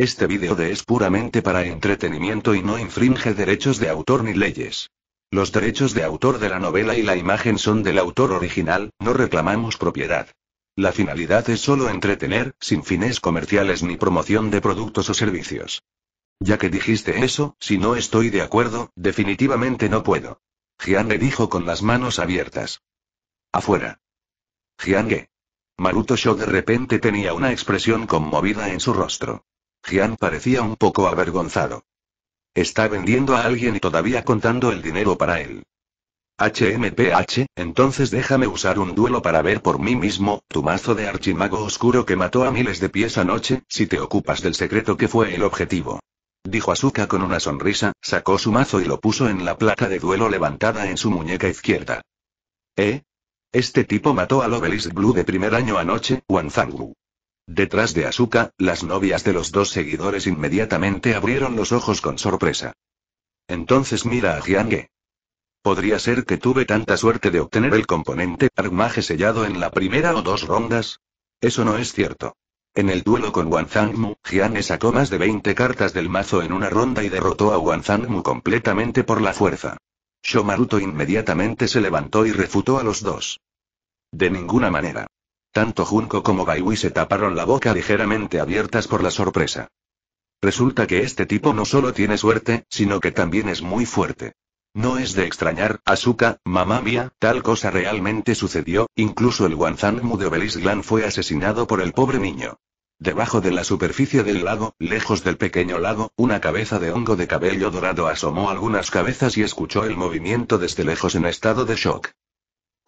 Este video de es puramente para entretenimiento y no infringe derechos de autor ni leyes. Los derechos de autor de la novela y la imagen son del autor original, no reclamamos propiedad. La finalidad es solo entretener, sin fines comerciales ni promoción de productos o servicios. Ya que dijiste eso, si no estoy de acuerdo, definitivamente no puedo. Jiange dijo con las manos abiertas. Afuera. Jiange. Maruto Sho de repente tenía una expresión conmovida en su rostro. Jian parecía un poco avergonzado. Está vendiendo a alguien y todavía contando el dinero para él. HMPH, entonces déjame usar un duelo para ver por mí mismo, tu mazo de archimago oscuro que mató a miles de pies anoche, si te ocupas del secreto que fue el objetivo. Dijo Asuka con una sonrisa, sacó su mazo y lo puso en la placa de duelo levantada en su muñeca izquierda. ¿Eh? Este tipo mató al Obelisk Blue de primer año anoche, Wanzangu. Detrás de Asuka, las novias de los dos seguidores inmediatamente abrieron los ojos con sorpresa. Entonces mira a Jiange. Podría ser que tuve tanta suerte de obtener el componente armaje sellado en la primera o dos rondas. Eso no es cierto. En el duelo con Wanzangmu, Jiange sacó más de 20 cartas del mazo en una ronda y derrotó a Wanzangmu completamente por la fuerza. Shomaruto inmediatamente se levantó y refutó a los dos. De ninguna manera. Tanto Junko como Baiwi se taparon la boca ligeramente abiertas por la sorpresa. Resulta que este tipo no solo tiene suerte, sino que también es muy fuerte. No es de extrañar, Asuka, mamá mía, tal cosa realmente sucedió, incluso el Wanzanmu de Obelisglan fue asesinado por el pobre niño. Debajo de la superficie del lago, lejos del pequeño lago, una cabeza de hongo de cabello dorado asomó algunas cabezas y escuchó el movimiento desde lejos en estado de shock.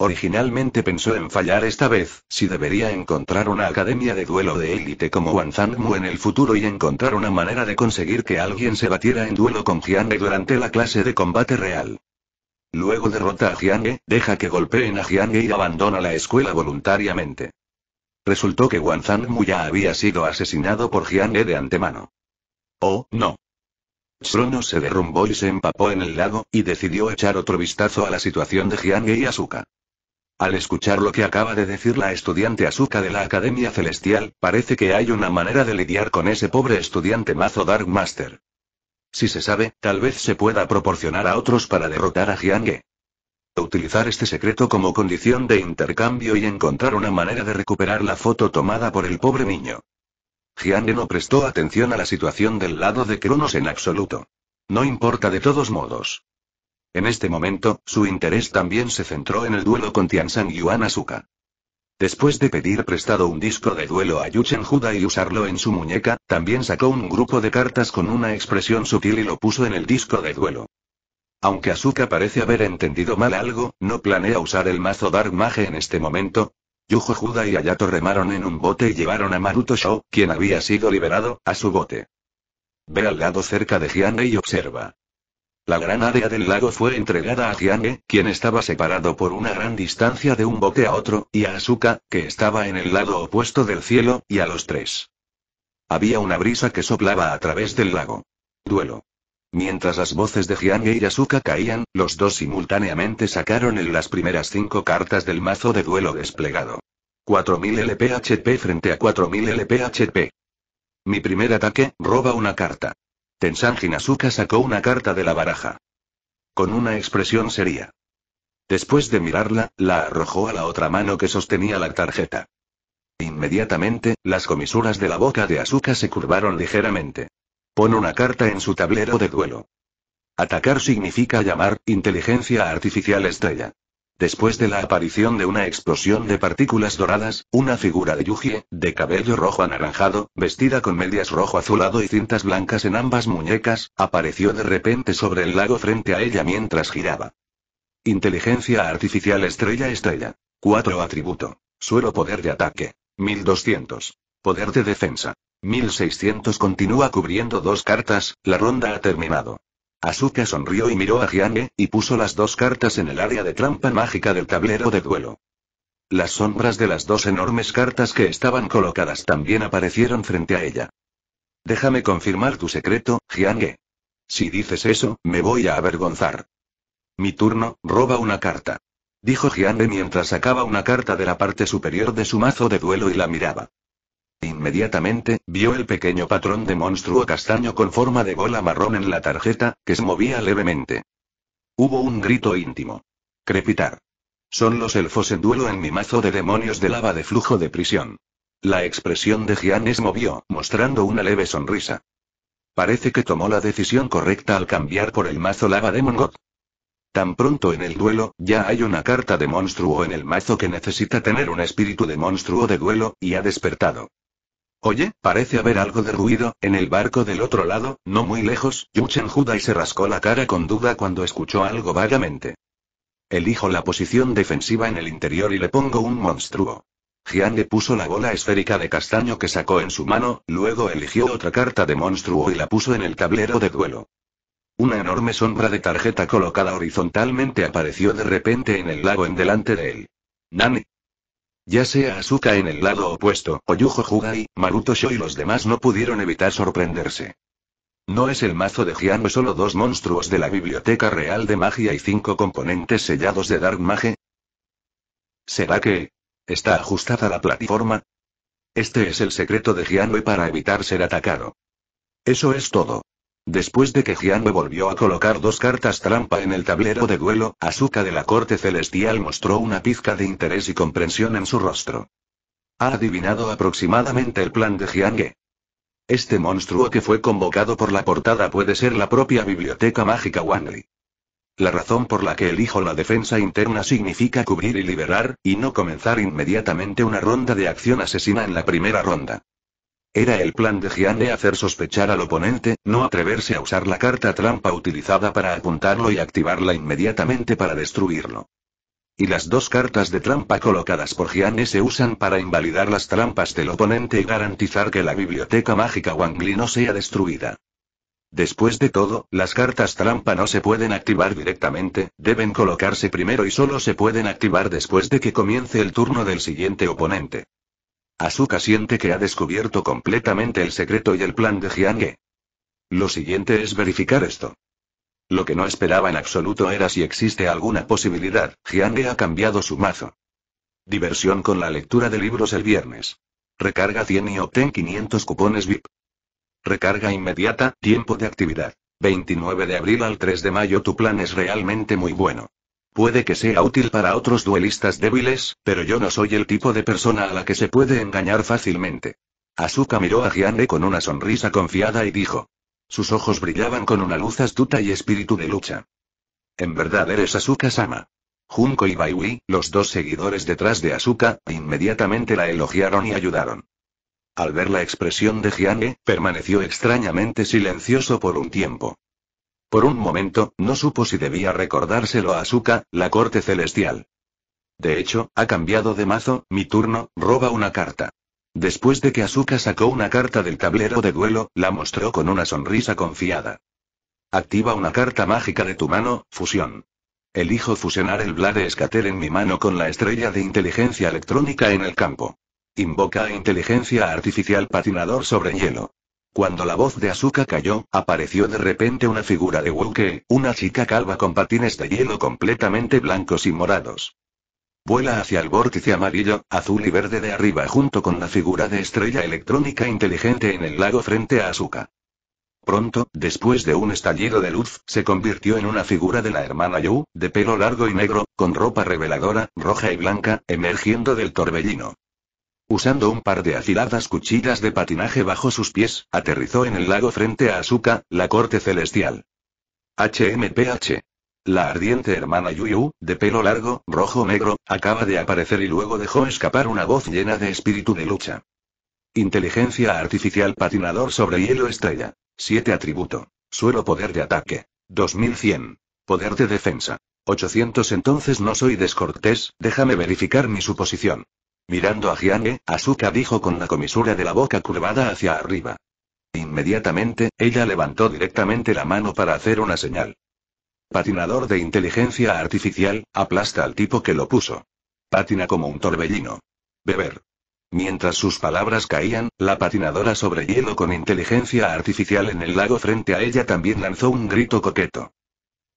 Originalmente pensó en fallar esta vez, si debería encontrar una academia de duelo de élite como Wanzang Mu en el futuro y encontrar una manera de conseguir que alguien se batiera en duelo con Jiange durante la clase de combate real. Luego derrota a Jiange, deja que golpeen a Jiange y abandona la escuela voluntariamente. Resultó que Wanzang Mu ya había sido asesinado por Jiange de antemano. Oh, no. Trono se derrumbó y se empapó en el lago, y decidió echar otro vistazo a la situación de Jiange y Asuka. Al escuchar lo que acaba de decir la estudiante Asuka de la Academia Celestial, parece que hay una manera de lidiar con ese pobre estudiante mazo Dark Master. Si se sabe, tal vez se pueda proporcionar a otros para derrotar a Jiange. Utilizar este secreto como condición de intercambio y encontrar una manera de recuperar la foto tomada por el pobre niño. Jiange no prestó atención a la situación del lado de Cronos en absoluto. No importa de todos modos. En este momento, su interés también se centró en el duelo con y Yuan Asuka. Después de pedir prestado un disco de duelo a Yuchen Huda y usarlo en su muñeca, también sacó un grupo de cartas con una expresión sutil y lo puso en el disco de duelo. Aunque Asuka parece haber entendido mal algo, no planea usar el mazo Dark Mage en este momento, Yujo Juda y Ayato remaron en un bote y llevaron a Maruto Shou, quien había sido liberado, a su bote. Ve al lado cerca de Hiane y observa. La gran área del lago fue entregada a Tiange, quien estaba separado por una gran distancia de un bote a otro, y a Asuka, que estaba en el lado opuesto del cielo, y a los tres. Había una brisa que soplaba a través del lago. Duelo. Mientras las voces de Jiange y Asuka caían, los dos simultáneamente sacaron en las primeras cinco cartas del mazo de duelo desplegado. 4000 LPHP frente a 4000 LPHP. Mi primer ataque, roba una carta. Tensan Asuka sacó una carta de la baraja. Con una expresión seria. Después de mirarla, la arrojó a la otra mano que sostenía la tarjeta. Inmediatamente, las comisuras de la boca de Asuka se curvaron ligeramente. Pon una carta en su tablero de duelo. Atacar significa llamar inteligencia artificial estrella. Después de la aparición de una explosión de partículas doradas, una figura de Yuji, de cabello rojo anaranjado, vestida con medias rojo azulado y cintas blancas en ambas muñecas, apareció de repente sobre el lago frente a ella mientras giraba. Inteligencia artificial estrella estrella. 4 atributo. Suelo poder de ataque. 1200. Poder de defensa. 1600 continúa cubriendo dos cartas, la ronda ha terminado. Asuka sonrió y miró a Jiange, y puso las dos cartas en el área de trampa mágica del tablero de duelo. Las sombras de las dos enormes cartas que estaban colocadas también aparecieron frente a ella. Déjame confirmar tu secreto, Jiange. Si dices eso, me voy a avergonzar. Mi turno, roba una carta. Dijo Jiange mientras sacaba una carta de la parte superior de su mazo de duelo y la miraba. Inmediatamente, vio el pequeño patrón de monstruo castaño con forma de bola marrón en la tarjeta, que se movía levemente. Hubo un grito íntimo. Crepitar. Son los elfos en duelo en mi mazo de demonios de lava de flujo de prisión. La expresión de Gianes movió, mostrando una leve sonrisa. Parece que tomó la decisión correcta al cambiar por el mazo lava de Mongot. Tan pronto en el duelo, ya hay una carta de monstruo en el mazo que necesita tener un espíritu de monstruo de duelo, y ha despertado. Oye, parece haber algo de ruido, en el barco del otro lado, no muy lejos, Yuchen y se rascó la cara con duda cuando escuchó algo vagamente. Elijo la posición defensiva en el interior y le pongo un monstruo. Jiang le puso la bola esférica de castaño que sacó en su mano, luego eligió otra carta de monstruo y la puso en el tablero de duelo. Una enorme sombra de tarjeta colocada horizontalmente apareció de repente en el lago en delante de él. Nani, ya sea Asuka en el lado opuesto o Yujo Hugai, Maruto Sho y los demás no pudieron evitar sorprenderse. No es el mazo de Giano solo dos monstruos de la Biblioteca Real de Magia y cinco componentes sellados de Dark Mage. ¿Será que está ajustada la plataforma? Este es el secreto de Giano para evitar ser atacado. Eso es todo. Después de que Jianwe volvió a colocar dos cartas trampa en el tablero de duelo, Azuka de la corte celestial mostró una pizca de interés y comprensión en su rostro. Ha adivinado aproximadamente el plan de Jiange. Este monstruo que fue convocado por la portada puede ser la propia biblioteca mágica Wangli. La razón por la que elijo la defensa interna significa cubrir y liberar, y no comenzar inmediatamente una ronda de acción asesina en la primera ronda. Era el plan de de hacer sospechar al oponente, no atreverse a usar la carta trampa utilizada para apuntarlo y activarla inmediatamente para destruirlo. Y las dos cartas de trampa colocadas por Gianne se usan para invalidar las trampas del oponente y garantizar que la biblioteca mágica Li no sea destruida. Después de todo, las cartas trampa no se pueden activar directamente, deben colocarse primero y solo se pueden activar después de que comience el turno del siguiente oponente. Asuka siente que ha descubierto completamente el secreto y el plan de Jiange. Lo siguiente es verificar esto. Lo que no esperaba en absoluto era si existe alguna posibilidad. Jiange ha cambiado su mazo. Diversión con la lectura de libros el viernes. Recarga 100 y obtén 500 cupones VIP. Recarga inmediata, tiempo de actividad. 29 de abril al 3 de mayo tu plan es realmente muy bueno. Puede que sea útil para otros duelistas débiles, pero yo no soy el tipo de persona a la que se puede engañar fácilmente. Asuka miró a Hyane con una sonrisa confiada y dijo. Sus ojos brillaban con una luz astuta y espíritu de lucha. En verdad eres Asuka-sama. Junko y Baiwi, los dos seguidores detrás de Asuka, inmediatamente la elogiaron y ayudaron. Al ver la expresión de Hyane, permaneció extrañamente silencioso por un tiempo. Por un momento, no supo si debía recordárselo a Asuka, la corte celestial. De hecho, ha cambiado de mazo, mi turno, roba una carta. Después de que Asuka sacó una carta del tablero de duelo, la mostró con una sonrisa confiada. Activa una carta mágica de tu mano, fusión. Elijo fusionar el Blade escater en mi mano con la estrella de inteligencia electrónica en el campo. Invoca inteligencia artificial patinador sobre hielo. Cuando la voz de Asuka cayó, apareció de repente una figura de Wuke, una chica calva con patines de hielo completamente blancos y morados. Vuela hacia el vórtice amarillo, azul y verde de arriba junto con la figura de estrella electrónica inteligente en el lago frente a Azuka. Pronto, después de un estallido de luz, se convirtió en una figura de la hermana Yu, de pelo largo y negro, con ropa reveladora, roja y blanca, emergiendo del torbellino. Usando un par de afiladas cuchillas de patinaje bajo sus pies, aterrizó en el lago frente a Asuka, la corte celestial. HMPH. La ardiente hermana Yuyu, de pelo largo, rojo-negro, acaba de aparecer y luego dejó escapar una voz llena de espíritu de lucha. Inteligencia artificial patinador sobre hielo estrella. 7 atributo. Suelo poder de ataque. 2100. Poder de defensa. 800 entonces no soy descortés, déjame verificar mi suposición. Mirando a Jiane, Asuka dijo con la comisura de la boca curvada hacia arriba. Inmediatamente, ella levantó directamente la mano para hacer una señal. Patinador de inteligencia artificial, aplasta al tipo que lo puso. Patina como un torbellino. Beber. Mientras sus palabras caían, la patinadora sobre hielo con inteligencia artificial en el lago frente a ella también lanzó un grito coqueto.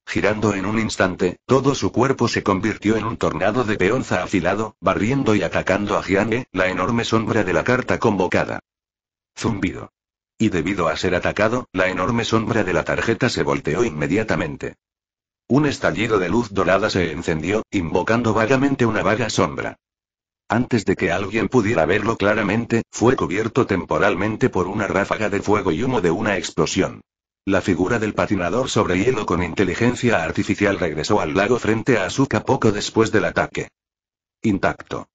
Girando en un instante, todo su cuerpo se convirtió en un tornado de peonza afilado, barriendo y atacando a Jiane, la enorme sombra de la carta convocada. Zumbido. Y debido a ser atacado, la enorme sombra de la tarjeta se volteó inmediatamente. Un estallido de luz dorada se encendió, invocando vagamente una vaga sombra. Antes de que alguien pudiera verlo claramente, fue cubierto temporalmente por una ráfaga de fuego y humo de una explosión. La figura del patinador sobre hielo con inteligencia artificial regresó al lago frente a Azuka poco después del ataque. Intacto.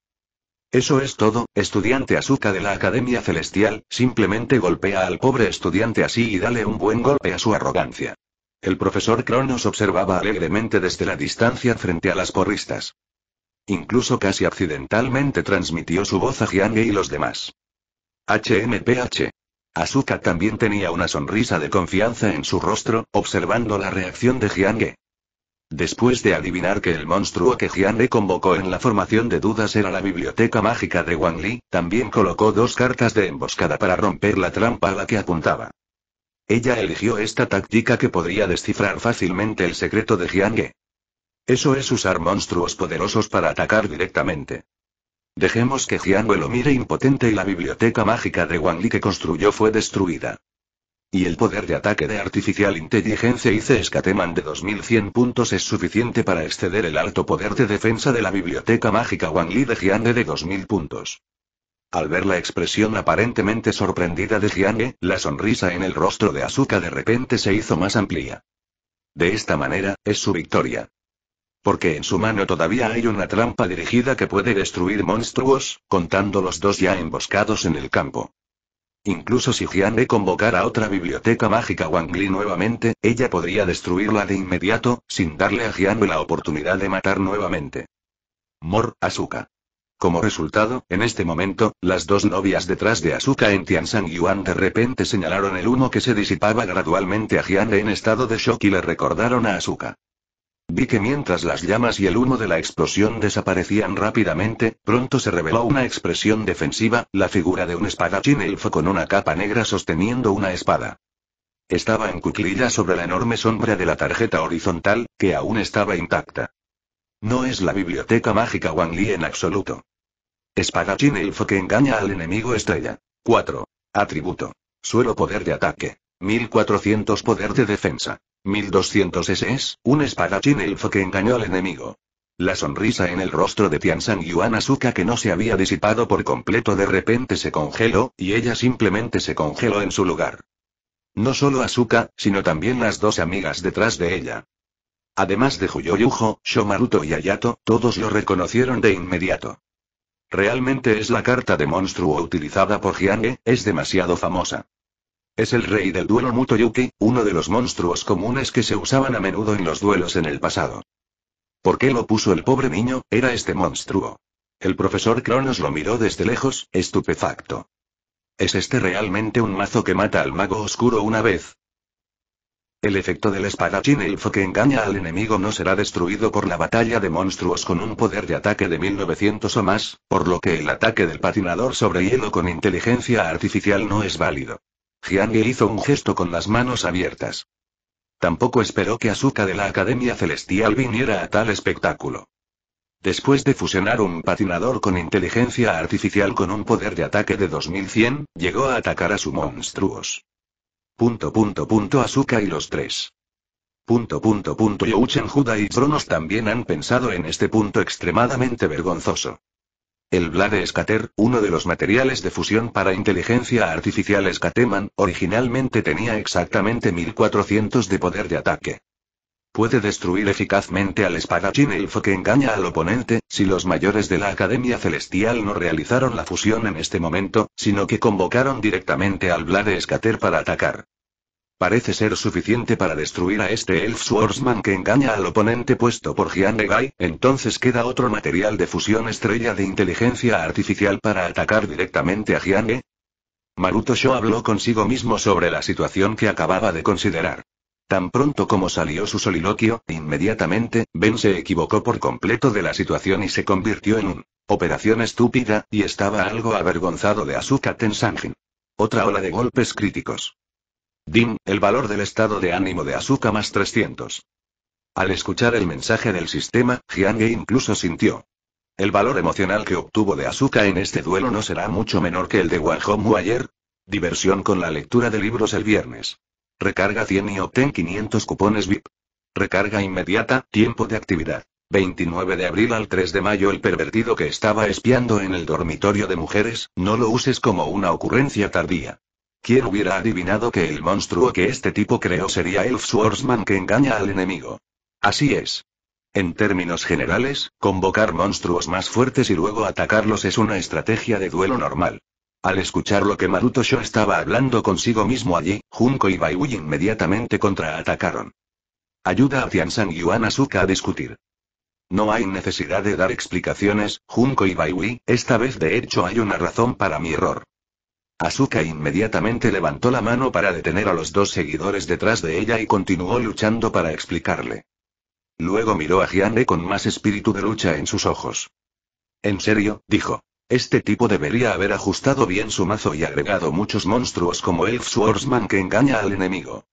Eso es todo, estudiante Azuka de la Academia Celestial, simplemente golpea al pobre estudiante así y dale un buen golpe a su arrogancia. El profesor Cronos observaba alegremente desde la distancia frente a las porristas. Incluso casi accidentalmente transmitió su voz a Jiang y los demás. HMPH. Asuka también tenía una sonrisa de confianza en su rostro, observando la reacción de Jiange. Después de adivinar que el monstruo que Jiange convocó en la formación de dudas era la biblioteca mágica de Wang Li, también colocó dos cartas de emboscada para romper la trampa a la que apuntaba. Ella eligió esta táctica que podría descifrar fácilmente el secreto de Jiange. Eso es usar monstruos poderosos para atacar directamente. Dejemos que Jianwe lo mire impotente y la biblioteca mágica de Li que construyó fue destruida. Y el poder de ataque de artificial inteligencia y Escateman de 2100 puntos es suficiente para exceder el alto poder de defensa de la biblioteca mágica Li de Jianwe de 2000 puntos. Al ver la expresión aparentemente sorprendida de Jianwe, la sonrisa en el rostro de Asuka de repente se hizo más amplia. De esta manera, es su victoria porque en su mano todavía hay una trampa dirigida que puede destruir monstruos, contando los dos ya emboscados en el campo. Incluso si Jiane convocara otra biblioteca mágica Li nuevamente, ella podría destruirla de inmediato, sin darle a Jiane la oportunidad de matar nuevamente. Mor, Asuka. Como resultado, en este momento, las dos novias detrás de Asuka en San Yuan de repente señalaron el uno que se disipaba gradualmente a Jiane en estado de shock y le recordaron a Asuka. Vi que mientras las llamas y el humo de la explosión desaparecían rápidamente, pronto se reveló una expresión defensiva, la figura de un espadachín elfo con una capa negra sosteniendo una espada. Estaba en sobre la enorme sombra de la tarjeta horizontal, que aún estaba intacta. No es la biblioteca mágica Wang Li en absoluto. Espadachín elfo que engaña al enemigo estrella. 4. Atributo. Suelo poder de ataque. 1400 poder de defensa. 1200 es, un espadachín elfo que engañó al enemigo. La sonrisa en el rostro de y Yuan Asuka que no se había disipado por completo de repente se congeló, y ella simplemente se congeló en su lugar. No solo Asuka, sino también las dos amigas detrás de ella. Además de Yujo, Shomaruto y Ayato, todos lo reconocieron de inmediato. Realmente es la carta de monstruo utilizada por Jiange, es demasiado famosa. Es el rey del duelo Mutoyuki, uno de los monstruos comunes que se usaban a menudo en los duelos en el pasado. ¿Por qué lo puso el pobre niño? Era este monstruo. El profesor Cronos lo miró desde lejos, estupefacto. ¿Es este realmente un mazo que mata al mago oscuro una vez? El efecto del espadachín elfo que engaña al enemigo no será destruido por la batalla de monstruos con un poder de ataque de 1900 o más, por lo que el ataque del patinador sobre hielo con inteligencia artificial no es válido. Jiange hizo un gesto con las manos abiertas. Tampoco esperó que Asuka de la Academia Celestial viniera a tal espectáculo. Después de fusionar un patinador con inteligencia artificial con un poder de ataque de 2100, llegó a atacar a su monstruos. Punto punto punto Asuka y los tres. Punto punto punto y Bronos también han pensado en este punto extremadamente vergonzoso. El Blade Scatter, uno de los materiales de fusión para inteligencia artificial Scateman, originalmente tenía exactamente 1400 de poder de ataque. Puede destruir eficazmente al espadachín elfo que engaña al oponente, si los mayores de la Academia Celestial no realizaron la fusión en este momento, sino que convocaron directamente al Blade Scatter para atacar. Parece ser suficiente para destruir a este Elf Swordsman que engaña al oponente puesto por Gian entonces queda otro material de fusión estrella de inteligencia artificial para atacar directamente a Gian. Maruto Sho habló consigo mismo sobre la situación que acababa de considerar. Tan pronto como salió su soliloquio, inmediatamente, Ben se equivocó por completo de la situación y se convirtió en un operación estúpida, y estaba algo avergonzado de Asuka Tensangin. Otra ola de golpes críticos. Dim, el valor del estado de ánimo de Azuka más 300. Al escuchar el mensaje del sistema, Jiang incluso sintió. El valor emocional que obtuvo de Azuka en este duelo no será mucho menor que el de home ayer. Diversión con la lectura de libros el viernes. Recarga 100 y obtén 500 cupones VIP. Recarga inmediata, tiempo de actividad. 29 de abril al 3 de mayo el pervertido que estaba espiando en el dormitorio de mujeres, no lo uses como una ocurrencia tardía. ¿Quién hubiera adivinado que el monstruo que este tipo creó sería el Swordsman que engaña al enemigo? Así es. En términos generales, convocar monstruos más fuertes y luego atacarlos es una estrategia de duelo normal. Al escuchar lo que Maruto Sho estaba hablando consigo mismo allí, Junko y Baiwi inmediatamente contraatacaron. Ayuda a Tiansan y Asuka a discutir. No hay necesidad de dar explicaciones, Junko y Baiwi, esta vez de hecho hay una razón para mi error. Asuka inmediatamente levantó la mano para detener a los dos seguidores detrás de ella y continuó luchando para explicarle. Luego miró a Hyande con más espíritu de lucha en sus ojos. En serio, dijo. Este tipo debería haber ajustado bien su mazo y agregado muchos monstruos como Elf Swordsman que engaña al enemigo.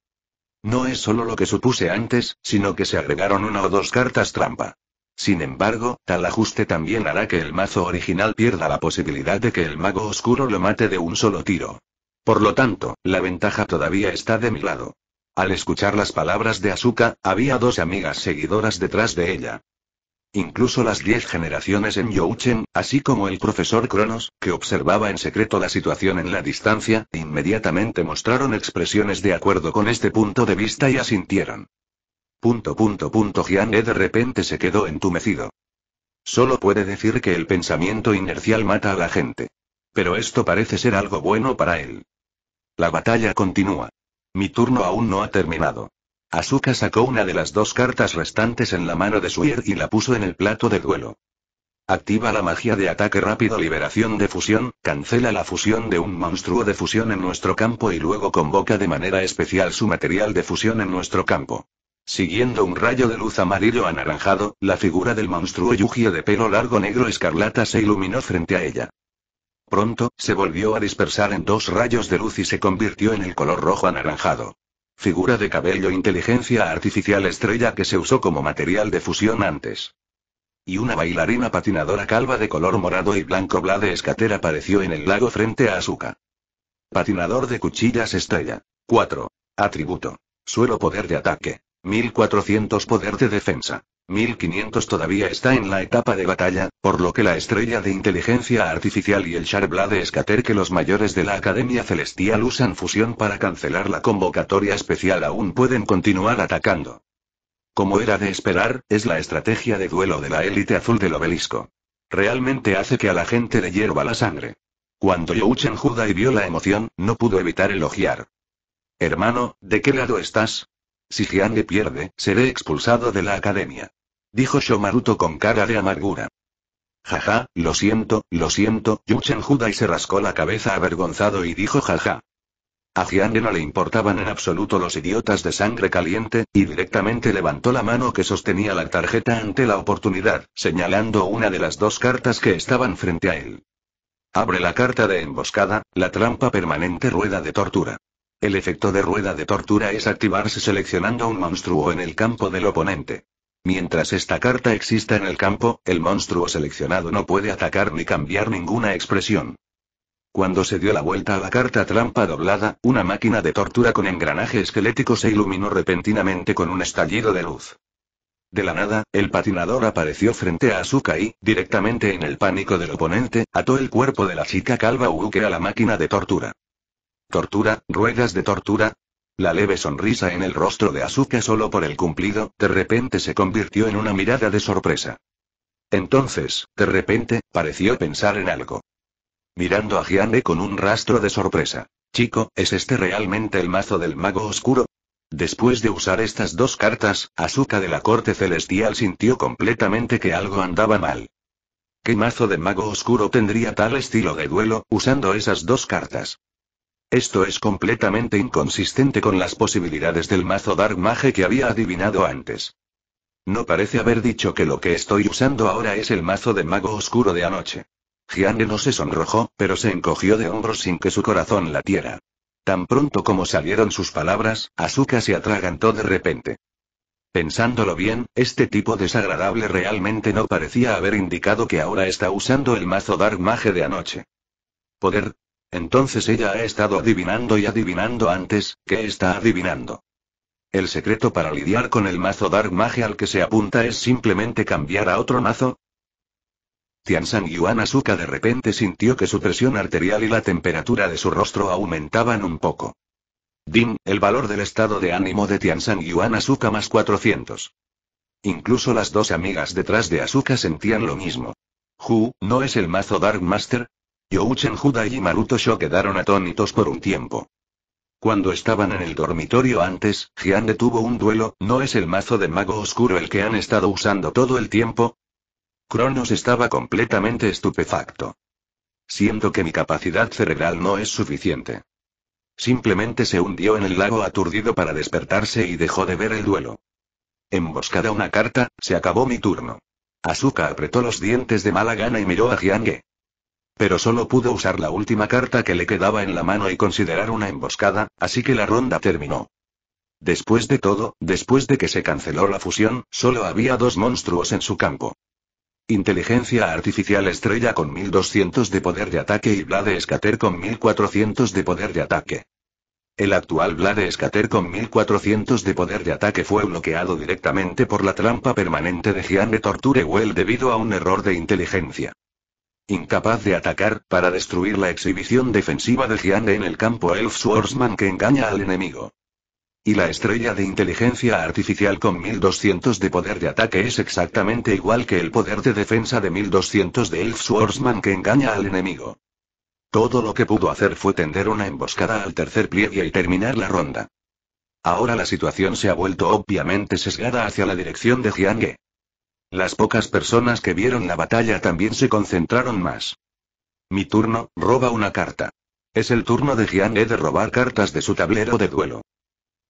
No es solo lo que supuse antes, sino que se agregaron una o dos cartas trampa. Sin embargo, tal ajuste también hará que el mazo original pierda la posibilidad de que el mago oscuro lo mate de un solo tiro. Por lo tanto, la ventaja todavía está de mi lado. Al escuchar las palabras de Asuka, había dos amigas seguidoras detrás de ella. Incluso las diez generaciones en Youchen, así como el profesor Cronos, que observaba en secreto la situación en la distancia, inmediatamente mostraron expresiones de acuerdo con este punto de vista y asintieron. Punto punto punto de repente se quedó entumecido. Solo puede decir que el pensamiento inercial mata a la gente. Pero esto parece ser algo bueno para él. La batalla continúa. Mi turno aún no ha terminado. Asuka sacó una de las dos cartas restantes en la mano de Suir y la puso en el plato de duelo. Activa la magia de ataque rápido liberación de fusión, cancela la fusión de un monstruo de fusión en nuestro campo y luego convoca de manera especial su material de fusión en nuestro campo. Siguiendo un rayo de luz amarillo anaranjado, la figura del monstruo yugio de pelo largo negro escarlata se iluminó frente a ella. Pronto, se volvió a dispersar en dos rayos de luz y se convirtió en el color rojo anaranjado. Figura de cabello inteligencia artificial estrella que se usó como material de fusión antes. Y una bailarina patinadora calva de color morado y blanco blade escatera apareció en el lago frente a Asuka. Patinador de cuchillas estrella. 4. Atributo. Suelo poder de ataque. 1400 poder de defensa. 1500 todavía está en la etapa de batalla, por lo que la estrella de inteligencia artificial y el de escater que los mayores de la Academia Celestial usan fusión para cancelar la convocatoria especial aún pueden continuar atacando. Como era de esperar, es la estrategia de duelo de la élite azul del obelisco. Realmente hace que a la gente le hierva la sangre. Cuando Youchen y vio la emoción, no pudo evitar elogiar. Hermano, ¿de qué lado estás? Si Jiang le pierde, seré expulsado de la academia. Dijo Shomaruto con cara de amargura. Jaja, lo siento, lo siento, Yuchen y se rascó la cabeza avergonzado y dijo jaja. A Jiang no le importaban en absoluto los idiotas de sangre caliente, y directamente levantó la mano que sostenía la tarjeta ante la oportunidad, señalando una de las dos cartas que estaban frente a él. Abre la carta de emboscada, la trampa permanente rueda de tortura. El efecto de rueda de tortura es activarse seleccionando un monstruo en el campo del oponente. Mientras esta carta exista en el campo, el monstruo seleccionado no puede atacar ni cambiar ninguna expresión. Cuando se dio la vuelta a la carta trampa doblada, una máquina de tortura con engranaje esquelético se iluminó repentinamente con un estallido de luz. De la nada, el patinador apareció frente a Asuka y, directamente en el pánico del oponente, ató el cuerpo de la chica calva Uruke a la máquina de tortura. Tortura, ruedas de tortura. La leve sonrisa en el rostro de Asuka solo por el cumplido, de repente se convirtió en una mirada de sorpresa. Entonces, de repente, pareció pensar en algo. Mirando a Jian'e con un rastro de sorpresa. Chico, ¿es este realmente el mazo del mago oscuro? Después de usar estas dos cartas, Asuka de la corte celestial sintió completamente que algo andaba mal. ¿Qué mazo de mago oscuro tendría tal estilo de duelo, usando esas dos cartas? Esto es completamente inconsistente con las posibilidades del mazo Dark Mage que había adivinado antes. No parece haber dicho que lo que estoy usando ahora es el mazo de mago oscuro de anoche. Jiane no se sonrojó, pero se encogió de hombros sin que su corazón latiera. Tan pronto como salieron sus palabras, Asuka se atragantó de repente. Pensándolo bien, este tipo desagradable realmente no parecía haber indicado que ahora está usando el mazo Dark Mage de anoche. Poder, entonces ella ha estado adivinando y adivinando antes, ¿qué está adivinando? El secreto para lidiar con el mazo Dark Mage al que se apunta es simplemente cambiar a otro mazo. Tiansan Yuan Asuka de repente sintió que su presión arterial y la temperatura de su rostro aumentaban un poco. Dim, el valor del estado de ánimo de Tiansan Yuan Asuka más 400. Incluso las dos amigas detrás de Asuka sentían lo mismo. Ju, ¿no es el mazo Dark Master? Youchen Huda y Maruto Sho quedaron atónitos por un tiempo. Cuando estaban en el dormitorio antes, Jian tuvo un duelo, ¿no es el mazo de mago oscuro el que han estado usando todo el tiempo? Cronos estaba completamente estupefacto. Siento que mi capacidad cerebral no es suficiente. Simplemente se hundió en el lago aturdido para despertarse y dejó de ver el duelo. Emboscada una carta, se acabó mi turno. Asuka apretó los dientes de mala gana y miró a Jiange. Pero solo pudo usar la última carta que le quedaba en la mano y considerar una emboscada, así que la ronda terminó. Después de todo, después de que se canceló la fusión, solo había dos monstruos en su campo. Inteligencia artificial estrella con 1200 de poder de ataque y Blade Scatter con 1400 de poder de ataque. El actual Blade Scatter con 1400 de poder de ataque fue bloqueado directamente por la trampa permanente de Gian de Torture debido a un error de inteligencia incapaz de atacar, para destruir la exhibición defensiva de Jiang en el campo Elf Swordsman que engaña al enemigo. Y la estrella de inteligencia artificial con 1200 de poder de ataque es exactamente igual que el poder de defensa de 1200 de Elf Swordsman que engaña al enemigo. Todo lo que pudo hacer fue tender una emboscada al tercer pliegue y terminar la ronda. Ahora la situación se ha vuelto obviamente sesgada hacia la dirección de Jiang. Las pocas personas que vieron la batalla también se concentraron más. Mi turno, roba una carta. Es el turno de Gian de robar cartas de su tablero de duelo.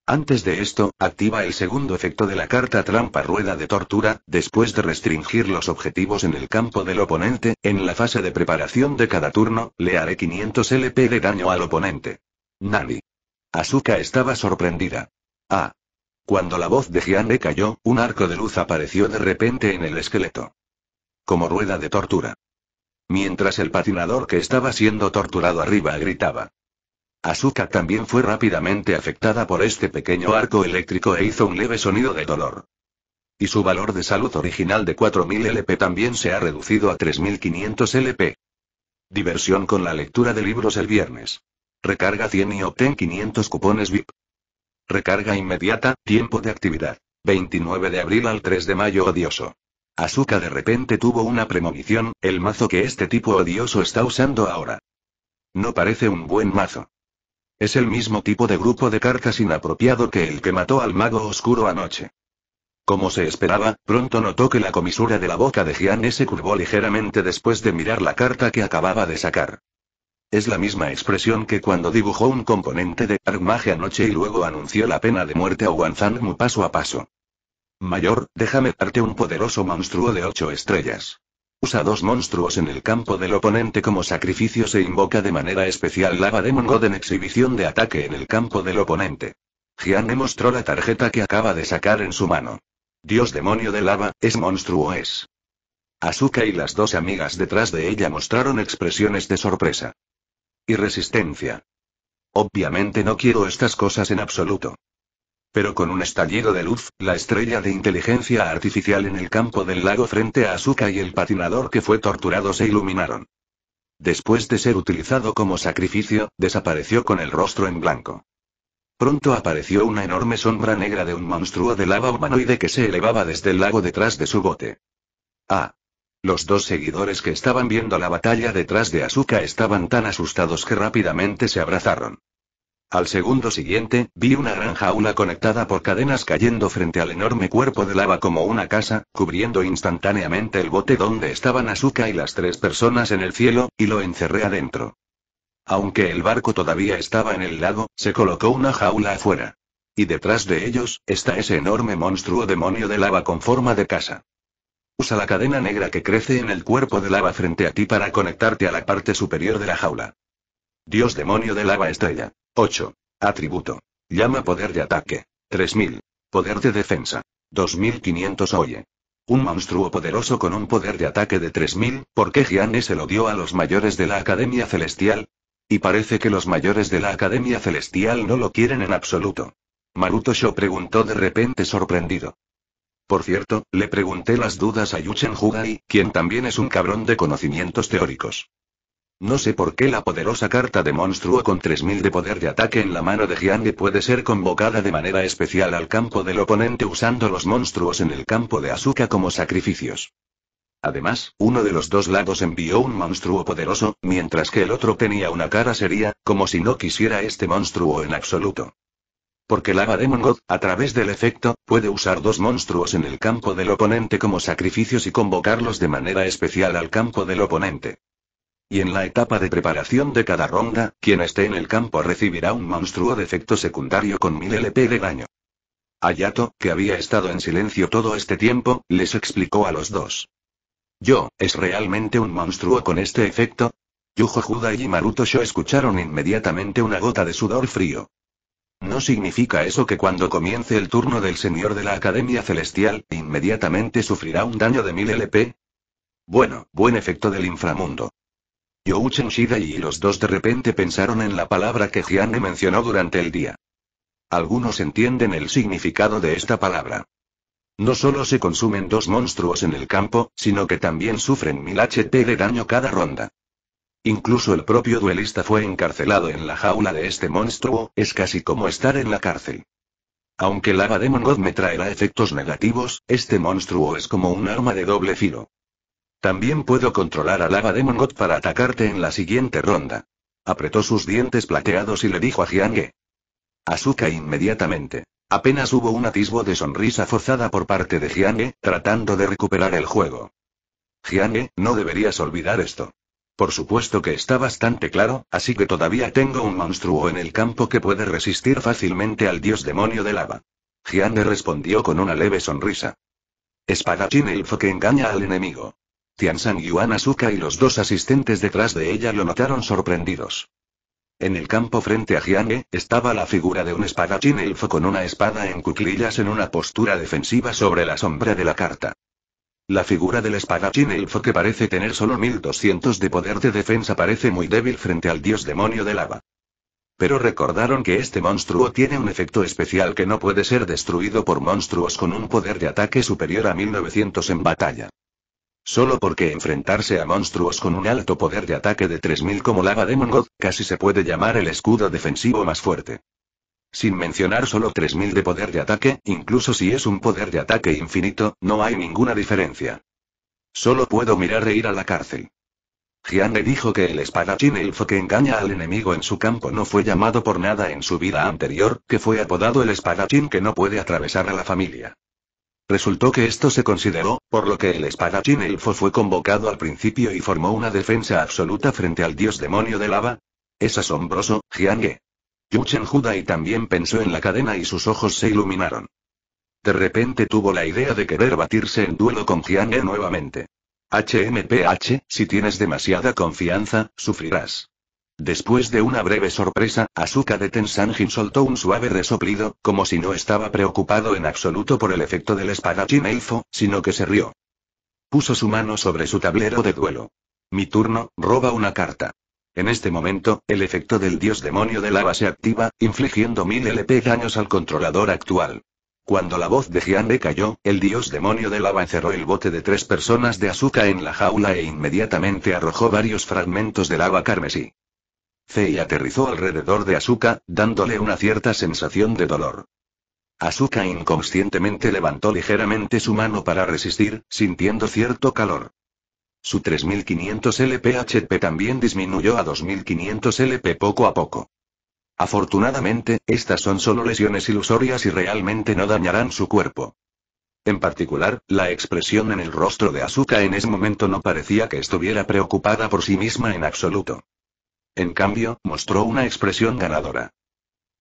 Antes de esto, activa el segundo efecto de la carta trampa rueda de tortura, después de restringir los objetivos en el campo del oponente, en la fase de preparación de cada turno, le haré 500 LP de daño al oponente. Nani. Asuka estaba sorprendida. Ah, cuando la voz de Gianne cayó, un arco de luz apareció de repente en el esqueleto. Como rueda de tortura. Mientras el patinador que estaba siendo torturado arriba gritaba. Asuka también fue rápidamente afectada por este pequeño arco eléctrico e hizo un leve sonido de dolor. Y su valor de salud original de 4.000 LP también se ha reducido a 3.500 LP. Diversión con la lectura de libros el viernes. Recarga 100 y obtén 500 cupones VIP. Recarga inmediata, tiempo de actividad. 29 de abril al 3 de mayo odioso. Azuka de repente tuvo una premonición, el mazo que este tipo odioso está usando ahora. No parece un buen mazo. Es el mismo tipo de grupo de cartas inapropiado que el que mató al mago oscuro anoche. Como se esperaba, pronto notó que la comisura de la boca de Gian se curvó ligeramente después de mirar la carta que acababa de sacar. Es la misma expresión que cuando dibujó un componente de armaje anoche y luego anunció la pena de muerte a Wanzanmu paso a paso. Mayor, déjame darte un poderoso monstruo de ocho estrellas. Usa dos monstruos en el campo del oponente como sacrificio se invoca de manera especial Lava Demon God en exhibición de ataque en el campo del oponente. Gianne mostró la tarjeta que acaba de sacar en su mano. Dios demonio de lava, es monstruo es. Asuka y las dos amigas detrás de ella mostraron expresiones de sorpresa. Y resistencia. Obviamente no quiero estas cosas en absoluto. Pero con un estallido de luz, la estrella de inteligencia artificial en el campo del lago frente a Azuka y el patinador que fue torturado se iluminaron. Después de ser utilizado como sacrificio, desapareció con el rostro en blanco. Pronto apareció una enorme sombra negra de un monstruo de lava humanoide que se elevaba desde el lago detrás de su bote. Ah, los dos seguidores que estaban viendo la batalla detrás de Asuka estaban tan asustados que rápidamente se abrazaron. Al segundo siguiente, vi una gran jaula conectada por cadenas cayendo frente al enorme cuerpo de lava como una casa, cubriendo instantáneamente el bote donde estaban Asuka y las tres personas en el cielo, y lo encerré adentro. Aunque el barco todavía estaba en el lago, se colocó una jaula afuera. Y detrás de ellos, está ese enorme monstruo demonio de lava con forma de casa. Usa la cadena negra que crece en el cuerpo de lava frente a ti para conectarte a la parte superior de la jaula. Dios demonio de lava estrella. 8. Atributo. Llama poder de ataque. 3000. Poder de defensa. 2500 Oye. Un monstruo poderoso con un poder de ataque de 3000, ¿por qué Gianni se lo dio a los mayores de la Academia Celestial? Y parece que los mayores de la Academia Celestial no lo quieren en absoluto. Maruto Sho preguntó de repente sorprendido. Por cierto, le pregunté las dudas a Yuchen Hugai, quien también es un cabrón de conocimientos teóricos. No sé por qué la poderosa carta de monstruo con 3000 de poder de ataque en la mano de Jiang puede ser convocada de manera especial al campo del oponente usando los monstruos en el campo de Asuka como sacrificios. Además, uno de los dos lados envió un monstruo poderoso, mientras que el otro tenía una cara seria, como si no quisiera este monstruo en absoluto. Porque Lava Demon God, a través del efecto, puede usar dos monstruos en el campo del oponente como sacrificios y convocarlos de manera especial al campo del oponente. Y en la etapa de preparación de cada ronda, quien esté en el campo recibirá un monstruo de efecto secundario con 1000 LP de daño. Ayato, que había estado en silencio todo este tiempo, les explicó a los dos. Yo, ¿es realmente un monstruo con este efecto? Yujo Juda y Maruto Sho escucharon inmediatamente una gota de sudor frío. No significa eso que cuando comience el turno del señor de la Academia Celestial, inmediatamente sufrirá un daño de 1000 LP. Bueno, buen efecto del inframundo. Youchen Shida y los dos de repente pensaron en la palabra que Jiane mencionó durante el día. Algunos entienden el significado de esta palabra. No solo se consumen dos monstruos en el campo, sino que también sufren 1000 HP de daño cada ronda. Incluso el propio duelista fue encarcelado en la jaula de este monstruo, es casi como estar en la cárcel. Aunque Lava Demon God me traerá efectos negativos, este monstruo es como un arma de doble filo. También puedo controlar a Lava Demon God para atacarte en la siguiente ronda. Apretó sus dientes plateados y le dijo a Jiang. Asuka inmediatamente. Apenas hubo un atisbo de sonrisa forzada por parte de Jiange, tratando de recuperar el juego. Jiange, no deberías olvidar esto. Por supuesto que está bastante claro, así que todavía tengo un monstruo en el campo que puede resistir fácilmente al dios demonio de lava. Giande respondió con una leve sonrisa. Espadachín elfo que engaña al enemigo. Tiansan Yuan Azuka y los dos asistentes detrás de ella lo notaron sorprendidos. En el campo frente a Jiane, estaba la figura de un espadachín elfo con una espada en cuclillas en una postura defensiva sobre la sombra de la carta. La figura del espadachín elfo que parece tener solo 1200 de poder de defensa parece muy débil frente al dios demonio de lava. Pero recordaron que este monstruo tiene un efecto especial que no puede ser destruido por monstruos con un poder de ataque superior a 1900 en batalla. Solo porque enfrentarse a monstruos con un alto poder de ataque de 3000 como Lava Demon God, casi se puede llamar el escudo defensivo más fuerte. Sin mencionar solo 3000 de poder de ataque, incluso si es un poder de ataque infinito, no hay ninguna diferencia. Solo puedo mirar e ir a la cárcel. jiang dijo que el espadachín elfo que engaña al enemigo en su campo no fue llamado por nada en su vida anterior, que fue apodado el espadachín que no puede atravesar a la familia. Resultó que esto se consideró, por lo que el espadachín elfo fue convocado al principio y formó una defensa absoluta frente al dios demonio de lava. Es asombroso, Jiang. Yuchen Juda y también pensó en la cadena y sus ojos se iluminaron. De repente tuvo la idea de querer batirse en duelo con Jianye nuevamente. HMPH, si tienes demasiada confianza, sufrirás. Después de una breve sorpresa, Azuka de Tensanjin soltó un suave resoplido, como si no estaba preocupado en absoluto por el efecto del espadachín elfo, sino que se rió. Puso su mano sobre su tablero de duelo. Mi turno, roba una carta. En este momento, el efecto del dios demonio de lava se activa, infligiendo mil LP daños al controlador actual. Cuando la voz de Jian cayó, el dios demonio de lava encerró el bote de tres personas de Azuka en la jaula e inmediatamente arrojó varios fragmentos de lava carmesí. y aterrizó alrededor de Azuka, dándole una cierta sensación de dolor. Azuka inconscientemente levantó ligeramente su mano para resistir, sintiendo cierto calor. Su 3500 LPHP también disminuyó a 2500 LP poco a poco. Afortunadamente, estas son solo lesiones ilusorias y realmente no dañarán su cuerpo. En particular, la expresión en el rostro de Asuka en ese momento no parecía que estuviera preocupada por sí misma en absoluto. En cambio, mostró una expresión ganadora.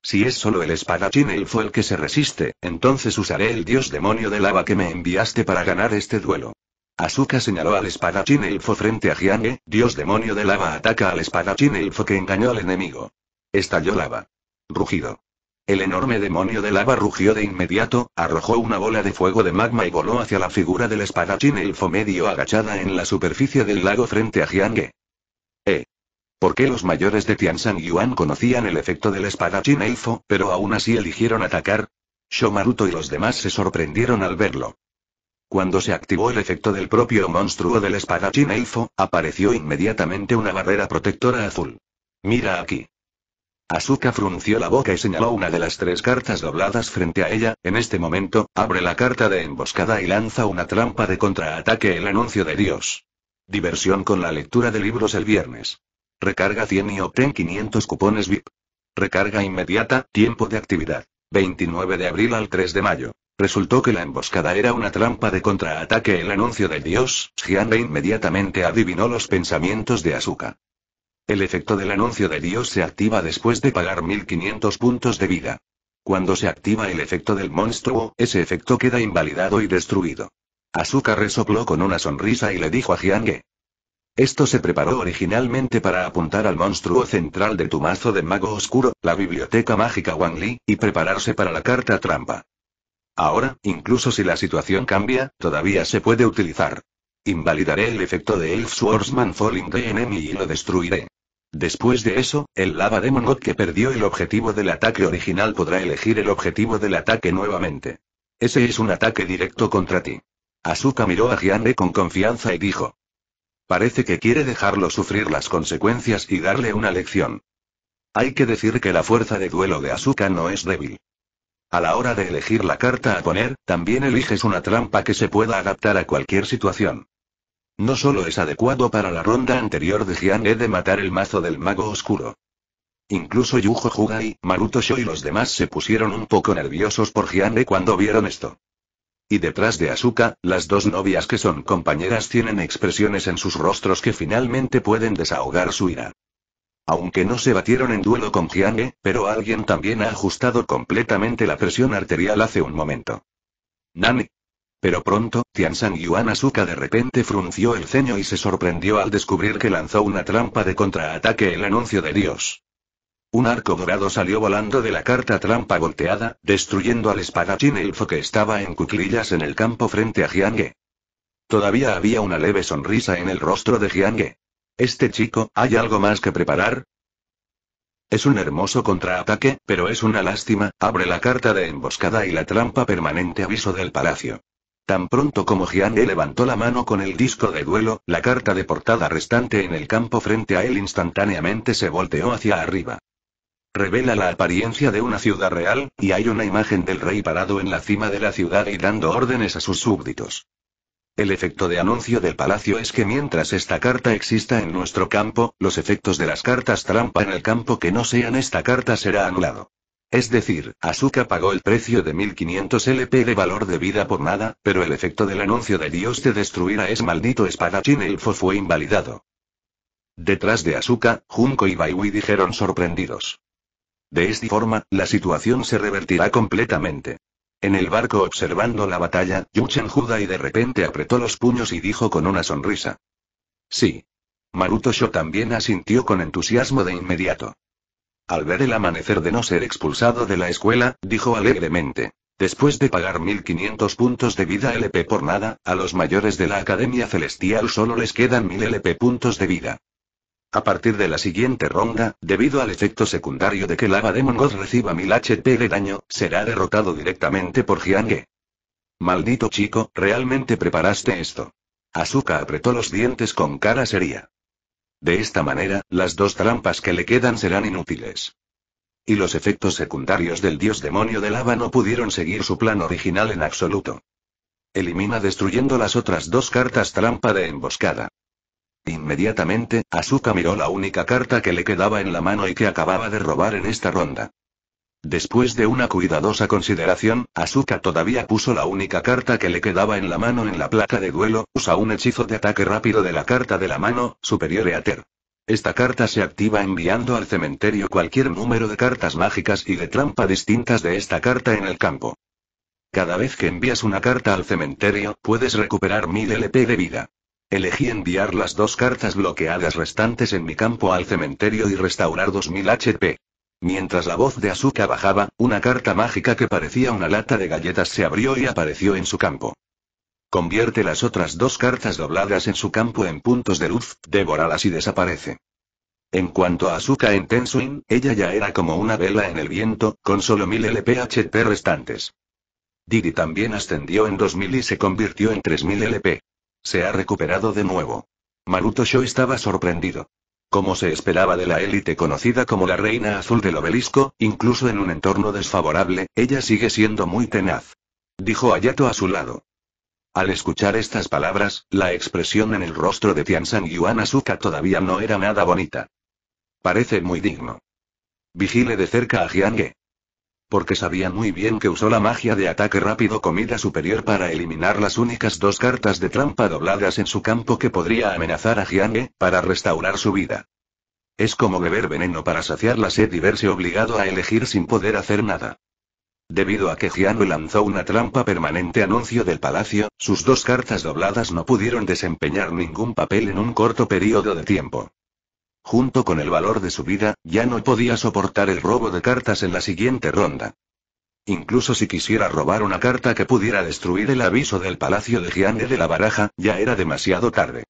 Si es solo el espadachín él fue el que se resiste, entonces usaré el dios demonio de lava que me enviaste para ganar este duelo. Asuka señaló al espadachín elfo frente a Jiange, dios demonio de lava ataca al espadachín elfo que engañó al enemigo. Estalló lava. Rugido. El enorme demonio de lava rugió de inmediato, arrojó una bola de fuego de magma y voló hacia la figura del espadachín elfo medio agachada en la superficie del lago frente a Jiange. ¿Eh? ¿Por qué los mayores de Tianshan Yuan conocían el efecto del espadachín elfo, pero aún así eligieron atacar? Shomaruto y los demás se sorprendieron al verlo. Cuando se activó el efecto del propio monstruo del espadachín elfo, apareció inmediatamente una barrera protectora azul. Mira aquí. Azuka frunció la boca y señaló una de las tres cartas dobladas frente a ella, en este momento, abre la carta de emboscada y lanza una trampa de contraataque el anuncio de Dios. Diversión con la lectura de libros el viernes. Recarga 100 y obtén 500 cupones VIP. Recarga inmediata, tiempo de actividad. 29 de abril al 3 de mayo. Resultó que la emboscada era una trampa de contraataque. El anuncio del dios, Jiange inmediatamente adivinó los pensamientos de Asuka. El efecto del anuncio de dios se activa después de pagar 1500 puntos de vida. Cuando se activa el efecto del monstruo, ese efecto queda invalidado y destruido. Asuka resopló con una sonrisa y le dijo a Jiange. Esto se preparó originalmente para apuntar al monstruo central de tu mazo de mago oscuro, la biblioteca mágica Wang Li, y prepararse para la carta trampa. Ahora, incluso si la situación cambia, todavía se puede utilizar. Invalidaré el efecto de Elf Swordsman Falling the Enemy y lo destruiré. Después de eso, el Lava Demon God que perdió el objetivo del ataque original podrá elegir el objetivo del ataque nuevamente. Ese es un ataque directo contra ti. Asuka miró a Gianre con confianza y dijo. Parece que quiere dejarlo sufrir las consecuencias y darle una lección. Hay que decir que la fuerza de duelo de Asuka no es débil. A la hora de elegir la carta a poner, también eliges una trampa que se pueda adaptar a cualquier situación. No solo es adecuado para la ronda anterior de Jian e de matar el mazo del mago oscuro. Incluso Yujo Jugai, Maruto Sho y los demás se pusieron un poco nerviosos por Jian e cuando vieron esto. Y detrás de Asuka, las dos novias que son compañeras tienen expresiones en sus rostros que finalmente pueden desahogar su ira. Aunque no se batieron en duelo con Jiang, pero alguien también ha ajustado completamente la presión arterial hace un momento. Nani. Pero pronto, San Yuan Asuka de repente frunció el ceño y se sorprendió al descubrir que lanzó una trampa de contraataque el anuncio de Dios. Un arco dorado salió volando de la carta trampa volteada, destruyendo al espadachín elfo que estaba en cuclillas en el campo frente a Jiang. Todavía había una leve sonrisa en el rostro de Jiang. Este chico, ¿hay algo más que preparar? Es un hermoso contraataque, pero es una lástima, abre la carta de emboscada y la trampa permanente aviso del palacio. Tan pronto como Gianni levantó la mano con el disco de duelo, la carta de portada restante en el campo frente a él instantáneamente se volteó hacia arriba. Revela la apariencia de una ciudad real, y hay una imagen del rey parado en la cima de la ciudad y dando órdenes a sus súbditos. El efecto de anuncio del palacio es que mientras esta carta exista en nuestro campo, los efectos de las cartas trampa en el campo que no sean esta carta será anulado. Es decir, Azuka pagó el precio de 1500 LP de valor de vida por nada, pero el efecto del anuncio de Dios de destruir a ese maldito espadachín elfo fue invalidado. Detrás de Azuka, Junko y Baiwi dijeron sorprendidos. De esta forma, la situación se revertirá completamente. En el barco observando la batalla, Yuchen y de repente apretó los puños y dijo con una sonrisa. Sí. Maruto Sho también asintió con entusiasmo de inmediato. Al ver el amanecer de no ser expulsado de la escuela, dijo alegremente. Después de pagar 1500 puntos de vida LP por nada, a los mayores de la Academia Celestial solo les quedan 1000 LP puntos de vida. A partir de la siguiente ronda, debido al efecto secundario de que Lava Demon God reciba mil HP de daño, será derrotado directamente por Jiange. Maldito chico, realmente preparaste esto. Asuka apretó los dientes con cara seria. De esta manera, las dos trampas que le quedan serán inútiles. Y los efectos secundarios del dios demonio de lava no pudieron seguir su plan original en absoluto. Elimina destruyendo las otras dos cartas trampa de emboscada. Inmediatamente, Asuka miró la única carta que le quedaba en la mano y que acababa de robar en esta ronda. Después de una cuidadosa consideración, Asuka todavía puso la única carta que le quedaba en la mano en la placa de duelo, usa un hechizo de ataque rápido de la carta de la mano, superior Eater. Esta carta se activa enviando al cementerio cualquier número de cartas mágicas y de trampa distintas de esta carta en el campo. Cada vez que envías una carta al cementerio, puedes recuperar 1000 LP de vida. Elegí enviar las dos cartas bloqueadas restantes en mi campo al cementerio y restaurar 2000 HP. Mientras la voz de Azuka bajaba, una carta mágica que parecía una lata de galletas se abrió y apareció en su campo. Convierte las otras dos cartas dobladas en su campo en puntos de luz, devóralas y desaparece. En cuanto a Azuka en Tensuin, ella ya era como una vela en el viento, con solo 1000 HP restantes. Didi también ascendió en 2000 y se convirtió en 3000 LP. Se ha recuperado de nuevo. Maruto Sho estaba sorprendido. Como se esperaba de la élite conocida como la Reina Azul del Obelisco, incluso en un entorno desfavorable, ella sigue siendo muy tenaz. Dijo Hayato a su lado. Al escuchar estas palabras, la expresión en el rostro de Tiansan Yuan Asuka todavía no era nada bonita. Parece muy digno. Vigile de cerca a Jiange porque sabía muy bien que usó la magia de ataque rápido comida superior para eliminar las únicas dos cartas de trampa dobladas en su campo que podría amenazar a Jiange, para restaurar su vida. Es como beber veneno para saciar la sed y verse obligado a elegir sin poder hacer nada. Debido a que Jianwe lanzó una trampa permanente anuncio del palacio, sus dos cartas dobladas no pudieron desempeñar ningún papel en un corto periodo de tiempo junto con el valor de su vida, ya no podía soportar el robo de cartas en la siguiente ronda. Incluso si quisiera robar una carta que pudiera destruir el aviso del palacio de Giande de la baraja, ya era demasiado tarde.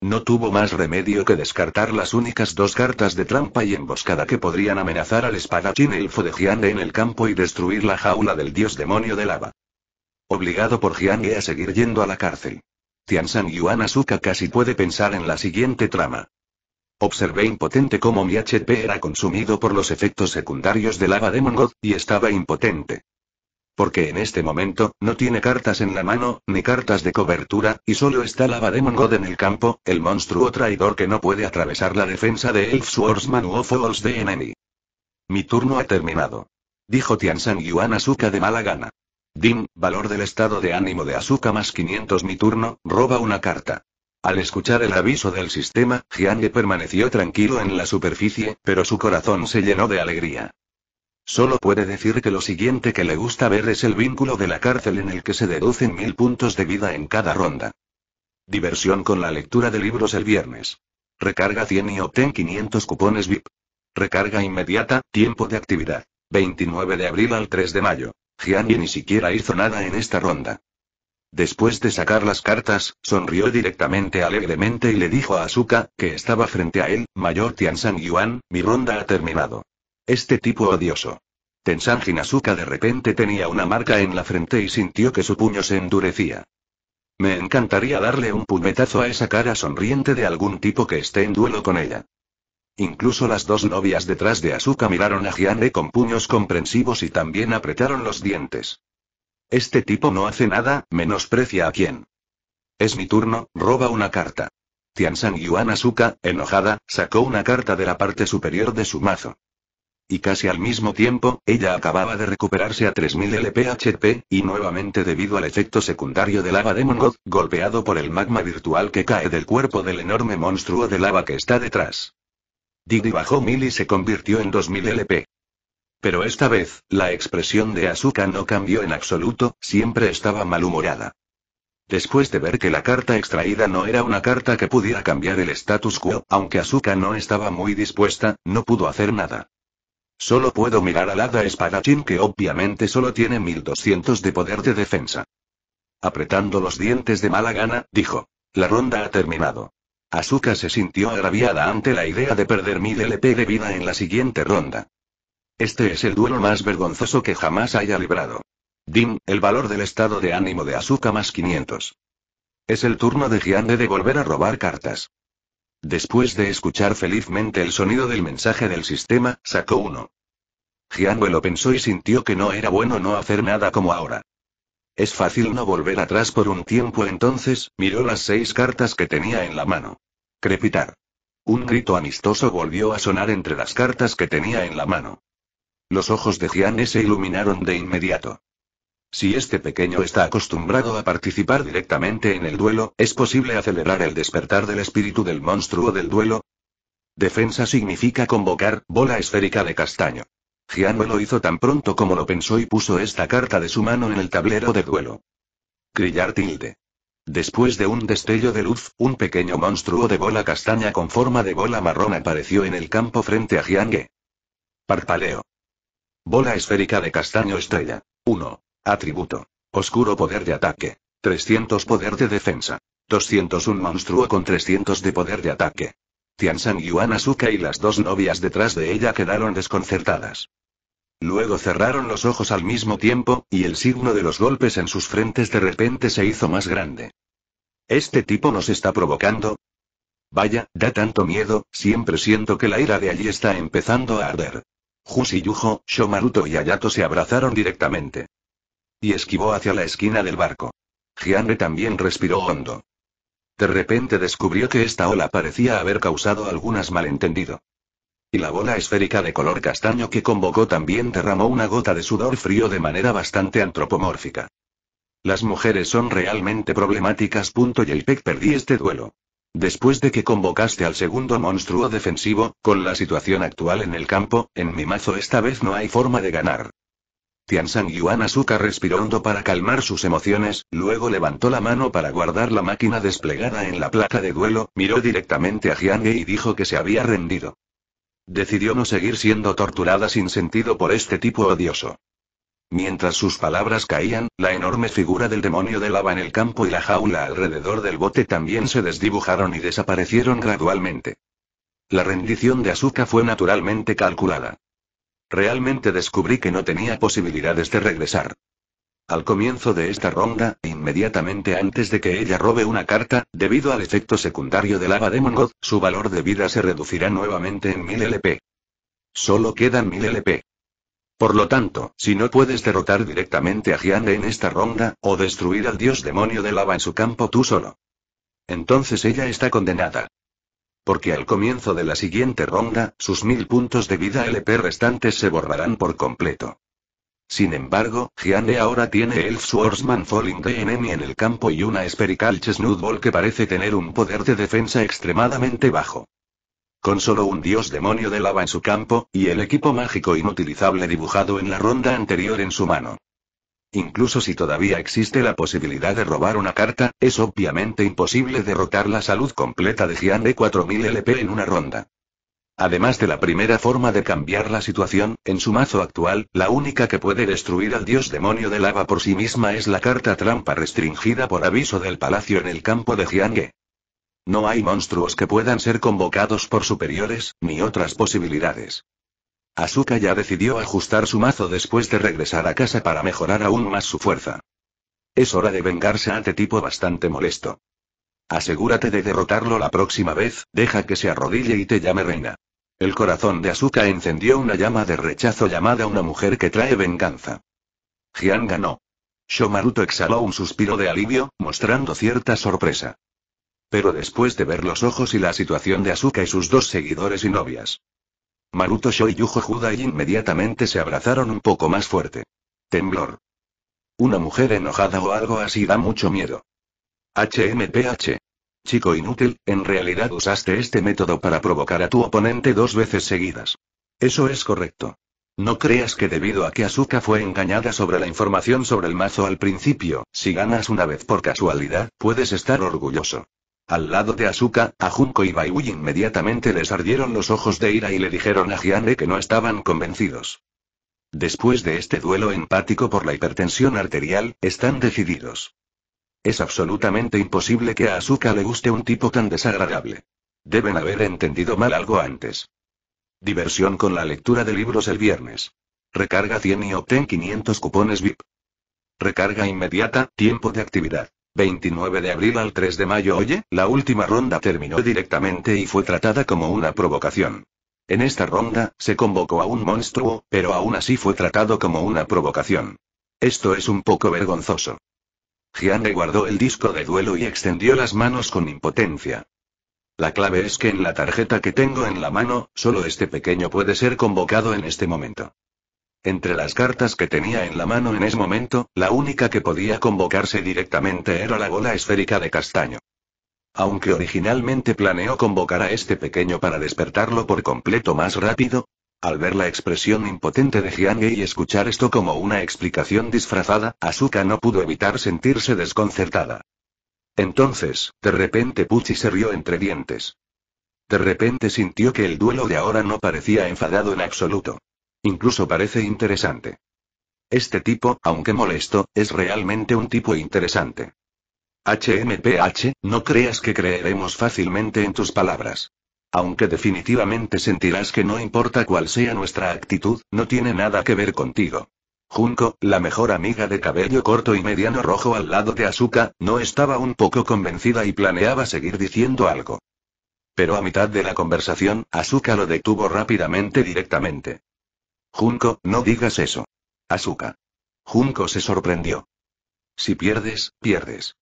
No tuvo más remedio que descartar las únicas dos cartas de trampa y emboscada que podrían amenazar al espadachín elfo de Giande en el campo y destruir la jaula del dios demonio de lava. Obligado por Giande a seguir yendo a la cárcel. Tian San Yuan Asuka casi puede pensar en la siguiente trama. Observé impotente cómo mi HP era consumido por los efectos secundarios de lava Demon God, y estaba impotente. Porque en este momento, no tiene cartas en la mano, ni cartas de cobertura, y solo está lava Demon God en el campo, el monstruo traidor que no puede atravesar la defensa de Elf Swordsman o Falls de Enemy. Mi turno ha terminado. Dijo San Yuan Azuka de mala gana. Dim, valor del estado de ánimo de Azuka más 500 mi turno, roba una carta. Al escuchar el aviso del sistema, Jiang permaneció tranquilo en la superficie, pero su corazón se llenó de alegría. Solo puede decir que lo siguiente que le gusta ver es el vínculo de la cárcel en el que se deducen mil puntos de vida en cada ronda. Diversión con la lectura de libros el viernes. Recarga 100 y obtén 500 cupones VIP. Recarga inmediata, tiempo de actividad. 29 de abril al 3 de mayo. Jiang ni siquiera hizo nada en esta ronda. Después de sacar las cartas, sonrió directamente alegremente y le dijo a Asuka, que estaba frente a él, Mayor Tiansan Yuan, mi ronda ha terminado. Este tipo odioso. Jin Asuka de repente tenía una marca en la frente y sintió que su puño se endurecía. Me encantaría darle un puñetazo a esa cara sonriente de algún tipo que esté en duelo con ella. Incluso las dos novias detrás de Asuka miraron a Gianre con puños comprensivos y también apretaron los dientes. Este tipo no hace nada, menosprecia a quien. Es mi turno, roba una carta. Tiansan Yuan Asuka, enojada, sacó una carta de la parte superior de su mazo. Y casi al mismo tiempo, ella acababa de recuperarse a 3000 LPHP, y nuevamente debido al efecto secundario de lava Demon God, golpeado por el magma virtual que cae del cuerpo del enorme monstruo de lava que está detrás. Didi bajó 1000 y se convirtió en 2000 LP. Pero esta vez, la expresión de Asuka no cambió en absoluto, siempre estaba malhumorada. Después de ver que la carta extraída no era una carta que pudiera cambiar el status quo, aunque Asuka no estaba muy dispuesta, no pudo hacer nada. Solo puedo mirar al hada espadachín que obviamente solo tiene 1200 de poder de defensa. Apretando los dientes de mala gana, dijo. La ronda ha terminado. Asuka se sintió agraviada ante la idea de perder 1000 LP de vida en la siguiente ronda. Este es el duelo más vergonzoso que jamás haya librado. Dim, el valor del estado de ánimo de Azuka más 500. Es el turno de Gian de volver a robar cartas. Después de escuchar felizmente el sonido del mensaje del sistema, sacó uno. Giande lo pensó y sintió que no era bueno no hacer nada como ahora. Es fácil no volver atrás por un tiempo entonces, miró las seis cartas que tenía en la mano. Crepitar. Un grito amistoso volvió a sonar entre las cartas que tenía en la mano. Los ojos de Gianni se iluminaron de inmediato. Si este pequeño está acostumbrado a participar directamente en el duelo, ¿es posible acelerar el despertar del espíritu del monstruo del duelo? Defensa significa convocar, bola esférica de castaño. Giano lo hizo tan pronto como lo pensó y puso esta carta de su mano en el tablero de duelo. Crillar tilde. Después de un destello de luz, un pequeño monstruo de bola castaña con forma de bola marrón apareció en el campo frente a Giangue. Parpaleo. Bola esférica de castaño estrella. 1. Atributo. Oscuro poder de ataque. 300 poder de defensa. un monstruo con 300 de poder de ataque. Tiansan Yuan Asuka y las dos novias detrás de ella quedaron desconcertadas. Luego cerraron los ojos al mismo tiempo, y el signo de los golpes en sus frentes de repente se hizo más grande. ¿Este tipo nos está provocando? Vaya, da tanto miedo, siempre siento que la ira de allí está empezando a arder y Yujo, Shomaruto y Ayato se abrazaron directamente. Y esquivó hacia la esquina del barco. Gianre también respiró hondo. De repente descubrió que esta ola parecía haber causado algunas malentendido. Y la bola esférica de color castaño que convocó también derramó una gota de sudor frío de manera bastante antropomórfica. Las mujeres son realmente problemáticas. JPEG perdí este duelo. Después de que convocaste al segundo monstruo defensivo, con la situación actual en el campo, en mi mazo esta vez no hay forma de ganar. Tianzang Yuan Asuka respiró hondo para calmar sus emociones, luego levantó la mano para guardar la máquina desplegada en la placa de duelo, miró directamente a Jiang y dijo que se había rendido. Decidió no seguir siendo torturada sin sentido por este tipo odioso. Mientras sus palabras caían, la enorme figura del demonio de lava en el campo y la jaula alrededor del bote también se desdibujaron y desaparecieron gradualmente. La rendición de Asuka fue naturalmente calculada. Realmente descubrí que no tenía posibilidades de regresar. Al comienzo de esta ronda, inmediatamente antes de que ella robe una carta, debido al efecto secundario del lava de Mongoth, su valor de vida se reducirá nuevamente en 1000 LP. Solo quedan 1000 LP. Por lo tanto, si no puedes derrotar directamente a Giande en esta ronda, o destruir al dios demonio de lava en su campo tú solo. Entonces ella está condenada. Porque al comienzo de la siguiente ronda, sus mil puntos de vida LP restantes se borrarán por completo. Sin embargo, Gianne ahora tiene el Swordsman Falling de en el campo y una Esperical Chesnut Ball que parece tener un poder de defensa extremadamente bajo. Con solo un dios demonio de lava en su campo, y el equipo mágico inutilizable dibujado en la ronda anterior en su mano. Incluso si todavía existe la posibilidad de robar una carta, es obviamente imposible derrotar la salud completa de Gian de 4000 LP en una ronda. Además de la primera forma de cambiar la situación, en su mazo actual, la única que puede destruir al dios demonio de lava por sí misma es la carta trampa restringida por aviso del palacio en el campo de Jiangue. No hay monstruos que puedan ser convocados por superiores, ni otras posibilidades. Asuka ya decidió ajustar su mazo después de regresar a casa para mejorar aún más su fuerza. Es hora de vengarse ante tipo bastante molesto. Asegúrate de derrotarlo la próxima vez, deja que se arrodille y te llame reina. El corazón de Asuka encendió una llama de rechazo llamada una mujer que trae venganza. Jian ganó. Shomaruto exhaló un suspiro de alivio, mostrando cierta sorpresa. Pero después de ver los ojos y la situación de Asuka y sus dos seguidores y novias. Maruto Sho y Yujo Judai inmediatamente se abrazaron un poco más fuerte. Temblor. Una mujer enojada o algo así da mucho miedo. HMPH. Chico inútil, en realidad usaste este método para provocar a tu oponente dos veces seguidas. Eso es correcto. No creas que debido a que Asuka fue engañada sobre la información sobre el mazo al principio, si ganas una vez por casualidad, puedes estar orgulloso. Al lado de Asuka, a Junko y Baiwi inmediatamente les ardieron los ojos de ira y le dijeron a Hyane que no estaban convencidos. Después de este duelo empático por la hipertensión arterial, están decididos. Es absolutamente imposible que a Asuka le guste un tipo tan desagradable. Deben haber entendido mal algo antes. Diversión con la lectura de libros el viernes. Recarga 100 y obtén 500 cupones VIP. Recarga inmediata, tiempo de actividad. 29 de abril al 3 de mayo. Oye, la última ronda terminó directamente y fue tratada como una provocación. En esta ronda, se convocó a un monstruo, pero aún así fue tratado como una provocación. Esto es un poco vergonzoso. Gianne guardó el disco de duelo y extendió las manos con impotencia. La clave es que en la tarjeta que tengo en la mano, solo este pequeño puede ser convocado en este momento. Entre las cartas que tenía en la mano en ese momento, la única que podía convocarse directamente era la bola esférica de castaño. Aunque originalmente planeó convocar a este pequeño para despertarlo por completo más rápido, al ver la expresión impotente de Jiange y escuchar esto como una explicación disfrazada, Asuka no pudo evitar sentirse desconcertada. Entonces, de repente Puchi se rió entre dientes. De repente sintió que el duelo de ahora no parecía enfadado en absoluto. Incluso parece interesante. Este tipo, aunque molesto, es realmente un tipo interesante. HMPH, no creas que creeremos fácilmente en tus palabras. Aunque definitivamente sentirás que no importa cuál sea nuestra actitud, no tiene nada que ver contigo. Junko, la mejor amiga de cabello corto y mediano rojo al lado de Asuka, no estaba un poco convencida y planeaba seguir diciendo algo. Pero a mitad de la conversación, Asuka lo detuvo rápidamente directamente. Junko, no digas eso. Asuka. Junko se sorprendió. Si pierdes, pierdes.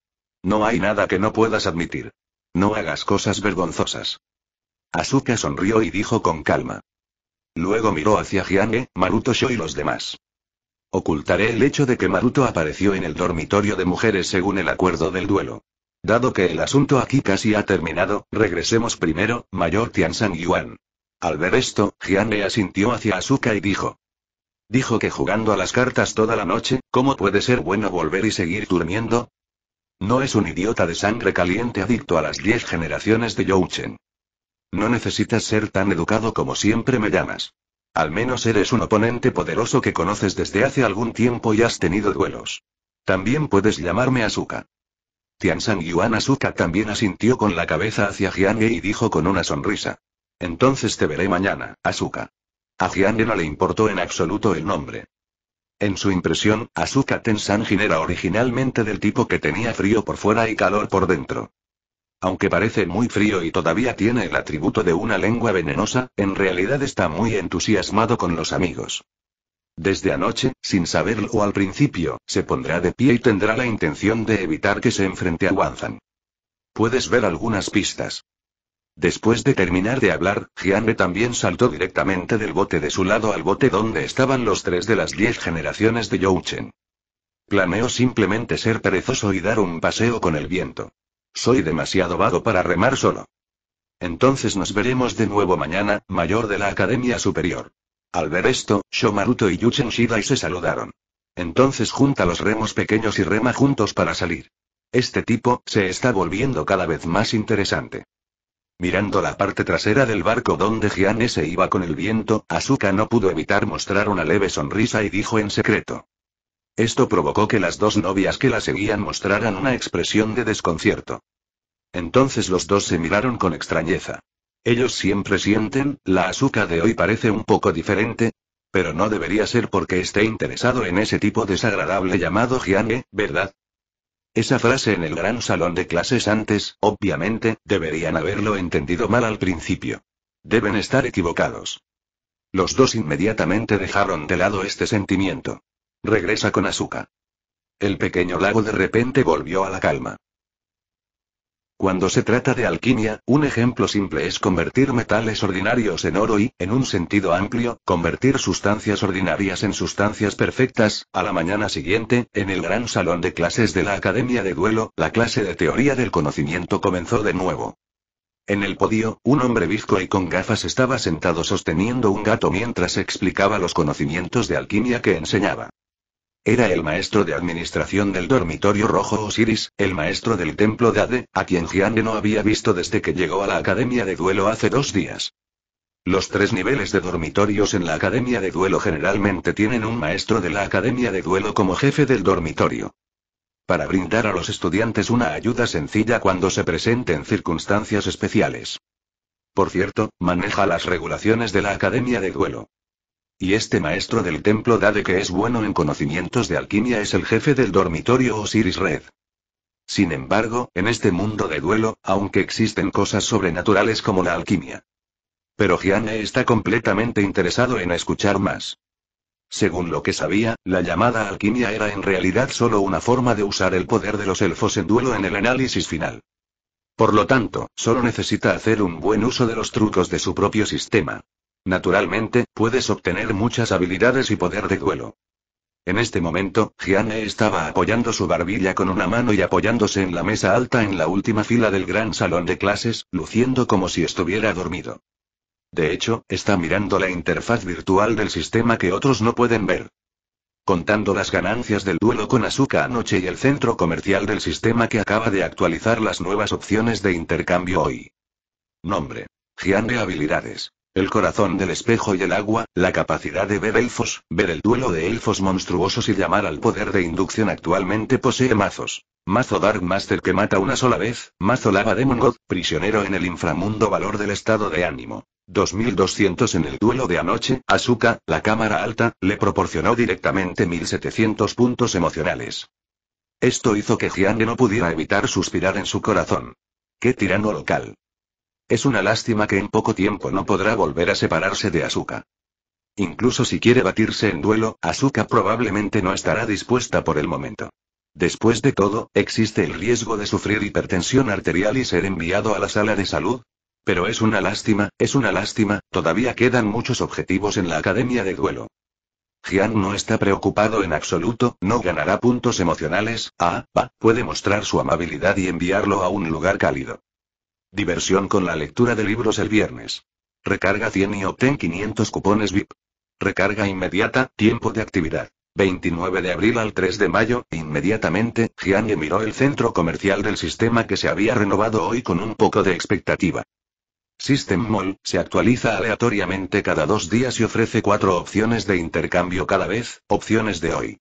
No hay nada que no puedas admitir. No hagas cosas vergonzosas. Asuka sonrió y dijo con calma. Luego miró hacia Giange, Maruto Sho y los demás. Ocultaré el hecho de que Maruto apareció en el dormitorio de mujeres según el acuerdo del duelo. Dado que el asunto aquí casi ha terminado, regresemos primero, Mayor Tian San Yuan. Al ver esto, ye asintió hacia Asuka y dijo. Dijo que jugando a las cartas toda la noche, ¿cómo puede ser bueno volver y seguir durmiendo? No es un idiota de sangre caliente adicto a las diez generaciones de Youchen. No necesitas ser tan educado como siempre me llamas. Al menos eres un oponente poderoso que conoces desde hace algún tiempo y has tenido duelos. También puedes llamarme Asuka. Tian Yuan Asuka también asintió con la cabeza hacia Jiang y dijo con una sonrisa. Entonces te veré mañana, Asuka. A no le importó en absoluto el nombre. En su impresión, Asuka Tensangin era originalmente del tipo que tenía frío por fuera y calor por dentro. Aunque parece muy frío y todavía tiene el atributo de una lengua venenosa, en realidad está muy entusiasmado con los amigos. Desde anoche, sin saberlo al principio, se pondrá de pie y tendrá la intención de evitar que se enfrente a Wanzan. Puedes ver algunas pistas. Después de terminar de hablar, Gianre también saltó directamente del bote de su lado al bote donde estaban los tres de las diez generaciones de Youchen. Planeo simplemente ser perezoso y dar un paseo con el viento. Soy demasiado vago para remar solo. Entonces nos veremos de nuevo mañana, mayor de la Academia Superior. Al ver esto, Shomaruto y Yuchen Shidai se saludaron. Entonces junta los remos pequeños y rema juntos para salir. Este tipo, se está volviendo cada vez más interesante. Mirando la parte trasera del barco donde Gianne se iba con el viento, Asuka no pudo evitar mostrar una leve sonrisa y dijo en secreto. Esto provocó que las dos novias que la seguían mostraran una expresión de desconcierto. Entonces los dos se miraron con extrañeza. Ellos siempre sienten, la Asuka de hoy parece un poco diferente, pero no debería ser porque esté interesado en ese tipo desagradable llamado Gianne, ¿verdad? Esa frase en el gran salón de clases antes, obviamente, deberían haberlo entendido mal al principio. Deben estar equivocados. Los dos inmediatamente dejaron de lado este sentimiento. Regresa con azúcar. El pequeño lago de repente volvió a la calma. Cuando se trata de alquimia, un ejemplo simple es convertir metales ordinarios en oro y, en un sentido amplio, convertir sustancias ordinarias en sustancias perfectas. A la mañana siguiente, en el gran salón de clases de la Academia de Duelo, la clase de teoría del conocimiento comenzó de nuevo. En el podio, un hombre bizco y con gafas estaba sentado sosteniendo un gato mientras explicaba los conocimientos de alquimia que enseñaba. Era el maestro de administración del dormitorio rojo Osiris, el maestro del templo de Ade, a quien Jiang no había visto desde que llegó a la academia de duelo hace dos días. Los tres niveles de dormitorios en la academia de duelo generalmente tienen un maestro de la academia de duelo como jefe del dormitorio. Para brindar a los estudiantes una ayuda sencilla cuando se presenten circunstancias especiales. Por cierto, maneja las regulaciones de la academia de duelo. Y este maestro del templo da que es bueno en conocimientos de alquimia es el jefe del dormitorio Osiris Red. Sin embargo, en este mundo de duelo, aunque existen cosas sobrenaturales como la alquimia. Pero Gianne está completamente interesado en escuchar más. Según lo que sabía, la llamada alquimia era en realidad solo una forma de usar el poder de los elfos en duelo en el análisis final. Por lo tanto, solo necesita hacer un buen uso de los trucos de su propio sistema. Naturalmente, puedes obtener muchas habilidades y poder de duelo. En este momento, Gianne estaba apoyando su barbilla con una mano y apoyándose en la mesa alta en la última fila del gran salón de clases, luciendo como si estuviera dormido. De hecho, está mirando la interfaz virtual del sistema que otros no pueden ver. Contando las ganancias del duelo con Asuka anoche y el centro comercial del sistema que acaba de actualizar las nuevas opciones de intercambio hoy. Nombre. Gianne Habilidades. El corazón del espejo y el agua, la capacidad de ver elfos, ver el duelo de elfos monstruosos y llamar al poder de inducción actualmente posee mazos. Mazo Dark Master que mata una sola vez, Mazo Lava Demon God, prisionero en el inframundo valor del estado de ánimo. 2200 en el duelo de anoche, Asuka, la cámara alta, le proporcionó directamente 1700 puntos emocionales. Esto hizo que Jiang no pudiera evitar suspirar en su corazón. ¡Qué tirano local! Es una lástima que en poco tiempo no podrá volver a separarse de Asuka. Incluso si quiere batirse en duelo, Asuka probablemente no estará dispuesta por el momento. Después de todo, existe el riesgo de sufrir hipertensión arterial y ser enviado a la sala de salud. Pero es una lástima, es una lástima, todavía quedan muchos objetivos en la academia de duelo. Jian no está preocupado en absoluto, no ganará puntos emocionales, ah, va, puede mostrar su amabilidad y enviarlo a un lugar cálido. Diversión con la lectura de libros el viernes. Recarga 100 y obtén 500 cupones VIP. Recarga inmediata, tiempo de actividad. 29 de abril al 3 de mayo, inmediatamente, Gianni miró el centro comercial del sistema que se había renovado hoy con un poco de expectativa. System Mall se actualiza aleatoriamente cada dos días y ofrece cuatro opciones de intercambio cada vez, opciones de hoy.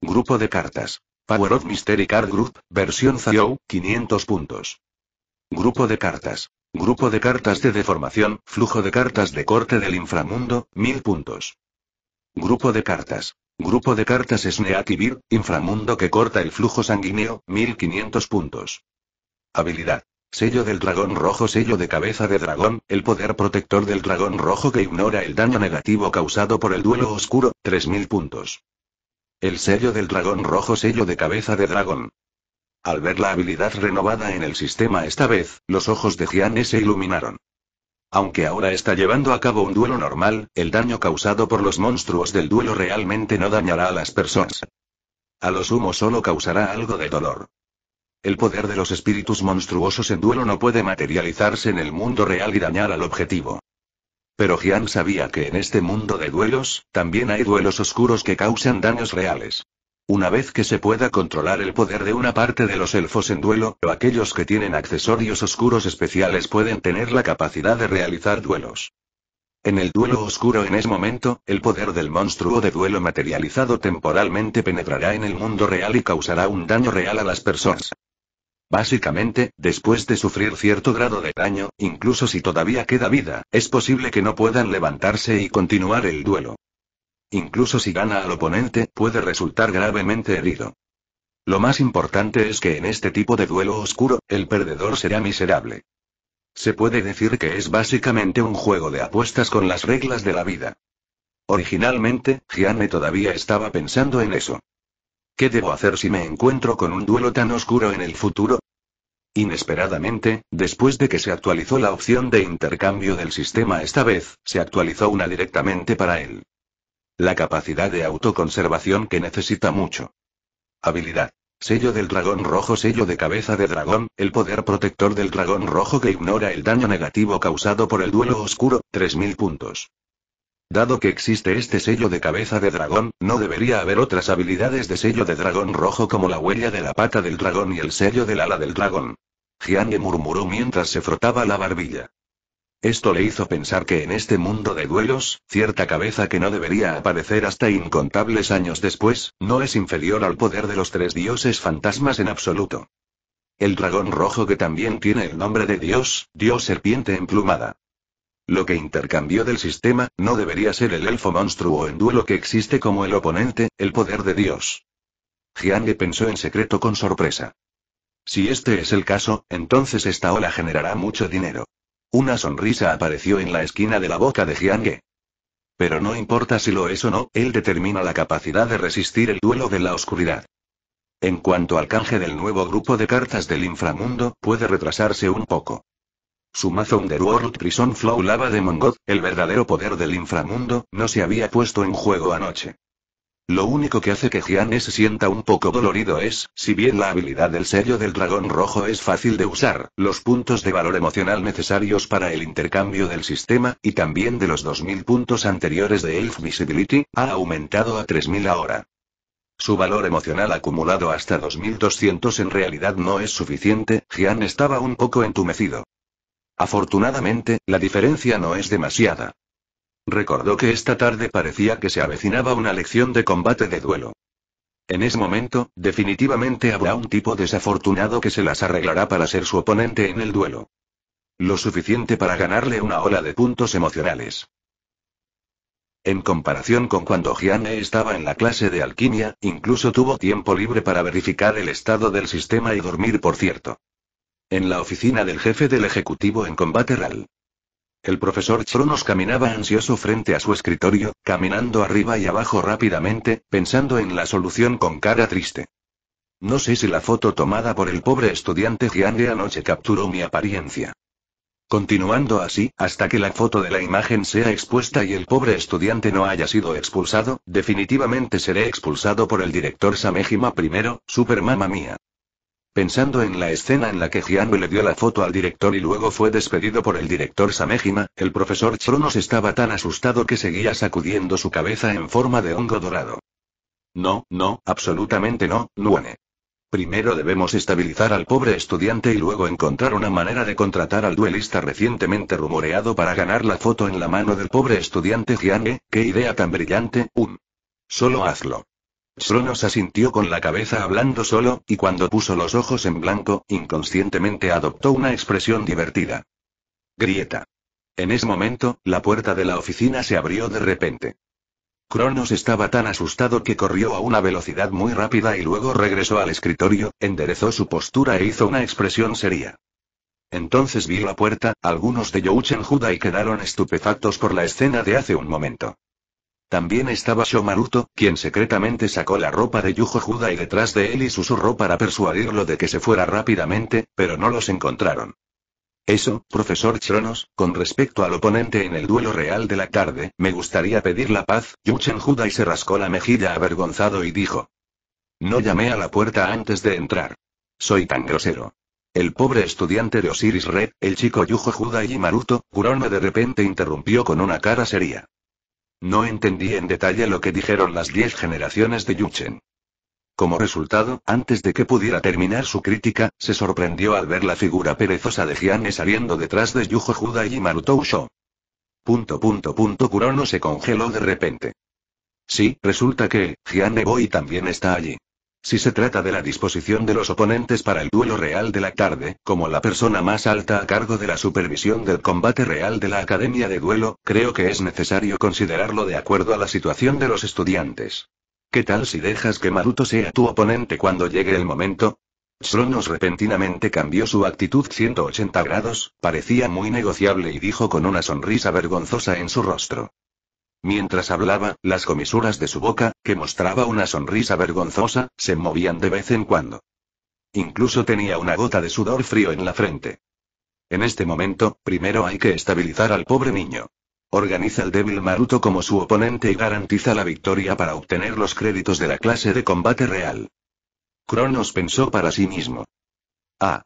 Grupo de cartas. Power of Mystery Card Group, versión Zayo, 500 puntos. Grupo de cartas. Grupo de cartas de deformación, flujo de cartas de corte del inframundo, 1000 puntos. Grupo de cartas. Grupo de cartas bir inframundo que corta el flujo sanguíneo, 1500 puntos. Habilidad. Sello del dragón rojo, sello de cabeza de dragón, el poder protector del dragón rojo que ignora el daño negativo causado por el duelo oscuro, 3000 puntos. El sello del dragón rojo, sello de cabeza de dragón. Al ver la habilidad renovada en el sistema esta vez, los ojos de Gian se iluminaron. Aunque ahora está llevando a cabo un duelo normal, el daño causado por los monstruos del duelo realmente no dañará a las personas. A los sumo solo causará algo de dolor. El poder de los espíritus monstruosos en duelo no puede materializarse en el mundo real y dañar al objetivo. Pero Gian sabía que en este mundo de duelos, también hay duelos oscuros que causan daños reales. Una vez que se pueda controlar el poder de una parte de los elfos en duelo, o aquellos que tienen accesorios oscuros especiales pueden tener la capacidad de realizar duelos. En el duelo oscuro en ese momento, el poder del monstruo de duelo materializado temporalmente penetrará en el mundo real y causará un daño real a las personas. Básicamente, después de sufrir cierto grado de daño, incluso si todavía queda vida, es posible que no puedan levantarse y continuar el duelo. Incluso si gana al oponente, puede resultar gravemente herido. Lo más importante es que en este tipo de duelo oscuro, el perdedor será miserable. Se puede decir que es básicamente un juego de apuestas con las reglas de la vida. Originalmente, Gianne todavía estaba pensando en eso. ¿Qué debo hacer si me encuentro con un duelo tan oscuro en el futuro? Inesperadamente, después de que se actualizó la opción de intercambio del sistema esta vez, se actualizó una directamente para él. La capacidad de autoconservación que necesita mucho. Habilidad. Sello del dragón rojo, sello de cabeza de dragón, el poder protector del dragón rojo que ignora el daño negativo causado por el duelo oscuro, 3.000 puntos. Dado que existe este sello de cabeza de dragón, no debería haber otras habilidades de sello de dragón rojo como la huella de la pata del dragón y el sello del ala del dragón. Gianni murmuró mientras se frotaba la barbilla. Esto le hizo pensar que en este mundo de duelos, cierta cabeza que no debería aparecer hasta incontables años después, no es inferior al poder de los tres dioses fantasmas en absoluto. El dragón rojo que también tiene el nombre de Dios, Dios serpiente emplumada. Lo que intercambió del sistema, no debería ser el elfo monstruo en duelo que existe como el oponente, el poder de Dios. Jiang pensó en secreto con sorpresa. Si este es el caso, entonces esta ola generará mucho dinero. Una sonrisa apareció en la esquina de la boca de Jiang Pero no importa si lo es o no, él determina la capacidad de resistir el duelo de la oscuridad. En cuanto al canje del nuevo grupo de cartas del inframundo, puede retrasarse un poco. Su mazo Underworld Prison Flow Lava de Mongoth, el verdadero poder del inframundo, no se había puesto en juego anoche. Lo único que hace que Gian se sienta un poco dolorido es, si bien la habilidad del sello del dragón rojo es fácil de usar, los puntos de valor emocional necesarios para el intercambio del sistema, y también de los 2.000 puntos anteriores de Elf Visibility, ha aumentado a 3.000 ahora. Su valor emocional acumulado hasta 2.200 en realidad no es suficiente, Gian estaba un poco entumecido. Afortunadamente, la diferencia no es demasiada. Recordó que esta tarde parecía que se avecinaba una lección de combate de duelo. En ese momento, definitivamente habrá un tipo desafortunado que se las arreglará para ser su oponente en el duelo. Lo suficiente para ganarle una ola de puntos emocionales. En comparación con cuando Gianne estaba en la clase de alquimia, incluso tuvo tiempo libre para verificar el estado del sistema y dormir por cierto. En la oficina del jefe del Ejecutivo en combate real. El profesor Chronos caminaba ansioso frente a su escritorio, caminando arriba y abajo rápidamente, pensando en la solución con cara triste. No sé si la foto tomada por el pobre estudiante de anoche capturó mi apariencia. Continuando así, hasta que la foto de la imagen sea expuesta y el pobre estudiante no haya sido expulsado, definitivamente seré expulsado por el director Samejima primero, super mía. Pensando en la escena en la que Gianni le dio la foto al director y luego fue despedido por el director Samejima, el profesor Chronos estaba tan asustado que seguía sacudiendo su cabeza en forma de hongo dorado. No, no, absolutamente no, Nuane. Primero debemos estabilizar al pobre estudiante y luego encontrar una manera de contratar al duelista recientemente rumoreado para ganar la foto en la mano del pobre estudiante Gianni, qué idea tan brillante, un. Solo hazlo. Cronos asintió con la cabeza hablando solo, y cuando puso los ojos en blanco, inconscientemente adoptó una expresión divertida. Grieta. En ese momento, la puerta de la oficina se abrió de repente. Cronos estaba tan asustado que corrió a una velocidad muy rápida y luego regresó al escritorio, enderezó su postura e hizo una expresión seria. Entonces vi la puerta, algunos de Youchen Juda y quedaron estupefactos por la escena de hace un momento. También estaba Shomaruto, quien secretamente sacó la ropa de Yujo Juda y detrás de él y susurró para persuadirlo de que se fuera rápidamente, pero no los encontraron. Eso, profesor Chronos, con respecto al oponente en el duelo real de la tarde, me gustaría pedir la paz, Yuchen Juda y se rascó la mejilla avergonzado y dijo. No llamé a la puerta antes de entrar. Soy tan grosero. El pobre estudiante de Osiris Red, el chico Yujo Juda y Maruto, Kurona de repente interrumpió con una cara seria. No entendí en detalle lo que dijeron las diez generaciones de Yuchen. Como resultado, antes de que pudiera terminar su crítica, se sorprendió al ver la figura perezosa de Jiane saliendo detrás de Yujo Juda y Maruto Usho. Punto punto punto Kurono se congeló de repente. Sí, resulta que, Jiane Boy también está allí. Si se trata de la disposición de los oponentes para el duelo real de la tarde, como la persona más alta a cargo de la supervisión del combate real de la Academia de Duelo, creo que es necesario considerarlo de acuerdo a la situación de los estudiantes. ¿Qué tal si dejas que Maruto sea tu oponente cuando llegue el momento? Sronos repentinamente cambió su actitud 180 grados, parecía muy negociable y dijo con una sonrisa vergonzosa en su rostro. Mientras hablaba, las comisuras de su boca, que mostraba una sonrisa vergonzosa, se movían de vez en cuando. Incluso tenía una gota de sudor frío en la frente. En este momento, primero hay que estabilizar al pobre niño. Organiza al débil Maruto como su oponente y garantiza la victoria para obtener los créditos de la clase de combate real. Cronos pensó para sí mismo. Ah.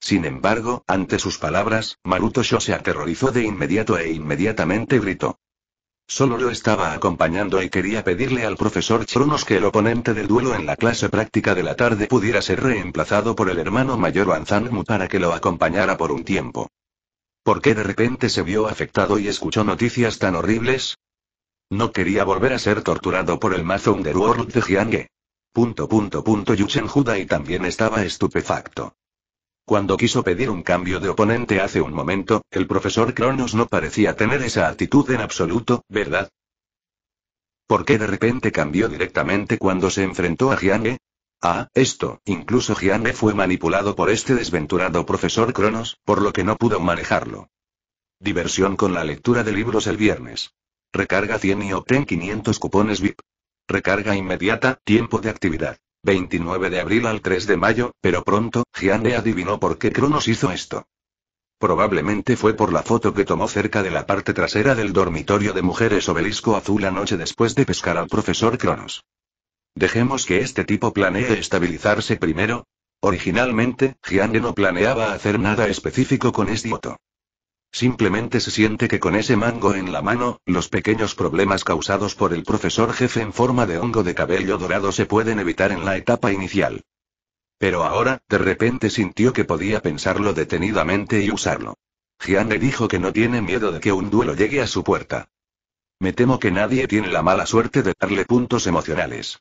Sin embargo, ante sus palabras, Maruto Sho se aterrorizó de inmediato e inmediatamente gritó. Solo lo estaba acompañando y quería pedirle al profesor Chronos que el oponente del duelo en la clase práctica de la tarde pudiera ser reemplazado por el hermano mayor Anzanmu para que lo acompañara por un tiempo. ¿Por qué de repente se vio afectado y escuchó noticias tan horribles? No quería volver a ser torturado por el mazo Underworld de Jiange. Punto punto punto Yuchen y también estaba estupefacto. Cuando quiso pedir un cambio de oponente hace un momento, el profesor Cronos no parecía tener esa actitud en absoluto, ¿verdad? ¿Por qué de repente cambió directamente cuando se enfrentó a Jiange? Ah, esto, incluso Jiange fue manipulado por este desventurado profesor Cronos, por lo que no pudo manejarlo. Diversión con la lectura de libros el viernes. Recarga 100 y obtén 500 cupones VIP. Recarga inmediata, tiempo de actividad. 29 de abril al 3 de mayo, pero pronto, Gianne adivinó por qué Cronos hizo esto. Probablemente fue por la foto que tomó cerca de la parte trasera del dormitorio de mujeres obelisco azul la noche después de pescar al profesor Cronos. Dejemos que este tipo planee estabilizarse primero. Originalmente, Gianne no planeaba hacer nada específico con este foto. Simplemente se siente que con ese mango en la mano, los pequeños problemas causados por el profesor jefe en forma de hongo de cabello dorado se pueden evitar en la etapa inicial. Pero ahora, de repente sintió que podía pensarlo detenidamente y usarlo. Ji'an le dijo que no tiene miedo de que un duelo llegue a su puerta. Me temo que nadie tiene la mala suerte de darle puntos emocionales.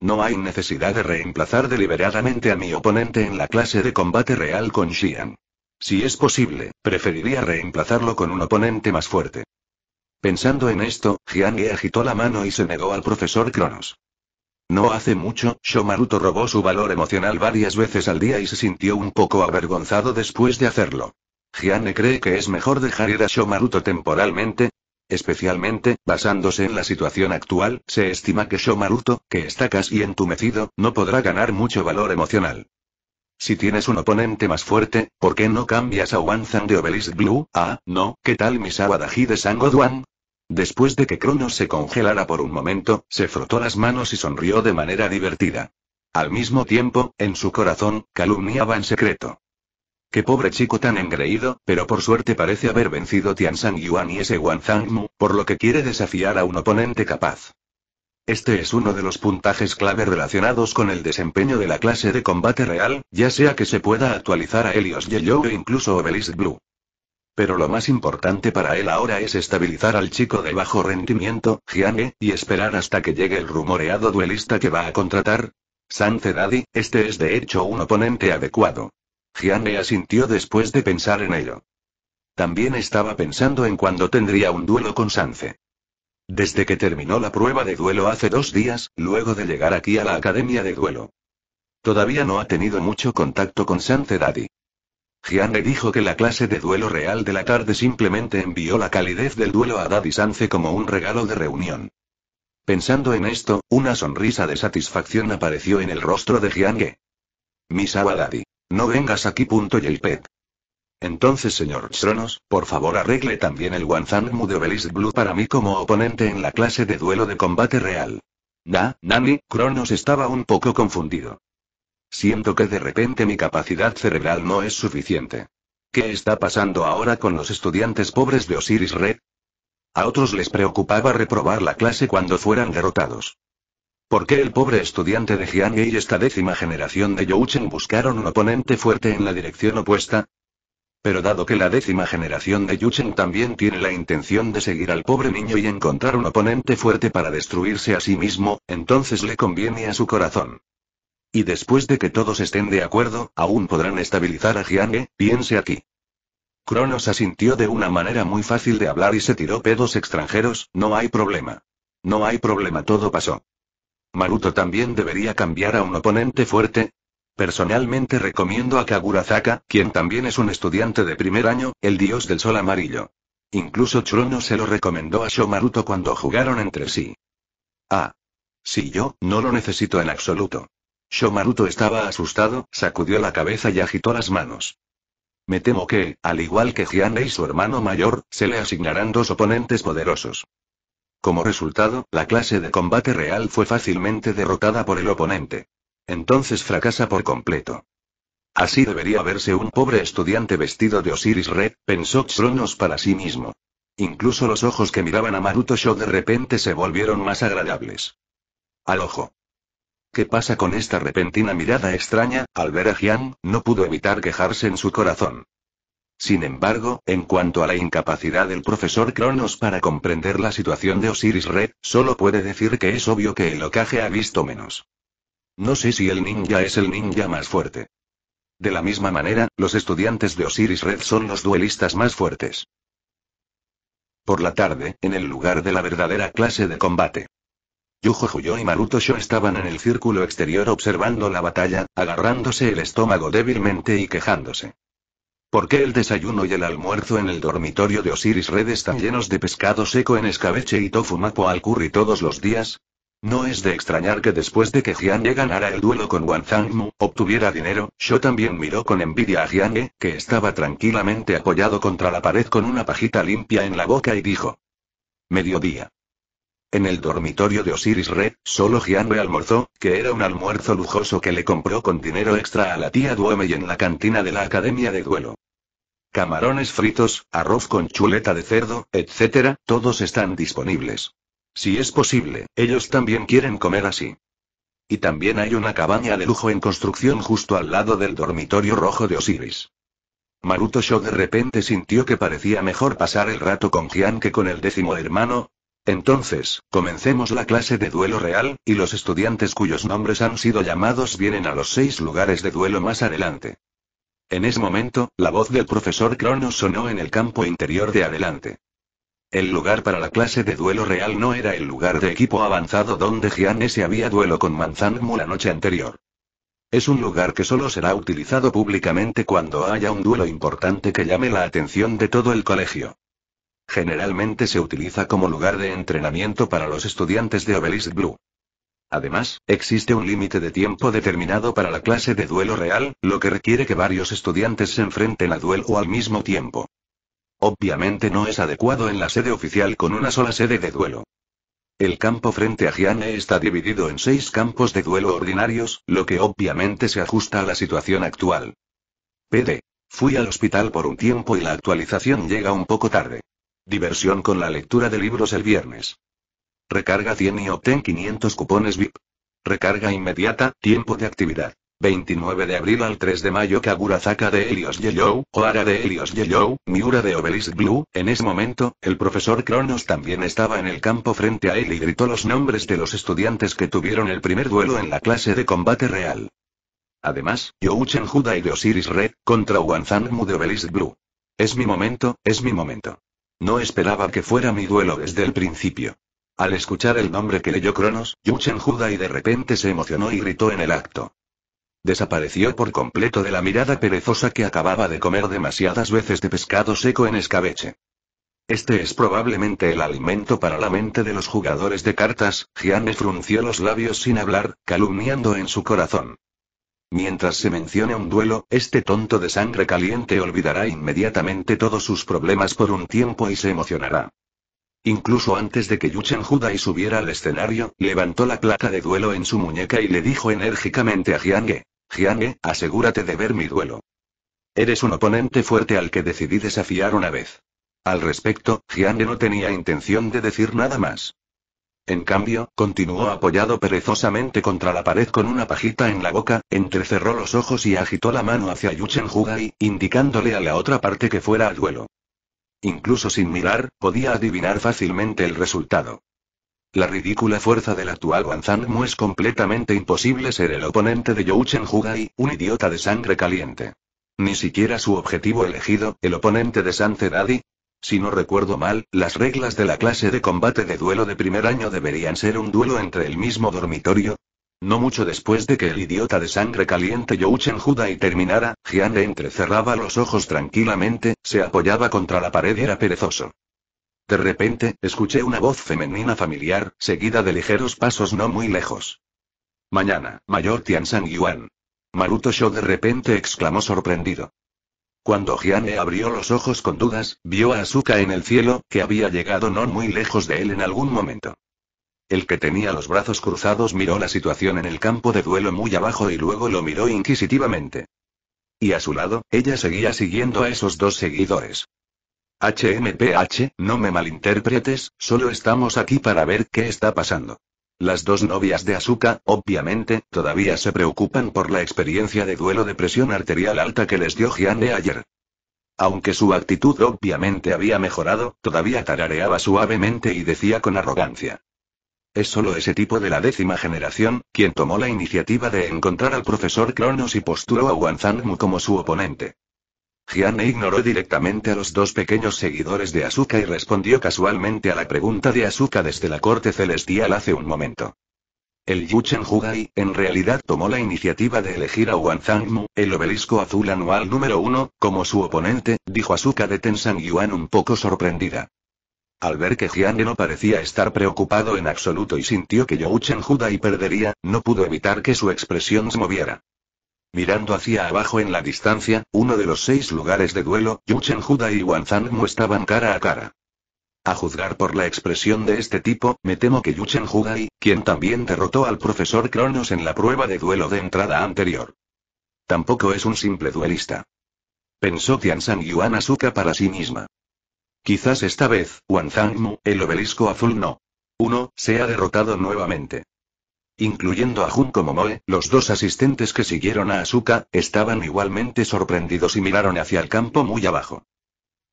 No hay necesidad de reemplazar deliberadamente a mi oponente en la clase de combate real con Xian. Si es posible, preferiría reemplazarlo con un oponente más fuerte. Pensando en esto, Gianni agitó la mano y se negó al profesor Cronos. No hace mucho, Shomaruto robó su valor emocional varias veces al día y se sintió un poco avergonzado después de hacerlo. Gianni cree que es mejor dejar ir a Shomaruto temporalmente. Especialmente, basándose en la situación actual, se estima que Shomaruto, que está casi entumecido, no podrá ganar mucho valor emocional. Si tienes un oponente más fuerte, ¿por qué no cambias a Wanzan de Obelisk Blue? Ah, no, ¿qué tal Misawa Daji de Sangoduan? Después de que Cronos se congelara por un momento, se frotó las manos y sonrió de manera divertida. Al mismo tiempo, en su corazón, calumniaba en secreto. Qué pobre chico tan engreído, pero por suerte parece haber vencido Tian San Yuan y ese Wanzang Mu, por lo que quiere desafiar a un oponente capaz. Este es uno de los puntajes clave relacionados con el desempeño de la clase de combate real, ya sea que se pueda actualizar a Helios Yellow o e incluso Obelisk Blue. Pero lo más importante para él ahora es estabilizar al chico de bajo rendimiento, Gianni, y esperar hasta que llegue el rumoreado duelista que va a contratar. Sanse Daddy, este es de hecho un oponente adecuado. Gianni asintió después de pensar en ello. También estaba pensando en cuándo tendría un duelo con Sance. Desde que terminó la prueba de duelo hace dos días, luego de llegar aquí a la Academia de Duelo. Todavía no ha tenido mucho contacto con Sanze Daddy. Jian dijo que la clase de duelo real de la tarde simplemente envió la calidez del duelo a Daddy Sanze como un regalo de reunión. Pensando en esto, una sonrisa de satisfacción apareció en el rostro de Giange. Misawa Daddy. No vengas aquí. Punto entonces, señor Tronos, por favor arregle también el Wanzanmu de Obelisk Blue para mí como oponente en la clase de duelo de combate real. Na, Nani, Cronos estaba un poco confundido. Siento que de repente mi capacidad cerebral no es suficiente. ¿Qué está pasando ahora con los estudiantes pobres de Osiris Red? A otros les preocupaba reprobar la clase cuando fueran derrotados. ¿Por qué el pobre estudiante de Jiangei y esta décima generación de Youchen buscaron un oponente fuerte en la dirección opuesta? Pero dado que la décima generación de Yuchen también tiene la intención de seguir al pobre niño y encontrar un oponente fuerte para destruirse a sí mismo, entonces le conviene a su corazón. Y después de que todos estén de acuerdo, aún podrán estabilizar a Jiange, piense aquí. Cronos asintió de una manera muy fácil de hablar y se tiró pedos extranjeros, no hay problema. No hay problema, todo pasó. Maruto también debería cambiar a un oponente fuerte, Personalmente recomiendo a Kagurazaka, quien también es un estudiante de primer año, el dios del sol amarillo. Incluso Churono se lo recomendó a Shomaruto cuando jugaron entre sí. Ah. Si yo, no lo necesito en absoluto. Shomaruto estaba asustado, sacudió la cabeza y agitó las manos. Me temo que, al igual que Gianne y su hermano mayor, se le asignarán dos oponentes poderosos. Como resultado, la clase de combate real fue fácilmente derrotada por el oponente entonces fracasa por completo. Así debería verse un pobre estudiante vestido de Osiris Red, pensó Cronos para sí mismo. Incluso los ojos que miraban a Maruto Show de repente se volvieron más agradables. Al ojo. ¿Qué pasa con esta repentina mirada extraña? Al ver a Jian, no pudo evitar quejarse en su corazón. Sin embargo, en cuanto a la incapacidad del profesor Cronos para comprender la situación de Osiris Red, solo puede decir que es obvio que el ocaje ha visto menos. No sé si el ninja es el ninja más fuerte. De la misma manera, los estudiantes de Osiris Red son los duelistas más fuertes. Por la tarde, en el lugar de la verdadera clase de combate. Yujo Huyo y Maruto estaban en el círculo exterior observando la batalla, agarrándose el estómago débilmente y quejándose. ¿Por qué el desayuno y el almuerzo en el dormitorio de Osiris Red están llenos de pescado seco en escabeche y tofu mapo al curry todos los días? No es de extrañar que después de que Jianye ganara el duelo con Wang Zhangmu, obtuviera dinero, Sho también miró con envidia a Jianye, que estaba tranquilamente apoyado contra la pared con una pajita limpia en la boca y dijo. Mediodía. En el dormitorio de Osiris Red, solo Jiang almorzó, que era un almuerzo lujoso que le compró con dinero extra a la tía Duome y en la cantina de la Academia de Duelo. Camarones fritos, arroz con chuleta de cerdo, etc., todos están disponibles. Si es posible, ellos también quieren comer así. Y también hay una cabaña de lujo en construcción justo al lado del dormitorio rojo de Osiris. Maruto Sho de repente sintió que parecía mejor pasar el rato con Gian que con el décimo hermano. Entonces, comencemos la clase de duelo real, y los estudiantes cuyos nombres han sido llamados vienen a los seis lugares de duelo más adelante. En ese momento, la voz del profesor Cronos sonó en el campo interior de adelante. El lugar para la clase de duelo real no era el lugar de equipo avanzado donde se había duelo con Manzanmu la noche anterior. Es un lugar que solo será utilizado públicamente cuando haya un duelo importante que llame la atención de todo el colegio. Generalmente se utiliza como lugar de entrenamiento para los estudiantes de Obelisk Blue. Además, existe un límite de tiempo determinado para la clase de duelo real, lo que requiere que varios estudiantes se enfrenten a duelo al mismo tiempo. Obviamente no es adecuado en la sede oficial con una sola sede de duelo. El campo frente a Giane está dividido en seis campos de duelo ordinarios, lo que obviamente se ajusta a la situación actual. PD. Fui al hospital por un tiempo y la actualización llega un poco tarde. Diversión con la lectura de libros el viernes. Recarga 100 y obtén 500 cupones VIP. Recarga inmediata, tiempo de actividad. 29 de abril al 3 de mayo Kagurazaka de Helios Yellow, Oara de Helios Yellow, Miura de Obelisk Blue. En ese momento, el profesor Cronos también estaba en el campo frente a él y gritó los nombres de los estudiantes que tuvieron el primer duelo en la clase de combate real. Además, Youchen Juda y de Osiris Red, contra Wanzanmu de Obelisk Blue. Es mi momento, es mi momento. No esperaba que fuera mi duelo desde el principio. Al escuchar el nombre que leyó Cronos, Yuchen Juda y de repente se emocionó y gritó en el acto. Desapareció por completo de la mirada perezosa que acababa de comer demasiadas veces de pescado seco en escabeche. Este es probablemente el alimento para la mente de los jugadores de cartas, Gianne frunció los labios sin hablar, calumniando en su corazón. Mientras se mencione un duelo, este tonto de sangre caliente olvidará inmediatamente todos sus problemas por un tiempo y se emocionará. Incluso antes de que Yuchen Judai subiera al escenario, levantó la placa de duelo en su muñeca y le dijo enérgicamente a Jiange. «Jiane, asegúrate de ver mi duelo. Eres un oponente fuerte al que decidí desafiar una vez. Al respecto, Jiane no tenía intención de decir nada más. En cambio, continuó apoyado perezosamente contra la pared con una pajita en la boca, entrecerró los ojos y agitó la mano hacia Yuchen indicándole a la otra parte que fuera al duelo. Incluso sin mirar, podía adivinar fácilmente el resultado. La ridícula fuerza del actual Mu es completamente imposible ser el oponente de Youchen y, un idiota de sangre caliente. Ni siquiera su objetivo elegido, el oponente de San Si no recuerdo mal, las reglas de la clase de combate de duelo de primer año deberían ser un duelo entre el mismo dormitorio, no mucho después de que el idiota de sangre caliente Youchen y terminara, Jian entrecerraba los ojos tranquilamente, se apoyaba contra la pared y era perezoso. De repente, escuché una voz femenina familiar, seguida de ligeros pasos no muy lejos. Mañana, Mayor Tian San Yuan. Maruto Sho de repente exclamó sorprendido. Cuando Jiane abrió los ojos con dudas, vio a Asuka en el cielo, que había llegado no muy lejos de él en algún momento. El que tenía los brazos cruzados miró la situación en el campo de duelo muy abajo y luego lo miró inquisitivamente. Y a su lado, ella seguía siguiendo a esos dos seguidores. HMPH, no me malinterpretes, solo estamos aquí para ver qué está pasando. Las dos novias de Asuka, obviamente, todavía se preocupan por la experiencia de duelo de presión arterial alta que les dio de ayer. Aunque su actitud obviamente había mejorado, todavía tarareaba suavemente y decía con arrogancia. Es solo ese tipo de la décima generación, quien tomó la iniciativa de encontrar al profesor Cronos y postuló a Wanzanmu como su oponente. Gianne ignoró directamente a los dos pequeños seguidores de Asuka y respondió casualmente a la pregunta de Asuka desde la corte celestial hace un momento. El Yuchen Hugai, en realidad tomó la iniciativa de elegir a Wanzangmu, el obelisco azul anual número uno, como su oponente, dijo Asuka de Tensan Yuan un poco sorprendida. Al ver que Jiane no parecía estar preocupado en absoluto y sintió que Yuchen Hugai perdería, no pudo evitar que su expresión se moviera. Mirando hacia abajo en la distancia, uno de los seis lugares de duelo, Yuchen Huda y Wanzangmu estaban cara a cara. A juzgar por la expresión de este tipo, me temo que Yuchen y, quien también derrotó al profesor Cronos en la prueba de duelo de entrada anterior. Tampoco es un simple duelista. Pensó Tianzang Yuan Asuka para sí misma. Quizás esta vez, Wanzangmu, el obelisco azul no. Uno, ha derrotado nuevamente incluyendo a Jun como Moe, los dos asistentes que siguieron a Asuka, estaban igualmente sorprendidos y miraron hacia el campo muy abajo.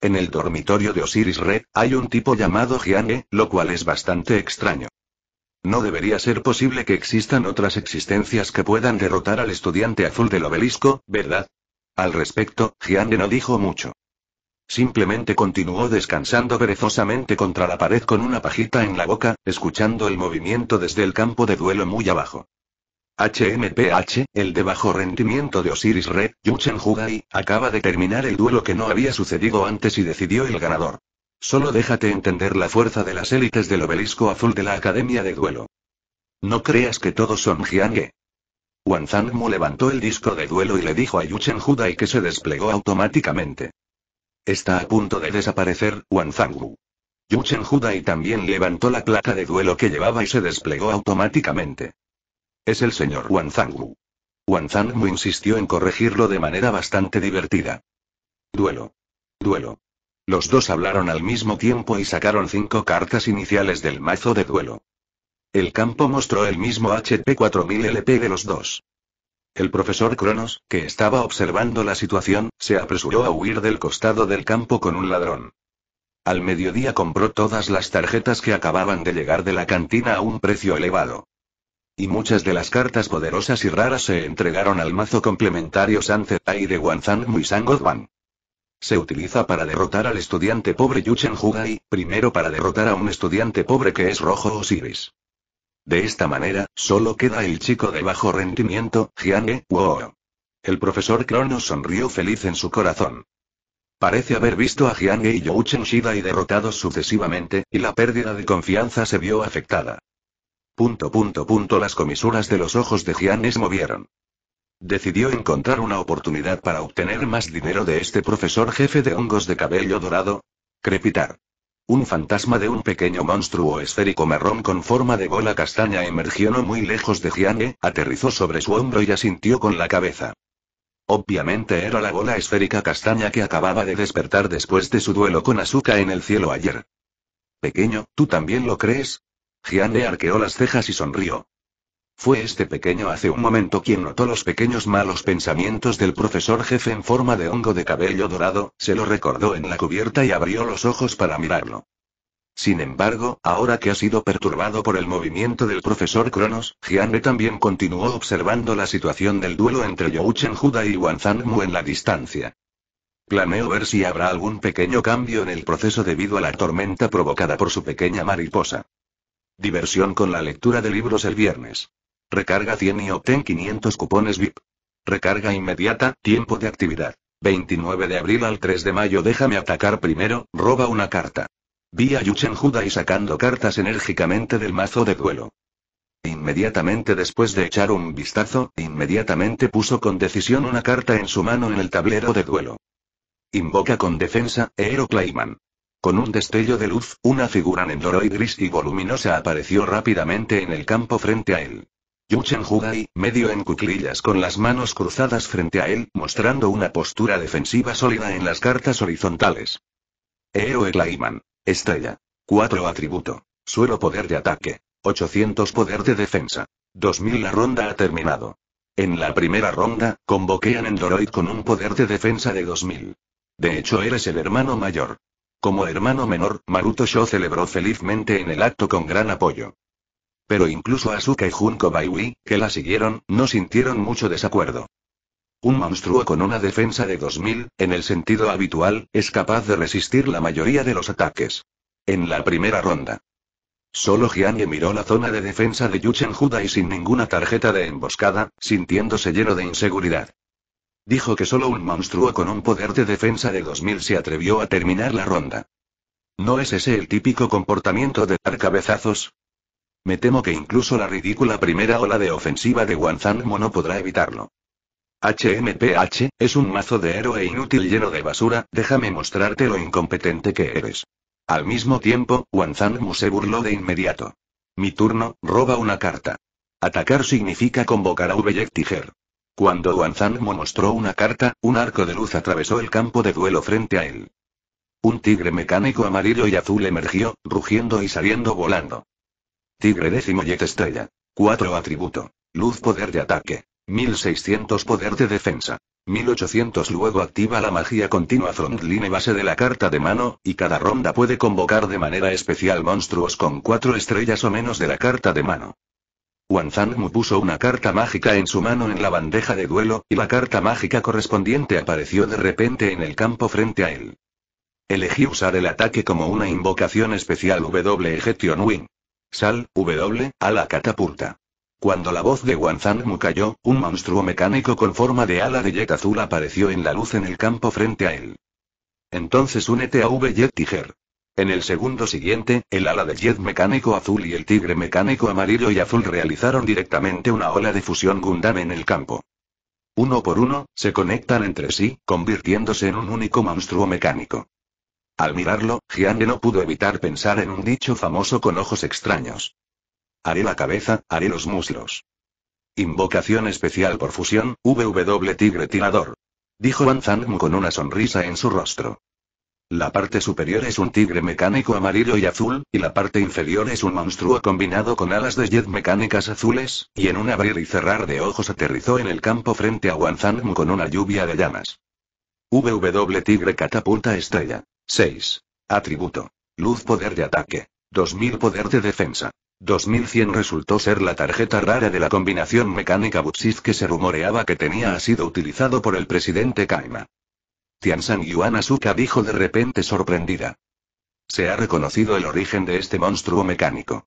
En el dormitorio de Osiris Red, hay un tipo llamado Giange, lo cual es bastante extraño. No debería ser posible que existan otras existencias que puedan derrotar al estudiante azul del obelisco, ¿verdad? Al respecto, Giange no dijo mucho. Simplemente continuó descansando perezosamente contra la pared con una pajita en la boca, escuchando el movimiento desde el campo de duelo muy abajo. HMPH, el de bajo rendimiento de Osiris Red, Yuchen Judai, acaba de terminar el duelo que no había sucedido antes y decidió el ganador. Solo déjate entender la fuerza de las élites del obelisco azul de la Academia de Duelo. No creas que todos son Jiange. Wanzangmu levantó el disco de duelo y le dijo a Yuchen y que se desplegó automáticamente. Está a punto de desaparecer, Wanzangu. Yu Chen y también levantó la placa de duelo que llevaba y se desplegó automáticamente. Es el señor Wanzangu. Wanzangu insistió en corregirlo de manera bastante divertida. Duelo. Duelo. Los dos hablaron al mismo tiempo y sacaron cinco cartas iniciales del mazo de duelo. El campo mostró el mismo HP 4000 LP de los dos. El profesor Cronos, que estaba observando la situación, se apresuró a huir del costado del campo con un ladrón. Al mediodía compró todas las tarjetas que acababan de llegar de la cantina a un precio elevado. Y muchas de las cartas poderosas y raras se entregaron al mazo complementario San Sanzetai de Wanzan y Se utiliza para derrotar al estudiante pobre Yuchen Hugai, primero para derrotar a un estudiante pobre que es rojo Osiris. De esta manera, solo queda el chico de bajo rendimiento, Jiang e. Wow. El profesor cronos sonrió feliz en su corazón. Parece haber visto a Jiang e. y Youchen Shida y derrotados sucesivamente, y la pérdida de confianza se vio afectada. Punto punto punto las comisuras de los ojos de Jiang e se movieron. Decidió encontrar una oportunidad para obtener más dinero de este profesor jefe de hongos de cabello dorado. Crepitar. Un fantasma de un pequeño monstruo esférico marrón con forma de bola castaña emergió no muy lejos de Jiane, aterrizó sobre su hombro y asintió con la cabeza. Obviamente era la bola esférica castaña que acababa de despertar después de su duelo con Azuka en el cielo ayer. Pequeño, ¿tú también lo crees? Jiane arqueó las cejas y sonrió. Fue este pequeño hace un momento quien notó los pequeños malos pensamientos del profesor jefe en forma de hongo de cabello dorado, se lo recordó en la cubierta y abrió los ojos para mirarlo. Sin embargo, ahora que ha sido perturbado por el movimiento del profesor Cronos, Jianbe también continuó observando la situación del duelo entre Youchen Juda y Mu en la distancia. Planeo ver si habrá algún pequeño cambio en el proceso debido a la tormenta provocada por su pequeña mariposa. Diversión con la lectura de libros el viernes. Recarga 100 y obtén 500 cupones VIP. Recarga inmediata, tiempo de actividad. 29 de abril al 3 de mayo déjame atacar primero, roba una carta. Vi a Yuchen y sacando cartas enérgicamente del mazo de duelo. Inmediatamente después de echar un vistazo, inmediatamente puso con decisión una carta en su mano en el tablero de duelo. Invoca con defensa, Eero Clayman. Con un destello de luz, una figura en gris y voluminosa apareció rápidamente en el campo frente a él. Yu Hugai, medio en cuclillas con las manos cruzadas frente a él, mostrando una postura defensiva sólida en las cartas horizontales. Héroe Estrella. 4 atributo. Suelo poder de ataque. 800 poder de defensa. 2000 la ronda ha terminado. En la primera ronda, convoqué a Nendoroid con un poder de defensa de 2000. De hecho, eres el hermano mayor. Como hermano menor, Maruto Sho celebró felizmente en el acto con gran apoyo. Pero incluso Asuka y Junko Baiwi, que la siguieron, no sintieron mucho desacuerdo. Un monstruo con una defensa de 2000, en el sentido habitual, es capaz de resistir la mayoría de los ataques. En la primera ronda. Solo Jianye miró la zona de defensa de Yuchen Huda y sin ninguna tarjeta de emboscada, sintiéndose lleno de inseguridad. Dijo que solo un monstruo con un poder de defensa de 2000 se atrevió a terminar la ronda. ¿No es ese el típico comportamiento de dar cabezazos? Me temo que incluso la ridícula primera ola de ofensiva de zan no podrá evitarlo. HMPH, es un mazo de héroe inútil lleno de basura, déjame mostrarte lo incompetente que eres. Al mismo tiempo, zan se burló de inmediato. Mi turno, roba una carta. Atacar significa convocar a Ubeyek Tiger. Cuando zan mostró una carta, un arco de luz atravesó el campo de duelo frente a él. Un tigre mecánico amarillo y azul emergió, rugiendo y saliendo volando. Tigre décimo Jet Estrella. 4 atributo. Luz poder de ataque. 1600 poder de defensa. 1800 luego activa la magia continua frontline base de la carta de mano, y cada ronda puede convocar de manera especial monstruos con 4 estrellas o menos de la carta de mano. Wanzanmu puso una carta mágica en su mano en la bandeja de duelo, y la carta mágica correspondiente apareció de repente en el campo frente a él. Elegí usar el ataque como una invocación especial W Tion Wing. Sal, W, a la catapulta. Cuando la voz de Mu cayó, un monstruo mecánico con forma de ala de jet azul apareció en la luz en el campo frente a él. Entonces únete a V-Jet Tiger. En el segundo siguiente, el ala de jet mecánico azul y el tigre mecánico amarillo y azul realizaron directamente una ola de fusión Gundam en el campo. Uno por uno, se conectan entre sí, convirtiéndose en un único monstruo mecánico. Al mirarlo, Jiang no pudo evitar pensar en un dicho famoso con ojos extraños. Haré la cabeza, haré los muslos. Invocación especial por fusión, VW Tigre Tirador. Dijo Wan Zang con una sonrisa en su rostro. La parte superior es un tigre mecánico amarillo y azul, y la parte inferior es un monstruo combinado con alas de jet mecánicas azules, y en un abrir y cerrar de ojos aterrizó en el campo frente a Wanzang con una lluvia de llamas. VW Tigre Catapulta Estrella. 6. Atributo. Luz poder de ataque. 2000 poder de defensa. 2100 resultó ser la tarjeta rara de la combinación mecánica Butsif que se rumoreaba que tenía ha sido utilizado por el presidente Kaima. San Yuan Asuka dijo de repente sorprendida. Se ha reconocido el origen de este monstruo mecánico.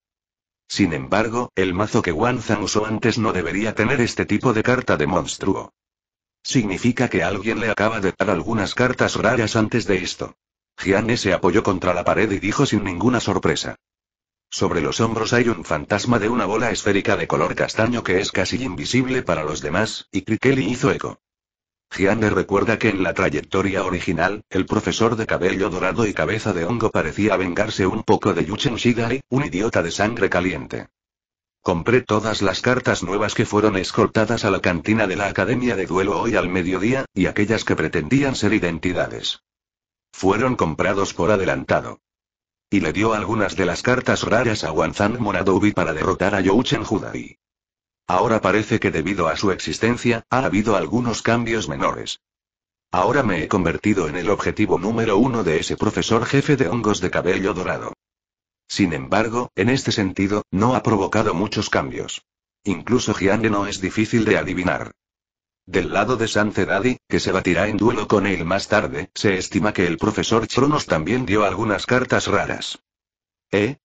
Sin embargo, el mazo que Wanzan usó antes no debería tener este tipo de carta de monstruo. Significa que alguien le acaba de dar algunas cartas raras antes de esto. Gianne se apoyó contra la pared y dijo sin ninguna sorpresa. Sobre los hombros hay un fantasma de una bola esférica de color castaño que es casi invisible para los demás, y Kriqueli hizo eco. Gianne recuerda que en la trayectoria original, el profesor de cabello dorado y cabeza de hongo parecía vengarse un poco de Yuchen Shidai, un idiota de sangre caliente. Compré todas las cartas nuevas que fueron escoltadas a la cantina de la Academia de Duelo hoy al mediodía, y aquellas que pretendían ser identidades. Fueron comprados por adelantado. Y le dio algunas de las cartas raras a Wanzan Moradubi para derrotar a Youchen Judai. Ahora parece que debido a su existencia, ha habido algunos cambios menores. Ahora me he convertido en el objetivo número uno de ese profesor jefe de hongos de cabello dorado. Sin embargo, en este sentido, no ha provocado muchos cambios. Incluso Giande no es difícil de adivinar. Del lado de Sancedadi, que se batirá en duelo con él más tarde, se estima que el profesor Cronos también dio algunas cartas raras. ¿Eh?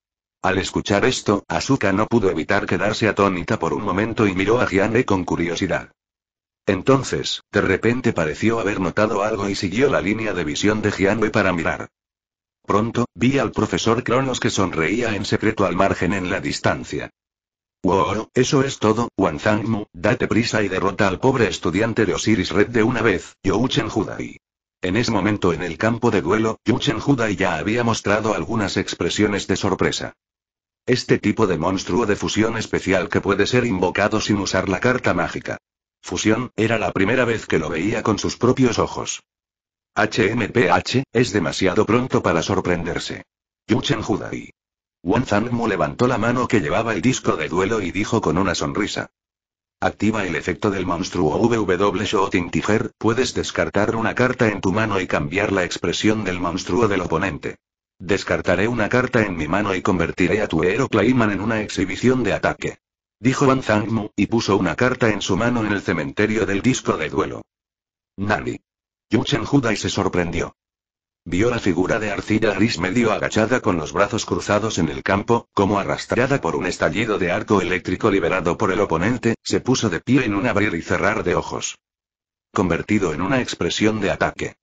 Al escuchar esto, Asuka no pudo evitar quedarse atónita por un momento y miró a Jiane con curiosidad. Entonces, de repente pareció haber notado algo y siguió la línea de visión de Jiane para mirar. Pronto, vi al profesor Cronos que sonreía en secreto al margen en la distancia. Wow, eso es todo, Wang date prisa y derrota al pobre estudiante de Osiris Red de una vez, Youchen Hudai. En ese momento en el campo de duelo, Youchen Hudai ya había mostrado algunas expresiones de sorpresa. Este tipo de monstruo de fusión especial que puede ser invocado sin usar la carta mágica. Fusión, era la primera vez que lo veía con sus propios ojos. HMPH, es demasiado pronto para sorprenderse. Chen Hudai. Wang Zhangmo levantó la mano que llevaba el disco de duelo y dijo con una sonrisa. Activa el efecto del monstruo ww Shooting Tiger, puedes descartar una carta en tu mano y cambiar la expresión del monstruo del oponente. Descartaré una carta en mi mano y convertiré a tu héroe Clayman en una exhibición de ataque. Dijo Wang Zangmu, y puso una carta en su mano en el cementerio del disco de duelo. Nani. Yuchen y se sorprendió. Vio la figura de arcilla gris medio agachada con los brazos cruzados en el campo, como arrastrada por un estallido de arco eléctrico liberado por el oponente, se puso de pie en un abrir y cerrar de ojos. Convertido en una expresión de ataque.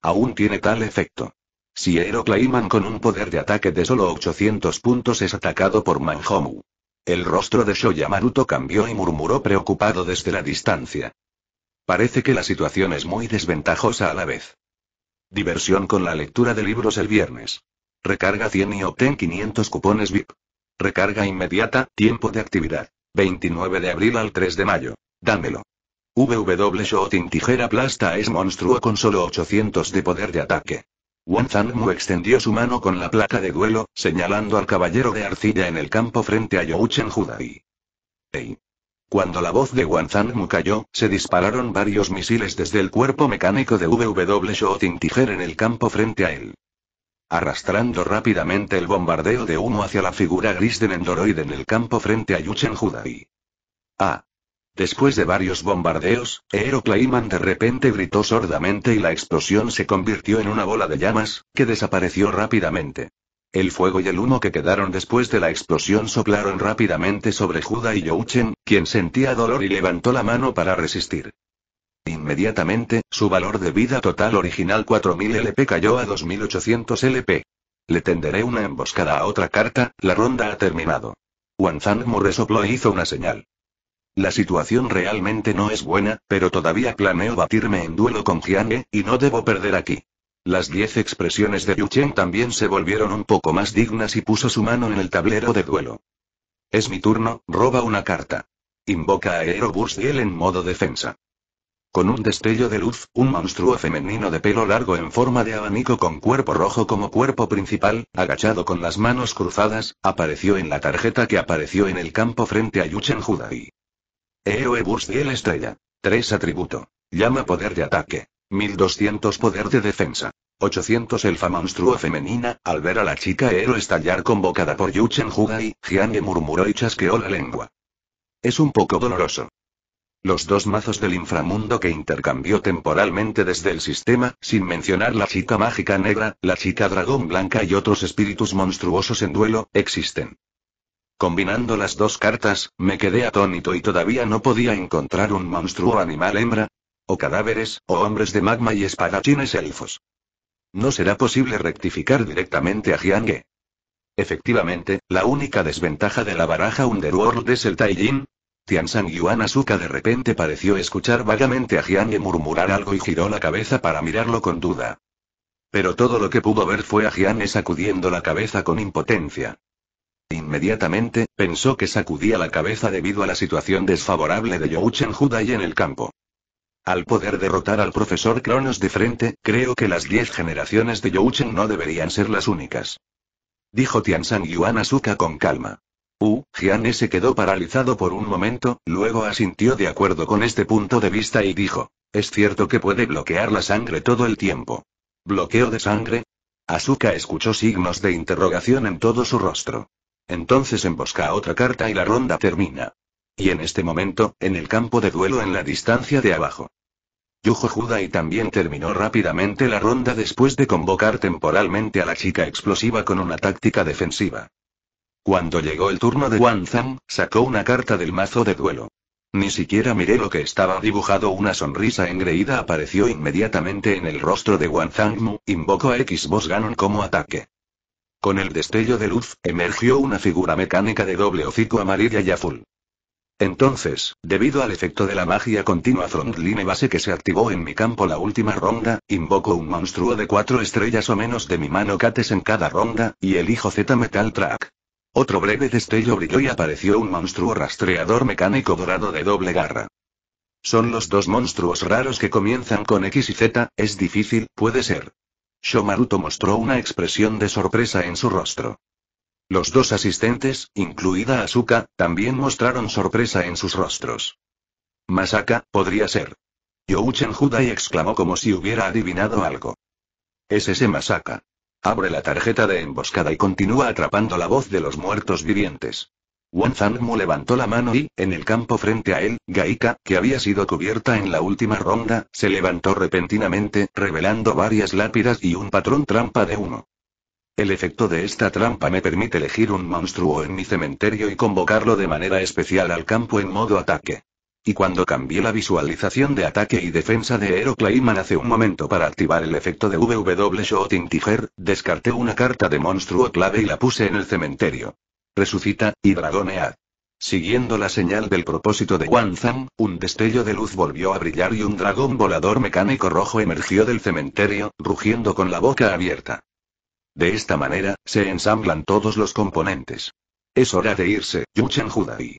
Aún tiene tal efecto. Si Eroclaiman con un poder de ataque de solo 800 puntos es atacado por Manhomu. El rostro de Shoya Maruto cambió y murmuró preocupado desde la distancia. Parece que la situación es muy desventajosa a la vez. Diversión con la lectura de libros el viernes. Recarga 100 y obtén 500 cupones VIP. Recarga inmediata, tiempo de actividad. 29 de abril al 3 de mayo. Dámelo. WW Shooting Tijera Plasta es monstruo con solo 800 de poder de ataque. Wang Mu extendió su mano con la placa de duelo, señalando al caballero de arcilla en el campo frente a Youchen Judai. EY. Cuando la voz de Mu cayó, se dispararon varios misiles desde el cuerpo mecánico de W. Shooting Tiger en el campo frente a él. Arrastrando rápidamente el bombardeo de humo hacia la figura gris de Nendoroid en el campo frente a Yuchen Judai. Ah, Después de varios bombardeos, Aeroclayman de repente gritó sordamente y la explosión se convirtió en una bola de llamas, que desapareció rápidamente. El fuego y el humo que quedaron después de la explosión soplaron rápidamente sobre Juda y Youchen, quien sentía dolor y levantó la mano para resistir. Inmediatamente, su valor de vida total original 4000 LP cayó a 2800 LP. Le tenderé una emboscada a otra carta, la ronda ha terminado. Wanzanmo sopló e hizo una señal. La situación realmente no es buena, pero todavía planeo batirme en duelo con Jiang, y no debo perder aquí. Las diez expresiones de Chen también se volvieron un poco más dignas y puso su mano en el tablero de duelo. Es mi turno, roba una carta. Invoca a Aerobus él en modo defensa. Con un destello de luz, un monstruo femenino de pelo largo en forma de abanico con cuerpo rojo como cuerpo principal, agachado con las manos cruzadas, apareció en la tarjeta que apareció en el campo frente a Yuchen Judai. y Burstiel Estrella. Tres atributo. Llama poder de ataque. 1200 poder de defensa. 800 elfa monstruo femenina, al ver a la chica héroe estallar convocada por Yuchen Hugai, Jiange murmuró y chasqueó la lengua. Es un poco doloroso. Los dos mazos del inframundo que intercambió temporalmente desde el sistema, sin mencionar la chica mágica negra, la chica dragón blanca y otros espíritus monstruosos en duelo, existen. Combinando las dos cartas, me quedé atónito y todavía no podía encontrar un monstruo animal hembra, o cadáveres, o hombres de magma y espadachines elfos. No será posible rectificar directamente a Jiange. Efectivamente, la única desventaja de la baraja Underworld es el Taijin. y Yuan Asuka de repente pareció escuchar vagamente a Jiange murmurar algo y giró la cabeza para mirarlo con duda. Pero todo lo que pudo ver fue a Jiang sacudiendo la cabeza con impotencia. Inmediatamente, pensó que sacudía la cabeza debido a la situación desfavorable de Huda y en el campo. Al poder derrotar al profesor Cronos de frente, creo que las diez generaciones de Youchen no deberían ser las únicas. Dijo Tian y Yuan Asuka con calma. Wu, Jian se quedó paralizado por un momento, luego asintió de acuerdo con este punto de vista y dijo, es cierto que puede bloquear la sangre todo el tiempo. ¿Bloqueo de sangre? Asuka escuchó signos de interrogación en todo su rostro. Entonces embosca otra carta y la ronda termina. Y en este momento, en el campo de duelo en la distancia de abajo. Yujo Juda y también terminó rápidamente la ronda después de convocar temporalmente a la chica explosiva con una táctica defensiva. Cuando llegó el turno de Wanzang, sacó una carta del mazo de duelo. Ni siquiera miré lo que estaba dibujado, una sonrisa engreída apareció inmediatamente en el rostro de Wanzang Mu, invocó a X-Boss Ganon como ataque. Con el destello de luz, emergió una figura mecánica de doble hocico amarilla y azul. Entonces, debido al efecto de la magia continua Frontline base que se activó en mi campo la última ronda, invoco un monstruo de cuatro estrellas o menos de mi mano Cates en cada ronda, y elijo Z Metal Track. Otro breve destello brilló y apareció un monstruo rastreador mecánico dorado de doble garra. Son los dos monstruos raros que comienzan con X y Z, es difícil, puede ser. Shomaruto mostró una expresión de sorpresa en su rostro. Los dos asistentes, incluida Asuka, también mostraron sorpresa en sus rostros. Masaka, podría ser. Youchen y exclamó como si hubiera adivinado algo. Es ese Masaka. Abre la tarjeta de emboscada y continúa atrapando la voz de los muertos vivientes. Wang levantó la mano y, en el campo frente a él, Gaika, que había sido cubierta en la última ronda, se levantó repentinamente, revelando varias lápidas y un patrón trampa de uno. El efecto de esta trampa me permite elegir un monstruo en mi cementerio y convocarlo de manera especial al campo en modo ataque. Y cuando cambié la visualización de ataque y defensa de Heroclaiman hace un momento para activar el efecto de WW Shooting Tiger, descarté una carta de monstruo clave y la puse en el cementerio. Resucita, y dragonea. Siguiendo la señal del propósito de Wanzam, un destello de luz volvió a brillar y un dragón volador mecánico rojo emergió del cementerio, rugiendo con la boca abierta. De esta manera, se ensamblan todos los componentes. Es hora de irse, Yuchen Judai.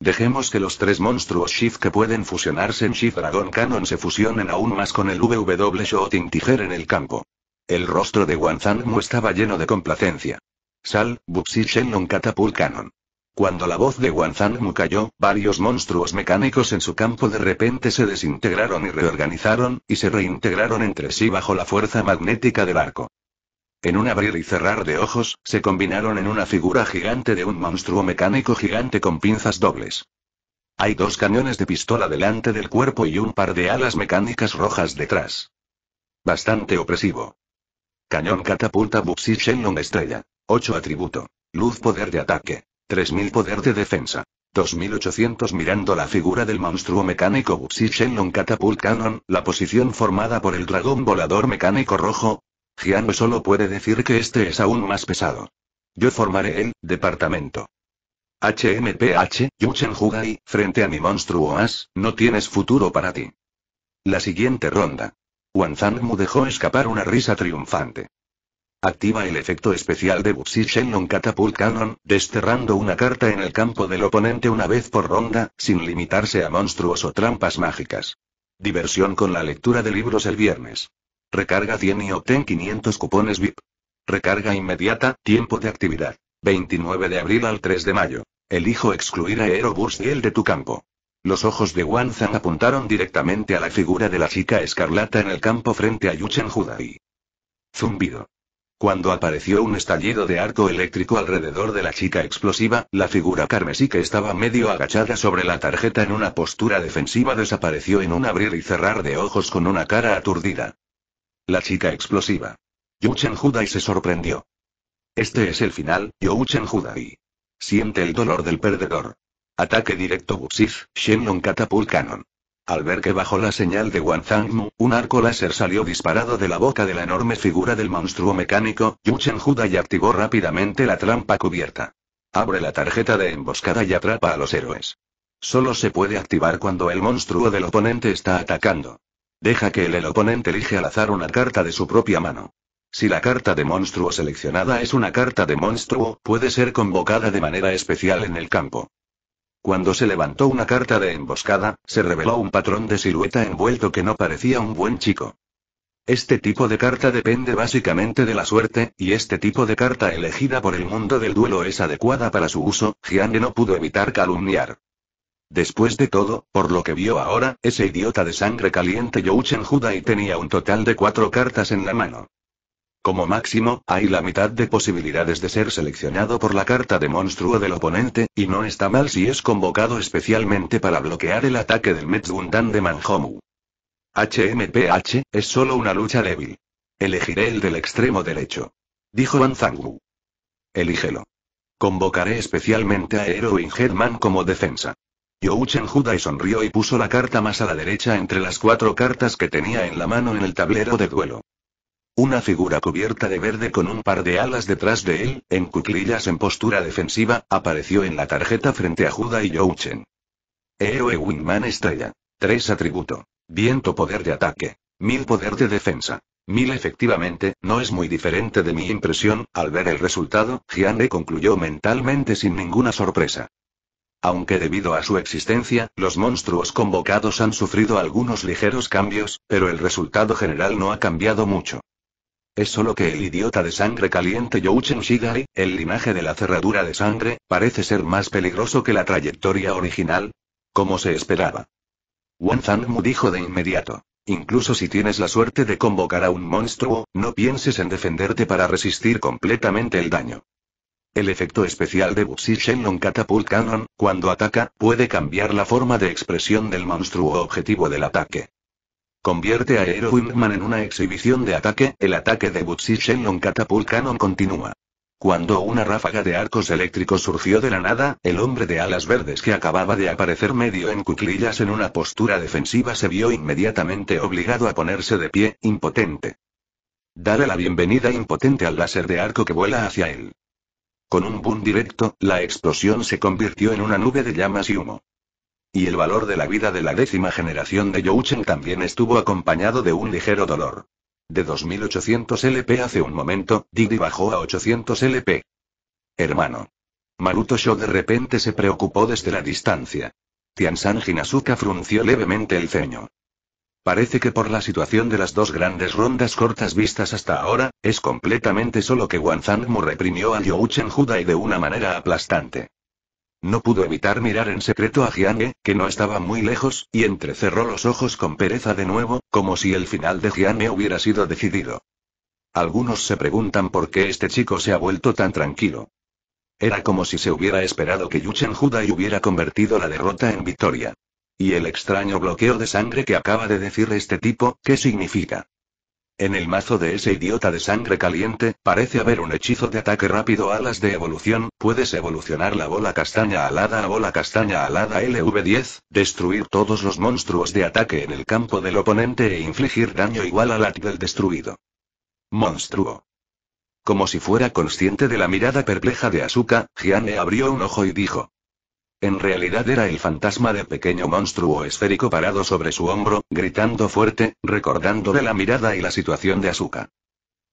Dejemos que los tres monstruos Shift que pueden fusionarse en Shift Dragon Cannon se fusionen aún más con el VW Shooting Tiger en el campo. El rostro de no estaba lleno de complacencia. Sal, Buxi Shenlong Catapult Cannon. Cuando la voz de Mu cayó, varios monstruos mecánicos en su campo de repente se desintegraron y reorganizaron, y se reintegraron entre sí bajo la fuerza magnética del arco. En un abrir y cerrar de ojos, se combinaron en una figura gigante de un monstruo mecánico gigante con pinzas dobles. Hay dos cañones de pistola delante del cuerpo y un par de alas mecánicas rojas detrás. Bastante opresivo. Cañón catapulta Buxi Shenlong estrella. 8 atributo. Luz poder de ataque. 3000 poder de defensa. 2800 mirando la figura del monstruo mecánico Buxi Shenlong Catapult Cannon, la posición formada por el dragón volador mecánico rojo, Giano solo puede decir que este es aún más pesado. Yo formaré el departamento. HMPH, Yuchen Hugai, frente a mi monstruo As, no tienes futuro para ti. La siguiente ronda. Mu dejó escapar una risa triunfante. Activa el efecto especial de Buxi Shenlong Catapult Cannon, desterrando una carta en el campo del oponente una vez por ronda, sin limitarse a monstruos o trampas mágicas. Diversión con la lectura de libros el viernes. Recarga 100 y obtén 500 cupones VIP. Recarga inmediata, tiempo de actividad. 29 de abril al 3 de mayo. Elijo excluir a Aerobus y el de tu campo. Los ojos de Wanzang apuntaron directamente a la figura de la chica escarlata en el campo frente a Yuchen Judai. Zumbido. Cuando apareció un estallido de arco eléctrico alrededor de la chica explosiva, la figura carmesí que estaba medio agachada sobre la tarjeta en una postura defensiva desapareció en un abrir y cerrar de ojos con una cara aturdida. La chica explosiva. Yuchen y se sorprendió. Este es el final, Yuchen y... Siente el dolor del perdedor. Ataque directo Buxif, Shenlong Catapult Cannon. Al ver que bajo la señal de Wanzangmu, un arco láser salió disparado de la boca de la enorme figura del monstruo mecánico, Yuchen y activó rápidamente la trampa cubierta. Abre la tarjeta de emboscada y atrapa a los héroes. Solo se puede activar cuando el monstruo del oponente está atacando. Deja que el, oponente elige al azar una carta de su propia mano. Si la carta de monstruo seleccionada es una carta de monstruo, puede ser convocada de manera especial en el campo. Cuando se levantó una carta de emboscada, se reveló un patrón de silueta envuelto que no parecía un buen chico. Este tipo de carta depende básicamente de la suerte, y este tipo de carta elegida por el mundo del duelo es adecuada para su uso, Gianni no pudo evitar calumniar. Después de todo, por lo que vio ahora, ese idiota de sangre caliente Youchen Judai tenía un total de cuatro cartas en la mano. Como máximo, hay la mitad de posibilidades de ser seleccionado por la carta de monstruo del oponente, y no está mal si es convocado especialmente para bloquear el ataque del Metzgundan de Manhomu. HMPH, es solo una lucha débil. Elegiré el del extremo derecho. Dijo Anzangu. Elígelo. Convocaré especialmente a Heroin Headman como defensa. Youchen y sonrió y puso la carta más a la derecha entre las cuatro cartas que tenía en la mano en el tablero de duelo. Una figura cubierta de verde con un par de alas detrás de él, en cuclillas en postura defensiva, apareció en la tarjeta frente a juda y Youchen. Héroe Winman Estrella. Tres atributo. Viento poder de ataque. Mil poder de defensa. Mil efectivamente, no es muy diferente de mi impresión, al ver el resultado, le concluyó mentalmente sin ninguna sorpresa. Aunque debido a su existencia, los monstruos convocados han sufrido algunos ligeros cambios, pero el resultado general no ha cambiado mucho. Es solo que el idiota de sangre caliente Youchen Shigai, el linaje de la cerradura de sangre, parece ser más peligroso que la trayectoria original. Como se esperaba. Wan Zhangmu dijo de inmediato. Incluso si tienes la suerte de convocar a un monstruo, no pienses en defenderte para resistir completamente el daño. El efecto especial de Bugsy Shenlong Catapult Cannon, cuando ataca, puede cambiar la forma de expresión del monstruo objetivo del ataque. Convierte a Hero Windman en una exhibición de ataque, el ataque de Bugsy Shenlong Catapult Cannon continúa. Cuando una ráfaga de arcos eléctricos surgió de la nada, el hombre de alas verdes que acababa de aparecer medio en cuclillas en una postura defensiva se vio inmediatamente obligado a ponerse de pie, impotente. Dale la bienvenida impotente al láser de arco que vuela hacia él. Con un boom directo, la explosión se convirtió en una nube de llamas y humo. Y el valor de la vida de la décima generación de Youchen también estuvo acompañado de un ligero dolor. De 2800 LP hace un momento, Didi bajó a 800 LP. Hermano. Maruto Sho de repente se preocupó desde la distancia. Tiansan Hinazuka frunció levemente el ceño. Parece que por la situación de las dos grandes rondas cortas vistas hasta ahora, es completamente solo que Wanzanmu reprimió a Yu chen y de una manera aplastante. No pudo evitar mirar en secreto a Jiange, que no estaba muy lejos, y entrecerró los ojos con pereza de nuevo, como si el final de Jiange hubiera sido decidido. Algunos se preguntan por qué este chico se ha vuelto tan tranquilo. Era como si se hubiera esperado que Yuchen y hubiera convertido la derrota en victoria. Y el extraño bloqueo de sangre que acaba de decir este tipo, ¿qué significa? En el mazo de ese idiota de sangre caliente, parece haber un hechizo de ataque rápido alas de evolución, puedes evolucionar la bola castaña alada a bola castaña alada LV10, destruir todos los monstruos de ataque en el campo del oponente e infligir daño igual al at del destruido. Monstruo. Como si fuera consciente de la mirada perpleja de Asuka, Gianne abrió un ojo y dijo. En realidad era el fantasma de pequeño monstruo esférico parado sobre su hombro, gritando fuerte, recordándole la mirada y la situación de Asuka.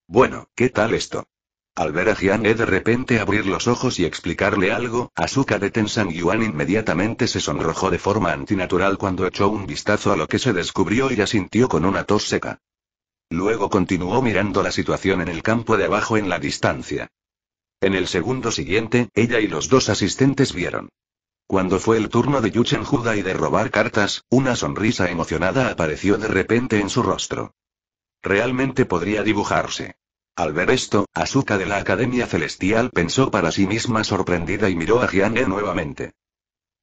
Bueno, ¿qué tal esto? Al ver a Jiane de repente abrir los ojos y explicarle algo, Asuka de Tensan Yuan inmediatamente se sonrojó de forma antinatural cuando echó un vistazo a lo que se descubrió y asintió con una tos seca. Luego continuó mirando la situación en el campo de abajo en la distancia. En el segundo siguiente, ella y los dos asistentes vieron cuando fue el turno de Yuchen Juda y de robar cartas, una sonrisa emocionada apareció de repente en su rostro. Realmente podría dibujarse. Al ver esto, Asuka de la Academia Celestial pensó para sí misma sorprendida y miró a Jiane nuevamente.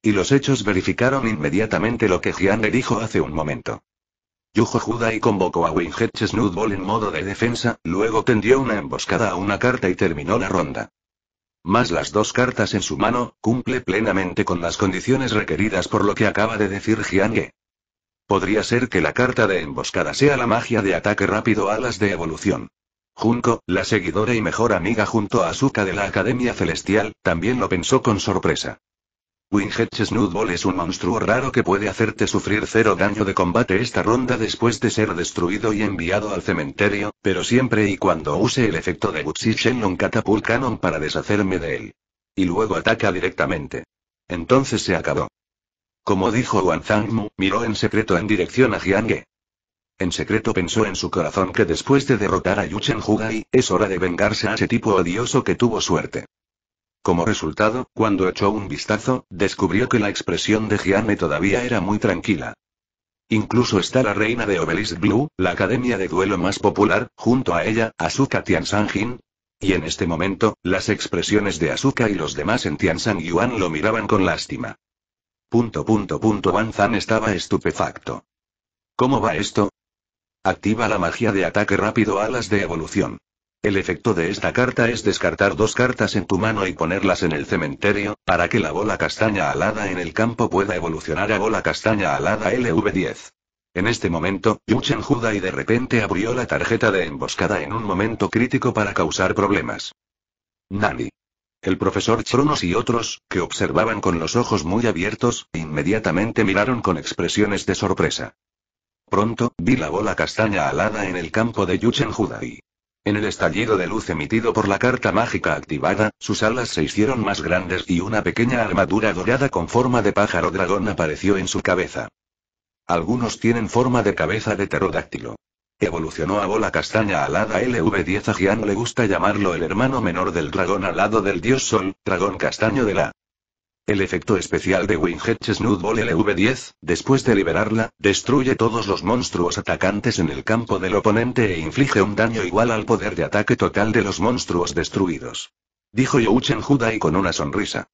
Y los hechos verificaron inmediatamente lo que Jiane dijo hace un momento. Yujo Judai convocó a Winget Snoodball en modo de defensa, luego tendió una emboscada a una carta y terminó la ronda más las dos cartas en su mano, cumple plenamente con las condiciones requeridas por lo que acaba de decir Jiange. Podría ser que la carta de emboscada sea la magia de ataque rápido a las de evolución. Junko, la seguidora y mejor amiga junto a Asuka de la Academia Celestial, también lo pensó con sorpresa. Winget Snoodball es un monstruo raro que puede hacerte sufrir cero daño de combate esta ronda después de ser destruido y enviado al cementerio, pero siempre y cuando use el efecto de Wuxi Shenlong Catapult Cannon para deshacerme de él. Y luego ataca directamente. Entonces se acabó. Como dijo Wang miró en secreto en dirección a Ge. En secreto pensó en su corazón que después de derrotar a Yuchen Hugai, es hora de vengarse a ese tipo odioso que tuvo suerte. Como resultado, cuando echó un vistazo, descubrió que la expresión de Gianne todavía era muy tranquila. Incluso está la reina de Obelisk Blue, la academia de duelo más popular, junto a ella, Asuka Jin. Y en este momento, las expresiones de Asuka y los demás en Tiansan Yuan lo miraban con lástima. Punto punto punto estaba estupefacto. ¿Cómo va esto? Activa la magia de ataque rápido alas de evolución. El efecto de esta carta es descartar dos cartas en tu mano y ponerlas en el cementerio, para que la bola castaña alada en el campo pueda evolucionar a bola castaña alada LV10. En este momento, Yuchen Juda y de repente abrió la tarjeta de emboscada en un momento crítico para causar problemas. Nani. El profesor Chronos y otros, que observaban con los ojos muy abiertos, inmediatamente miraron con expresiones de sorpresa. Pronto, vi la bola castaña alada en el campo de Yuchen Judai. En el estallido de luz emitido por la carta mágica activada, sus alas se hicieron más grandes y una pequeña armadura dorada con forma de pájaro dragón apareció en su cabeza. Algunos tienen forma de cabeza de pterodáctilo. Evolucionó a bola castaña alada LV10 a Gian le gusta llamarlo el hermano menor del dragón alado del dios sol, dragón castaño de la el efecto especial de Winged Snoodball LV-10, después de liberarla, destruye todos los monstruos atacantes en el campo del oponente e inflige un daño igual al poder de ataque total de los monstruos destruidos. Dijo Youchen y con una sonrisa.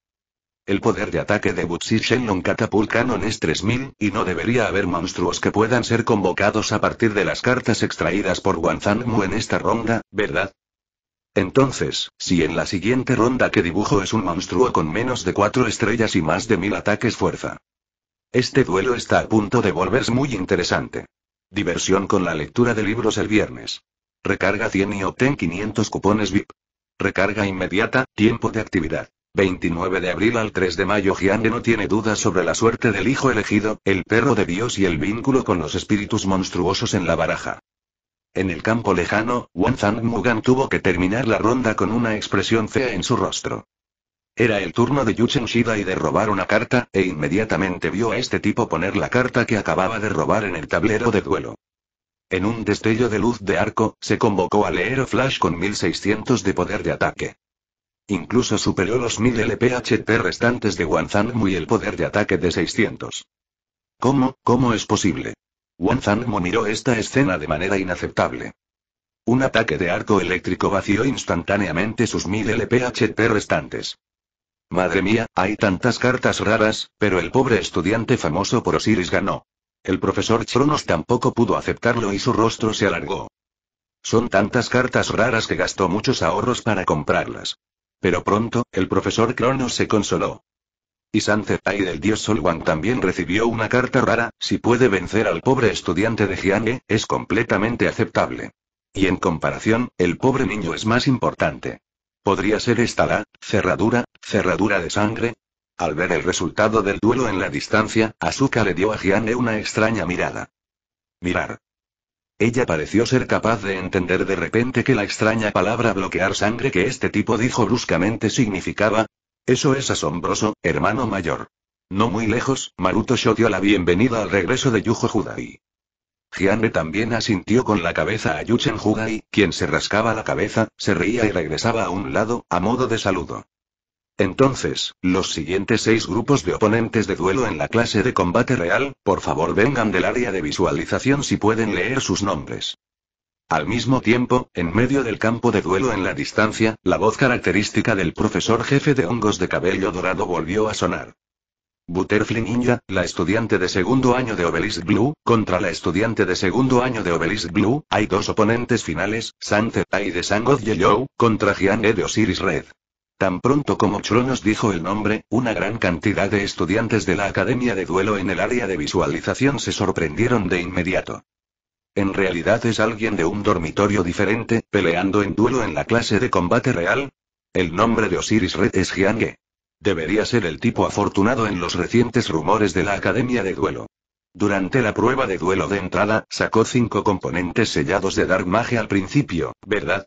El poder de ataque de Butsi Shenlong Catapult Cannon es 3000, y no debería haber monstruos que puedan ser convocados a partir de las cartas extraídas por Wanzanmu en esta ronda, ¿verdad? Entonces, si en la siguiente ronda que dibujo es un monstruo con menos de 4 estrellas y más de 1000 ataques fuerza. Este duelo está a punto de volverse muy interesante. Diversión con la lectura de libros el viernes. Recarga 100 y obtén 500 cupones VIP. Recarga inmediata, tiempo de actividad. 29 de abril al 3 de mayo Giande no tiene dudas sobre la suerte del hijo elegido, el perro de Dios y el vínculo con los espíritus monstruosos en la baraja. En el campo lejano, Wang Mugan tuvo que terminar la ronda con una expresión fea en su rostro. Era el turno de Yuchen Shida y de robar una carta, e inmediatamente vio a este tipo poner la carta que acababa de robar en el tablero de duelo. En un destello de luz de arco, se convocó a Leero Flash con 1600 de poder de ataque. Incluso superó los 1000 LPHT restantes de Wanzanmu y el poder de ataque de 600. ¿Cómo, cómo es posible? Wang miró esta escena de manera inaceptable. Un ataque de arco eléctrico vació instantáneamente sus 1000 LPHP restantes. Madre mía, hay tantas cartas raras, pero el pobre estudiante famoso por Osiris ganó. El profesor Cronos tampoco pudo aceptarlo y su rostro se alargó. Son tantas cartas raras que gastó muchos ahorros para comprarlas. Pero pronto, el profesor Cronos se consoló. Y Zetai del dios Solwan también recibió una carta rara, si puede vencer al pobre estudiante de Jiange, es completamente aceptable. Y en comparación, el pobre niño es más importante. ¿Podría ser esta la cerradura, cerradura de sangre? Al ver el resultado del duelo en la distancia, Asuka le dio a Jiang una extraña mirada. Mirar. Ella pareció ser capaz de entender de repente que la extraña palabra bloquear sangre que este tipo dijo bruscamente significaba, eso es asombroso, hermano mayor. No muy lejos, Maruto Sho dio la bienvenida al regreso de Yujo Judai. Gianne también asintió con la cabeza a Yuchen Judai, quien se rascaba la cabeza, se reía y regresaba a un lado, a modo de saludo. Entonces, los siguientes seis grupos de oponentes de duelo en la clase de combate real, por favor vengan del área de visualización si pueden leer sus nombres. Al mismo tiempo, en medio del campo de duelo en la distancia, la voz característica del profesor jefe de hongos de cabello dorado volvió a sonar. Butterfly Ninja, la estudiante de segundo año de Obelisk Blue, contra la estudiante de segundo año de Obelisk Blue, hay dos oponentes finales, Zetai de Sangod Yellow, contra Gian E de Osiris Red. Tan pronto como Chronos dijo el nombre, una gran cantidad de estudiantes de la Academia de Duelo en el área de visualización se sorprendieron de inmediato. En realidad es alguien de un dormitorio diferente, peleando en duelo en la clase de combate real. El nombre de Osiris Red es Jiange. Debería ser el tipo afortunado en los recientes rumores de la Academia de Duelo. Durante la prueba de duelo de entrada, sacó cinco componentes sellados de Dark Mage al principio, ¿verdad?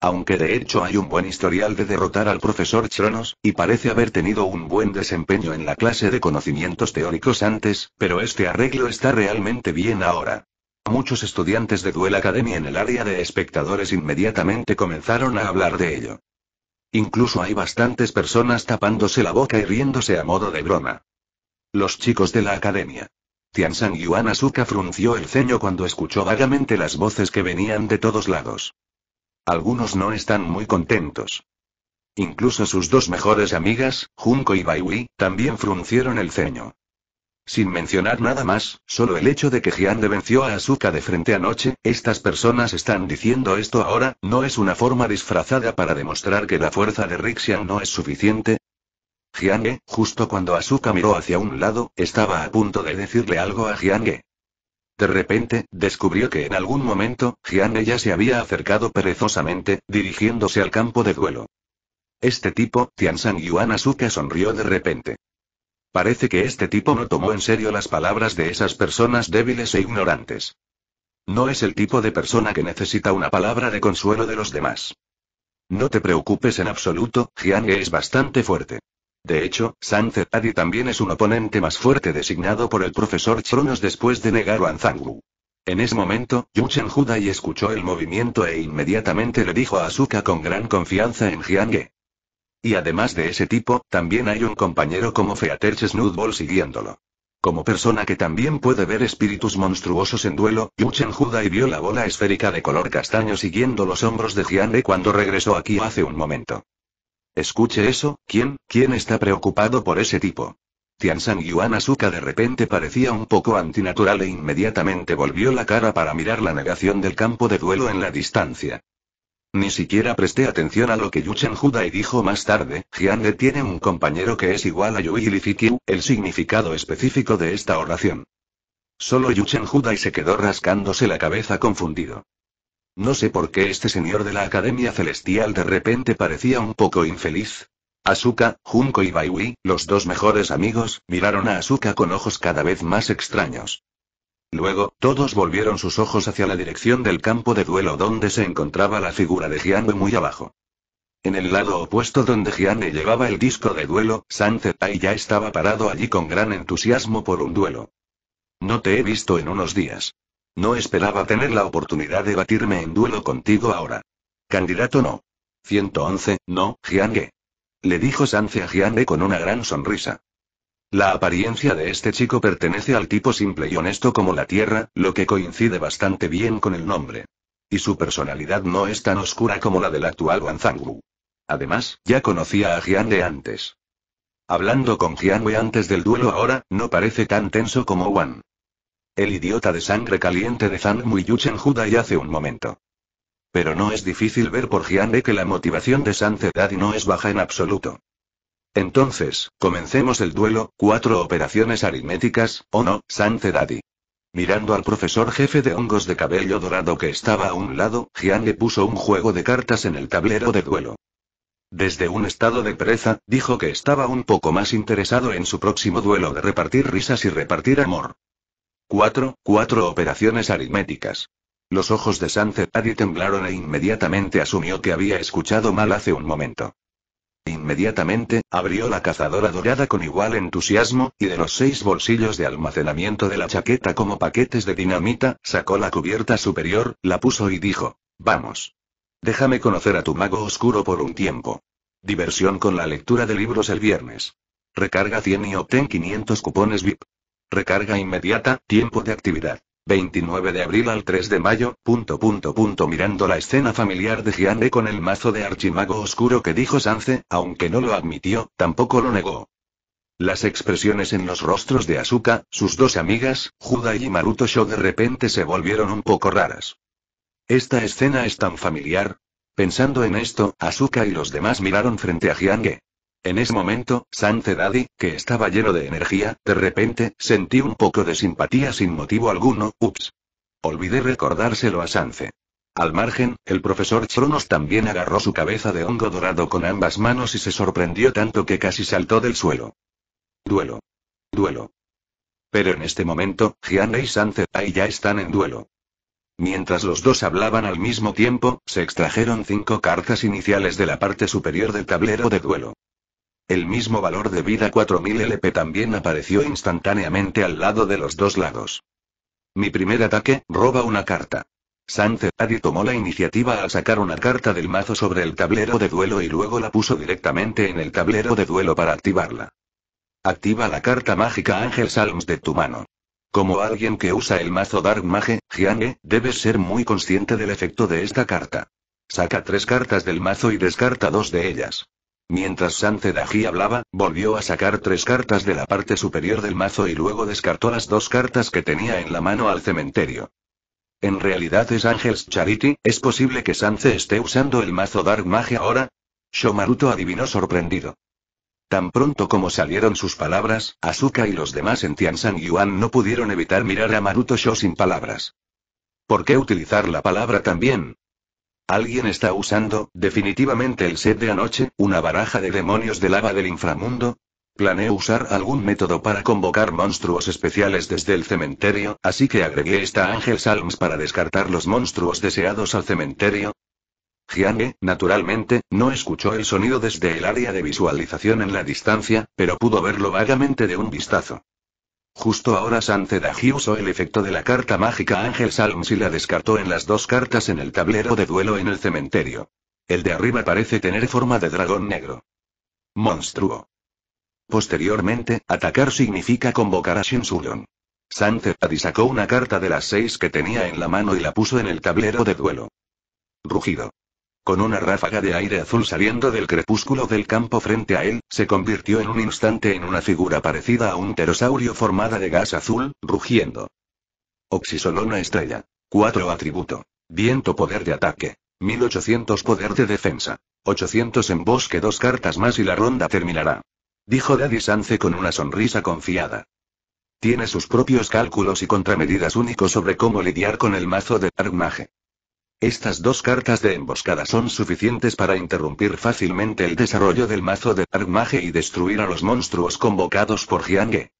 Aunque de hecho hay un buen historial de derrotar al profesor Chronos, y parece haber tenido un buen desempeño en la clase de conocimientos teóricos antes, pero este arreglo está realmente bien ahora. Muchos estudiantes de Duel Academy en el área de espectadores inmediatamente comenzaron a hablar de ello. Incluso hay bastantes personas tapándose la boca y riéndose a modo de broma. Los chicos de la academia. y Yuan Asuka frunció el ceño cuando escuchó vagamente las voces que venían de todos lados. Algunos no están muy contentos. Incluso sus dos mejores amigas, Junko y Baiwi, también fruncieron el ceño. Sin mencionar nada más, solo el hecho de que Giande venció a Asuka de frente anoche, estas personas están diciendo esto ahora, ¿no es una forma disfrazada para demostrar que la fuerza de Rixian no es suficiente? Jiange, justo cuando Asuka miró hacia un lado, estaba a punto de decirle algo a Giange. De repente, descubrió que en algún momento, Jiange ya se había acercado perezosamente, dirigiéndose al campo de duelo. Este tipo, Tian San Yuan Asuka sonrió de repente. Parece que este tipo no tomó en serio las palabras de esas personas débiles e ignorantes. No es el tipo de persona que necesita una palabra de consuelo de los demás. No te preocupes en absoluto, Jiang es bastante fuerte. De hecho, San Adi también es un oponente más fuerte designado por el profesor Chronos después de negar a Anzangu. En ese momento, Chen-Hu y escuchó el movimiento e inmediatamente le dijo a Asuka con gran confianza en Jiang. Y además de ese tipo, también hay un compañero como Feater Snoodball siguiéndolo. Como persona que también puede ver espíritus monstruosos en duelo, Yuchen y vio la bola esférica de color castaño siguiendo los hombros de E cuando regresó aquí hace un momento. Escuche eso, ¿quién, quién está preocupado por ese tipo? Tian Tiansan Yuan Asuka de repente parecía un poco antinatural e inmediatamente volvió la cara para mirar la negación del campo de duelo en la distancia. Ni siquiera presté atención a lo que Yuchen Judai dijo más tarde, le tiene un compañero que es igual a Yui Lifikyu, el significado específico de esta oración. Solo Yuchen Judai se quedó rascándose la cabeza confundido. No sé por qué este señor de la Academia Celestial de repente parecía un poco infeliz. Asuka, Junko y Baiwi, los dos mejores amigos, miraron a Asuka con ojos cada vez más extraños. Luego, todos volvieron sus ojos hacia la dirección del campo de duelo donde se encontraba la figura de Gianbe muy abajo. En el lado opuesto donde Gianbe llevaba el disco de duelo, Sanzetai ya estaba parado allí con gran entusiasmo por un duelo. No te he visto en unos días. No esperaba tener la oportunidad de batirme en duelo contigo ahora. Candidato no. 111, no, Giange. Le dijo Sanze a Gianbe con una gran sonrisa. La apariencia de este chico pertenece al tipo simple y honesto como la Tierra, lo que coincide bastante bien con el nombre. Y su personalidad no es tan oscura como la del actual Wu. Además, ya conocía a Jian de antes. Hablando con Jian antes del duelo ahora, no parece tan tenso como Wan. El idiota de sangre caliente de Zhang y Yuchen Judai hace un momento. Pero no es difícil ver por Jian que la motivación de Sanzedad no es baja en absoluto. Entonces, comencemos el duelo, cuatro operaciones aritméticas, ¿o no, San Mirando al profesor jefe de hongos de cabello dorado que estaba a un lado, Gian le puso un juego de cartas en el tablero de duelo. Desde un estado de pereza, dijo que estaba un poco más interesado en su próximo duelo de repartir risas y repartir amor. «Cuatro, Cuatro operaciones aritméticas. Los ojos de Sancedadi temblaron e inmediatamente asumió que había escuchado mal hace un momento. Inmediatamente, abrió la cazadora dorada con igual entusiasmo, y de los seis bolsillos de almacenamiento de la chaqueta como paquetes de dinamita, sacó la cubierta superior, la puso y dijo, Vamos. Déjame conocer a tu mago oscuro por un tiempo. Diversión con la lectura de libros el viernes. Recarga 100 y obtén 500 cupones VIP. Recarga inmediata, tiempo de actividad. 29 de abril al 3 de mayo, punto punto mirando la escena familiar de Jiange con el mazo de archimago oscuro que dijo Sanze, aunque no lo admitió, tampoco lo negó. Las expresiones en los rostros de Asuka, sus dos amigas, Juda y Maruto Sho de repente se volvieron un poco raras. Esta escena es tan familiar. Pensando en esto, Asuka y los demás miraron frente a Jiange. En ese momento, Sance Daddy, que estaba lleno de energía, de repente, sentí un poco de simpatía sin motivo alguno, ups. Olvidé recordárselo a Sance. Al margen, el profesor Chronos también agarró su cabeza de hongo dorado con ambas manos y se sorprendió tanto que casi saltó del suelo. Duelo. Duelo. Pero en este momento, Gianna y Sance ya están en duelo. Mientras los dos hablaban al mismo tiempo, se extrajeron cinco cartas iniciales de la parte superior del tablero de duelo. El mismo valor de vida 4000 LP también apareció instantáneamente al lado de los dos lados. Mi primer ataque, roba una carta. San tomó la iniciativa al sacar una carta del mazo sobre el tablero de duelo y luego la puso directamente en el tablero de duelo para activarla. Activa la carta mágica Ángel Salms de tu mano. Como alguien que usa el mazo Dark Mage, Jiange, debes ser muy consciente del efecto de esta carta. Saca tres cartas del mazo y descarta dos de ellas. Mientras Daji hablaba, volvió a sacar tres cartas de la parte superior del mazo y luego descartó las dos cartas que tenía en la mano al cementerio. En realidad es Ángels Charity, ¿es posible que Sanze esté usando el mazo Dark Mage ahora? Maruto adivinó sorprendido. Tan pronto como salieron sus palabras, Asuka y los demás en San Yuan no pudieron evitar mirar a Maruto Sho sin palabras. ¿Por qué utilizar la palabra también? Alguien está usando, definitivamente el set de anoche, una baraja de demonios de lava del inframundo. Planeé usar algún método para convocar monstruos especiales desde el cementerio, así que agregué esta Ángel Salms para descartar los monstruos deseados al cementerio. Jiange, naturalmente, no escuchó el sonido desde el área de visualización en la distancia, pero pudo verlo vagamente de un vistazo. Justo ahora Sanceda usó el efecto de la carta mágica Ángel Salms y la descartó en las dos cartas en el tablero de duelo en el cementerio. El de arriba parece tener forma de dragón negro. Monstruo. Posteriormente, atacar significa convocar a Shinsuron. Sanzeradi sacó una carta de las seis que tenía en la mano y la puso en el tablero de duelo. Rugido. Con una ráfaga de aire azul saliendo del crepúsculo del campo frente a él, se convirtió en un instante en una figura parecida a un pterosaurio formada de gas azul, rugiendo. Oxisolona estrella. Cuatro atributo. Viento poder de ataque. 1800 poder de defensa. 800 en bosque dos cartas más y la ronda terminará. Dijo Daddy Sance con una sonrisa confiada. Tiene sus propios cálculos y contramedidas únicos sobre cómo lidiar con el mazo de armaje. Estas dos cartas de emboscada son suficientes para interrumpir fácilmente el desarrollo del mazo de Armaje y destruir a los monstruos convocados por Jiange.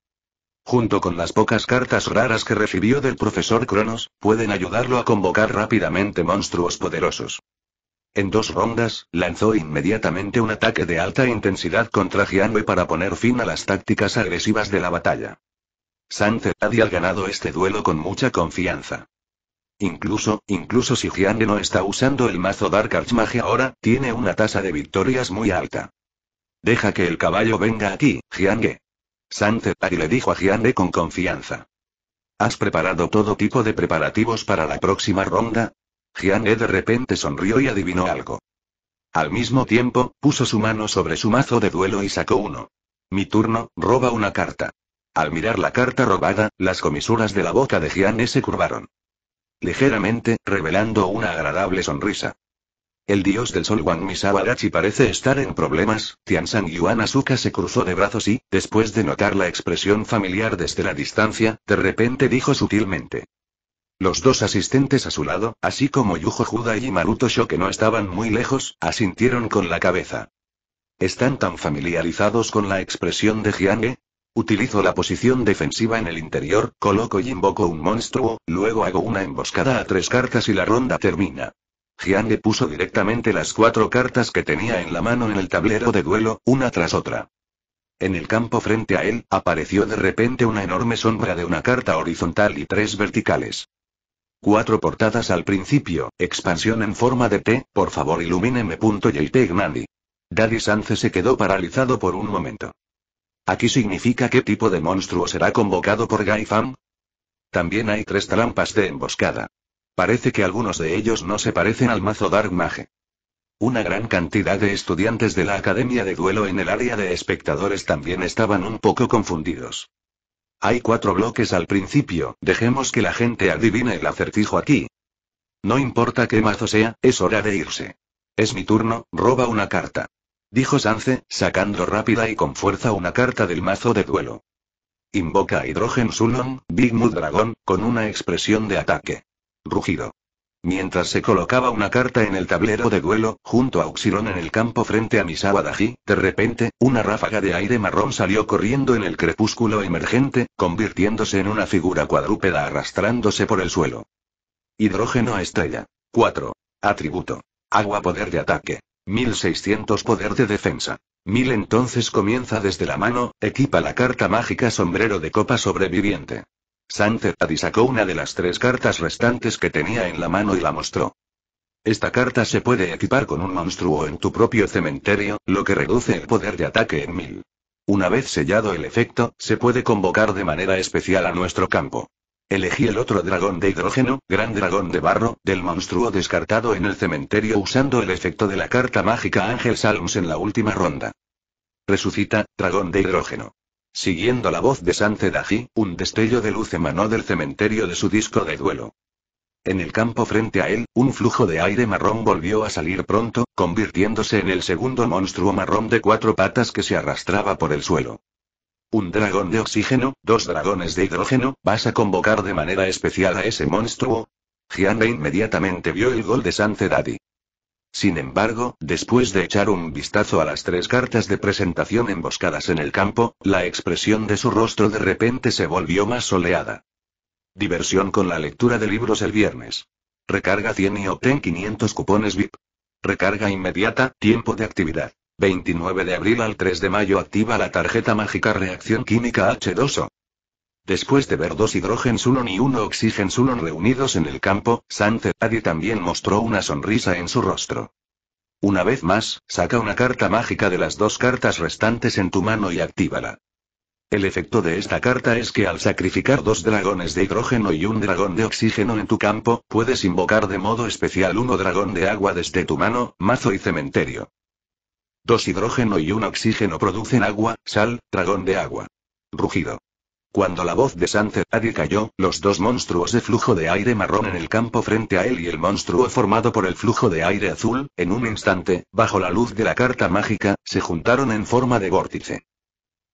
Junto con las pocas cartas raras que recibió del profesor Cronos, pueden ayudarlo a convocar rápidamente monstruos poderosos. En dos rondas, lanzó inmediatamente un ataque de alta intensidad contra Jianwe para poner fin a las tácticas agresivas de la batalla. Zetadi ha ganado este duelo con mucha confianza. Incluso, incluso si Jiane no está usando el mazo Dark Archmage ahora, tiene una tasa de victorias muy alta. Deja que el caballo venga aquí, Jiange. Sanze le dijo a Jiange con confianza. ¿Has preparado todo tipo de preparativos para la próxima ronda? Jiange de repente sonrió y adivinó algo. Al mismo tiempo, puso su mano sobre su mazo de duelo y sacó uno. Mi turno, roba una carta. Al mirar la carta robada, las comisuras de la boca de Jiange se curvaron ligeramente, revelando una agradable sonrisa. El dios del sol Wang Misawarachi parece estar en problemas. San Yuan Asuka se cruzó de brazos y, después de notar la expresión familiar desde la distancia, de repente dijo sutilmente. Los dos asistentes a su lado, así como Yujo Juda y Maruto Sho que no estaban muy lejos, asintieron con la cabeza. Están tan familiarizados con la expresión de Jiang Utilizo la posición defensiva en el interior, coloco y invoco un monstruo, luego hago una emboscada a tres cartas y la ronda termina. le puso directamente las cuatro cartas que tenía en la mano en el tablero de duelo, una tras otra. En el campo frente a él, apareció de repente una enorme sombra de una carta horizontal y tres verticales. Cuatro portadas al principio, expansión en forma de T, por favor ilumíneme. JPEG Nandi. Daddy Sanze se quedó paralizado por un momento. Aquí significa qué tipo de monstruo será convocado por Gaifam. También hay tres trampas de emboscada. Parece que algunos de ellos no se parecen al mazo Dark Mage. Una gran cantidad de estudiantes de la Academia de Duelo en el área de espectadores también estaban un poco confundidos. Hay cuatro bloques al principio, dejemos que la gente adivine el acertijo aquí. No importa qué mazo sea, es hora de irse. Es mi turno, roba una carta dijo Sance, sacando rápida y con fuerza una carta del mazo de duelo. Invoca a Hidrógeno Sulon, Big Mood Dragón, con una expresión de ataque. Rugido. Mientras se colocaba una carta en el tablero de duelo, junto a Oxirón en el campo frente a Misawa Daji, de repente, una ráfaga de aire marrón salió corriendo en el crepúsculo emergente, convirtiéndose en una figura cuadrúpeda arrastrándose por el suelo. Hidrógeno estrella. 4. Atributo. Agua poder de ataque. 1600 poder de defensa. 1000 entonces comienza desde la mano, equipa la carta mágica sombrero de copa sobreviviente. Santer sacó una de las tres cartas restantes que tenía en la mano y la mostró. Esta carta se puede equipar con un monstruo en tu propio cementerio, lo que reduce el poder de ataque en 1000. Una vez sellado el efecto, se puede convocar de manera especial a nuestro campo. Elegí el otro dragón de hidrógeno, gran dragón de barro, del monstruo descartado en el cementerio usando el efecto de la carta mágica Ángel Salms en la última ronda. Resucita, dragón de hidrógeno. Siguiendo la voz de San un destello de luz emanó del cementerio de su disco de duelo. En el campo frente a él, un flujo de aire marrón volvió a salir pronto, convirtiéndose en el segundo monstruo marrón de cuatro patas que se arrastraba por el suelo. Un dragón de oxígeno, dos dragones de hidrógeno, ¿vas a convocar de manera especial a ese monstruo? Jianbe inmediatamente vio el gol de San Cedadi. Sin embargo, después de echar un vistazo a las tres cartas de presentación emboscadas en el campo, la expresión de su rostro de repente se volvió más soleada. Diversión con la lectura de libros el viernes. Recarga 100 y obtén 500 cupones VIP. Recarga inmediata, tiempo de actividad. 29 de abril al 3 de mayo activa la tarjeta mágica reacción química H2O. Después de ver dos uno y uno sulon reunidos en el campo, Sante Adi también mostró una sonrisa en su rostro. Una vez más, saca una carta mágica de las dos cartas restantes en tu mano y actívala. El efecto de esta carta es que al sacrificar dos dragones de hidrógeno y un dragón de oxígeno en tu campo, puedes invocar de modo especial uno dragón de agua desde tu mano, mazo y cementerio. Dos hidrógeno y un oxígeno producen agua, sal, dragón de agua. Rugido. Cuando la voz de Sancer cayó, los dos monstruos de flujo de aire marrón en el campo frente a él y el monstruo formado por el flujo de aire azul, en un instante, bajo la luz de la carta mágica, se juntaron en forma de vórtice.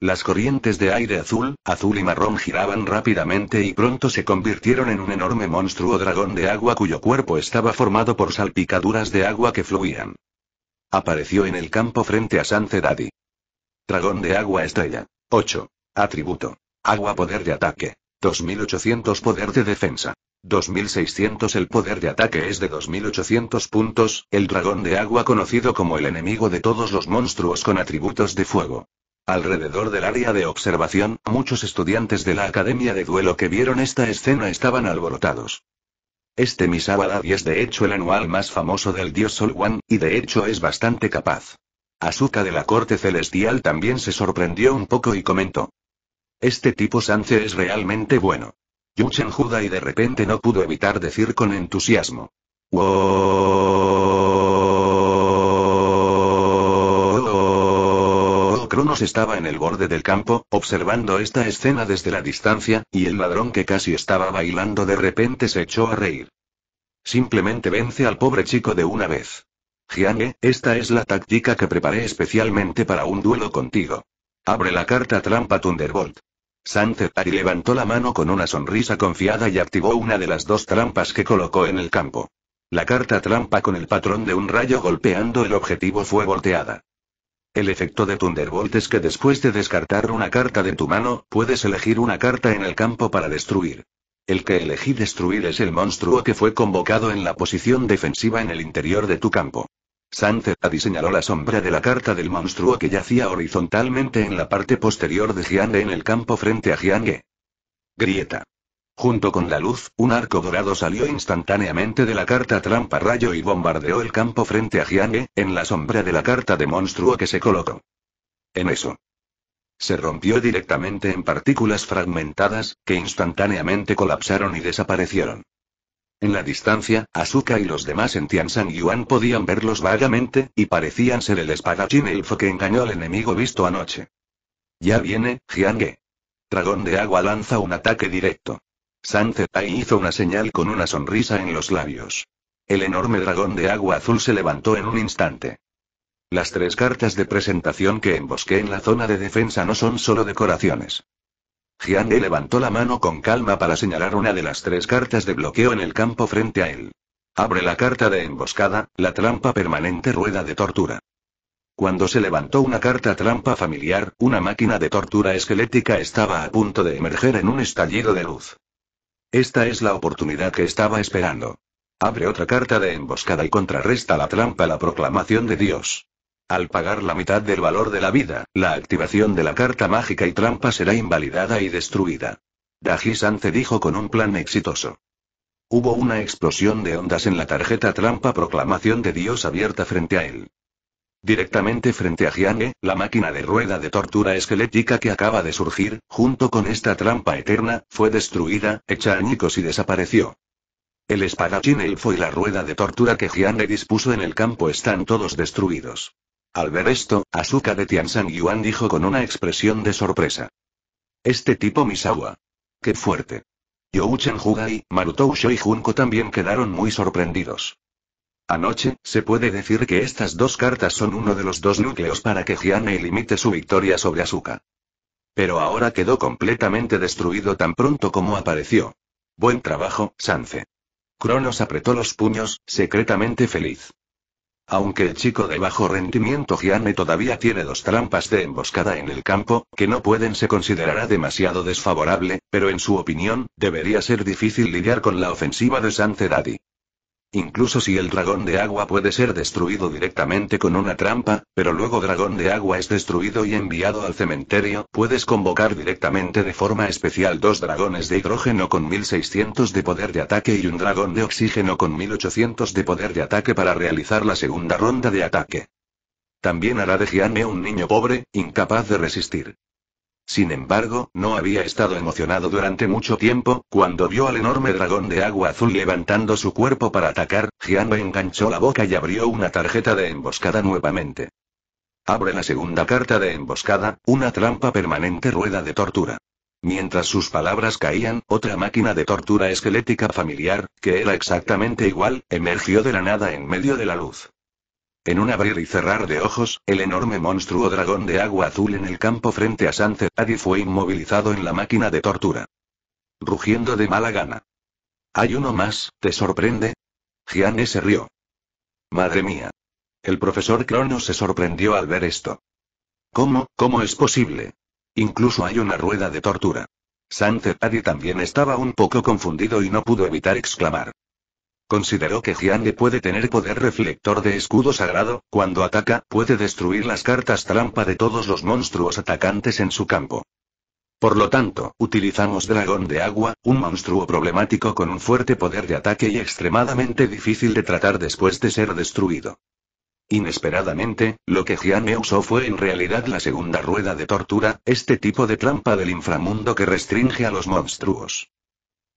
Las corrientes de aire azul, azul y marrón giraban rápidamente y pronto se convirtieron en un enorme monstruo dragón de agua cuyo cuerpo estaba formado por salpicaduras de agua que fluían. Apareció en el campo frente a San Cedadi. Dragón de agua estrella. 8. Atributo. Agua poder de ataque. 2800 poder de defensa. 2600 El poder de ataque es de 2800 puntos, el dragón de agua conocido como el enemigo de todos los monstruos con atributos de fuego. Alrededor del área de observación, muchos estudiantes de la Academia de Duelo que vieron esta escena estaban alborotados. Este Misawa es de hecho el anual más famoso del dios Sol Wan, y de hecho es bastante capaz. Asuka de la corte celestial también se sorprendió un poco y comentó. Este tipo Sanze es realmente bueno. Yuchen Juda y de repente no pudo evitar decir con entusiasmo. ¡Wow! Cronos estaba en el borde del campo, observando esta escena desde la distancia, y el ladrón que casi estaba bailando de repente se echó a reír. Simplemente vence al pobre chico de una vez. Jiange, esta es la táctica que preparé especialmente para un duelo contigo. Abre la carta trampa Thunderbolt. Sanze Ari levantó la mano con una sonrisa confiada y activó una de las dos trampas que colocó en el campo. La carta trampa con el patrón de un rayo golpeando el objetivo fue volteada. El efecto de Thunderbolt es que después de descartar una carta de tu mano, puedes elegir una carta en el campo para destruir. El que elegí destruir es el monstruo que fue convocado en la posición defensiva en el interior de tu campo. ha diseñó la sombra de la carta del monstruo que yacía horizontalmente en la parte posterior de Jiange en el campo frente a Jiange. Grieta. Junto con la luz, un arco dorado salió instantáneamente de la carta trampa rayo y bombardeó el campo frente a Jiange, en la sombra de la carta de monstruo que se colocó. En eso. Se rompió directamente en partículas fragmentadas, que instantáneamente colapsaron y desaparecieron. En la distancia, Asuka y los demás en San Yuan podían verlos vagamente, y parecían ser el espadachín elfo que engañó al enemigo visto anoche. Ya viene, Jiange. Dragón de agua lanza un ataque directo. Sanzetai hizo una señal con una sonrisa en los labios. El enorme dragón de agua azul se levantó en un instante. Las tres cartas de presentación que embosqué en la zona de defensa no son solo decoraciones. Jiane levantó la mano con calma para señalar una de las tres cartas de bloqueo en el campo frente a él. Abre la carta de emboscada, la trampa permanente rueda de tortura. Cuando se levantó una carta trampa familiar, una máquina de tortura esquelética estaba a punto de emerger en un estallido de luz. Esta es la oportunidad que estaba esperando. Abre otra carta de emboscada y contrarresta la trampa la proclamación de Dios. Al pagar la mitad del valor de la vida, la activación de la carta mágica y trampa será invalidada y destruida. Daji Sanze dijo con un plan exitoso. Hubo una explosión de ondas en la tarjeta trampa proclamación de Dios abierta frente a él. Directamente frente a Jiange, la máquina de rueda de tortura esquelética que acaba de surgir, junto con esta trampa eterna, fue destruida, hecha añicos y desapareció. El espadachín elfo y la rueda de tortura que Jiange dispuso en el campo están todos destruidos. Al ver esto, Asuka de Tiansan Yuan dijo con una expresión de sorpresa. Este tipo Misawa. Qué fuerte. Youchen Hugai, Marutou Shoi y Junko también quedaron muy sorprendidos. Anoche, se puede decir que estas dos cartas son uno de los dos núcleos para que Giane limite su victoria sobre Asuka. Pero ahora quedó completamente destruido tan pronto como apareció. Buen trabajo, Sance. Cronos apretó los puños, secretamente feliz. Aunque el chico de bajo rendimiento Giane todavía tiene dos trampas de emboscada en el campo, que no pueden se considerará demasiado desfavorable, pero en su opinión, debería ser difícil lidiar con la ofensiva de Daddy. Incluso si el dragón de agua puede ser destruido directamente con una trampa, pero luego dragón de agua es destruido y enviado al cementerio, puedes convocar directamente de forma especial dos dragones de hidrógeno con 1600 de poder de ataque y un dragón de oxígeno con 1800 de poder de ataque para realizar la segunda ronda de ataque. También hará de Gianne un niño pobre, incapaz de resistir. Sin embargo, no había estado emocionado durante mucho tiempo, cuando vio al enorme dragón de agua azul levantando su cuerpo para atacar, Giano enganchó la boca y abrió una tarjeta de emboscada nuevamente. Abre la segunda carta de emboscada, una trampa permanente rueda de tortura. Mientras sus palabras caían, otra máquina de tortura esquelética familiar, que era exactamente igual, emergió de la nada en medio de la luz. En un abrir y cerrar de ojos, el enorme monstruo dragón de agua azul en el campo frente a Sanzet Adi fue inmovilizado en la máquina de tortura. Rugiendo de mala gana. ¿Hay uno más, te sorprende? Gianne se rió. Madre mía. El profesor Crono se sorprendió al ver esto. ¿Cómo, cómo es posible? Incluso hay una rueda de tortura. Sanzet Adi también estaba un poco confundido y no pudo evitar exclamar. Consideró que Jianle puede tener poder reflector de escudo sagrado, cuando ataca, puede destruir las cartas trampa de todos los monstruos atacantes en su campo. Por lo tanto, utilizamos dragón de agua, un monstruo problemático con un fuerte poder de ataque y extremadamente difícil de tratar después de ser destruido. Inesperadamente, lo que Jianme usó fue en realidad la segunda rueda de tortura, este tipo de trampa del inframundo que restringe a los monstruos.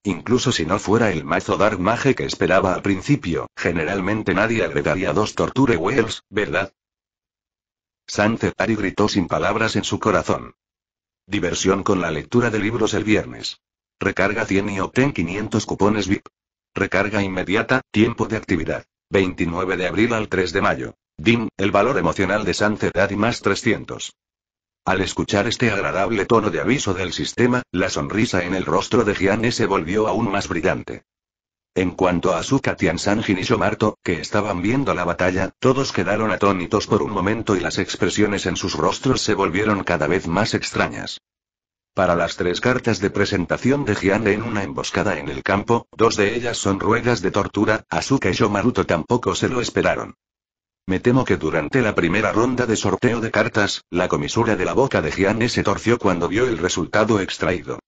Incluso si no fuera el mazo Dark Mage que esperaba al principio, generalmente nadie agregaría dos Torture Wells, ¿verdad? Cetari gritó sin palabras en su corazón. Diversión con la lectura de libros el viernes. Recarga 100 y obtén 500 cupones VIP. Recarga inmediata, tiempo de actividad. 29 de abril al 3 de mayo. DIN, el valor emocional de Cedari más 300. Al escuchar este agradable tono de aviso del sistema, la sonrisa en el rostro de Gianne se volvió aún más brillante. En cuanto a Asuka Sanjin y Shomarto, que estaban viendo la batalla, todos quedaron atónitos por un momento y las expresiones en sus rostros se volvieron cada vez más extrañas. Para las tres cartas de presentación de Gianne en una emboscada en el campo, dos de ellas son ruedas de tortura, Asuka y Shomaruto tampoco se lo esperaron. Me temo que durante la primera ronda de sorteo de cartas, la comisura de la boca de Gianni se torció cuando vio el resultado extraído.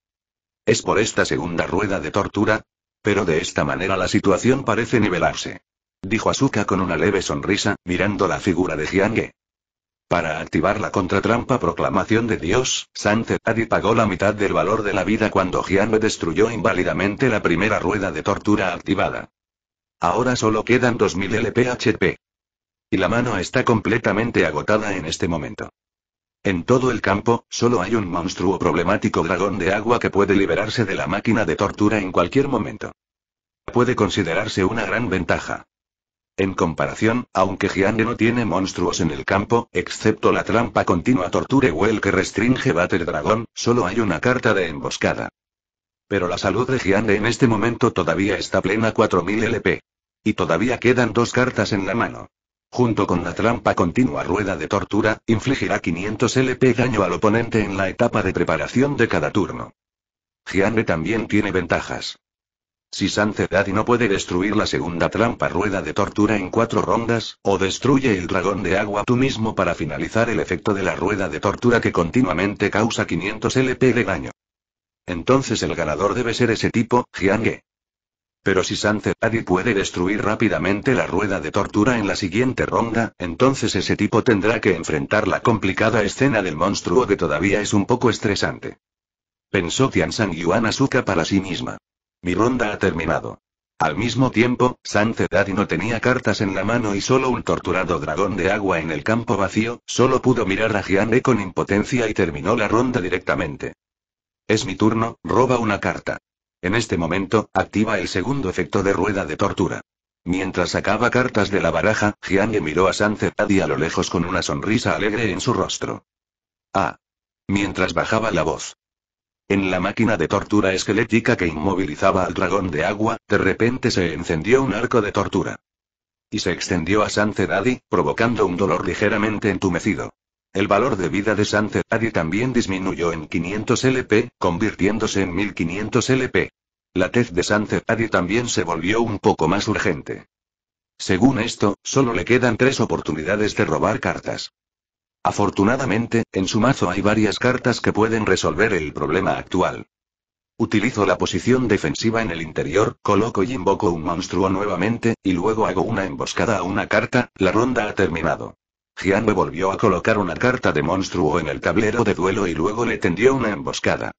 ¿Es por esta segunda rueda de tortura? Pero de esta manera la situación parece nivelarse. Dijo Asuka con una leve sonrisa, mirando la figura de Jiange. Para activar la contratrampa proclamación de Dios, san Adi pagó la mitad del valor de la vida cuando Jiange destruyó inválidamente la primera rueda de tortura activada. Ahora solo quedan 2000 LPHP. Y la mano está completamente agotada en este momento. En todo el campo, solo hay un monstruo problemático dragón de agua que puede liberarse de la máquina de tortura en cualquier momento. Puede considerarse una gran ventaja. En comparación, aunque Giande no tiene monstruos en el campo, excepto la trampa continua tortura el que restringe Bater Dragon, solo hay una carta de emboscada. Pero la salud de Giande en este momento todavía está plena 4000 LP. Y todavía quedan dos cartas en la mano junto con la trampa continua rueda de tortura, infligirá 500 LP daño al oponente en la etapa de preparación de cada turno. Gianre también tiene ventajas. Si Sancedad no puede destruir la segunda trampa rueda de tortura en cuatro rondas, o destruye el dragón de agua tú mismo para finalizar el efecto de la rueda de tortura que continuamente causa 500 LP de daño. Entonces el ganador debe ser ese tipo, Jiange. Pero si San Cedadi puede destruir rápidamente la rueda de tortura en la siguiente ronda, entonces ese tipo tendrá que enfrentar la complicada escena del monstruo que todavía es un poco estresante. Pensó Tian San Yuan Asuka para sí misma. Mi ronda ha terminado. Al mismo tiempo, San Cedadi no tenía cartas en la mano y solo un torturado dragón de agua en el campo vacío, solo pudo mirar a Jianre con impotencia y terminó la ronda directamente. Es mi turno, roba una carta. En este momento, activa el segundo efecto de rueda de tortura. Mientras sacaba cartas de la baraja, Gianni miró a Sanceradi a lo lejos con una sonrisa alegre en su rostro. Ah. Mientras bajaba la voz. En la máquina de tortura esquelética que inmovilizaba al dragón de agua, de repente se encendió un arco de tortura. Y se extendió a Sanceradi, provocando un dolor ligeramente entumecido. El valor de vida de Santeradi también disminuyó en 500 LP, convirtiéndose en 1500 LP. La tez de Santeradi también se volvió un poco más urgente. Según esto, solo le quedan tres oportunidades de robar cartas. Afortunadamente, en su mazo hay varias cartas que pueden resolver el problema actual. Utilizo la posición defensiva en el interior, coloco y invoco un monstruo nuevamente, y luego hago una emboscada a una carta, la ronda ha terminado. Jianwe volvió a colocar una carta de monstruo en el tablero de duelo y luego le tendió una emboscada.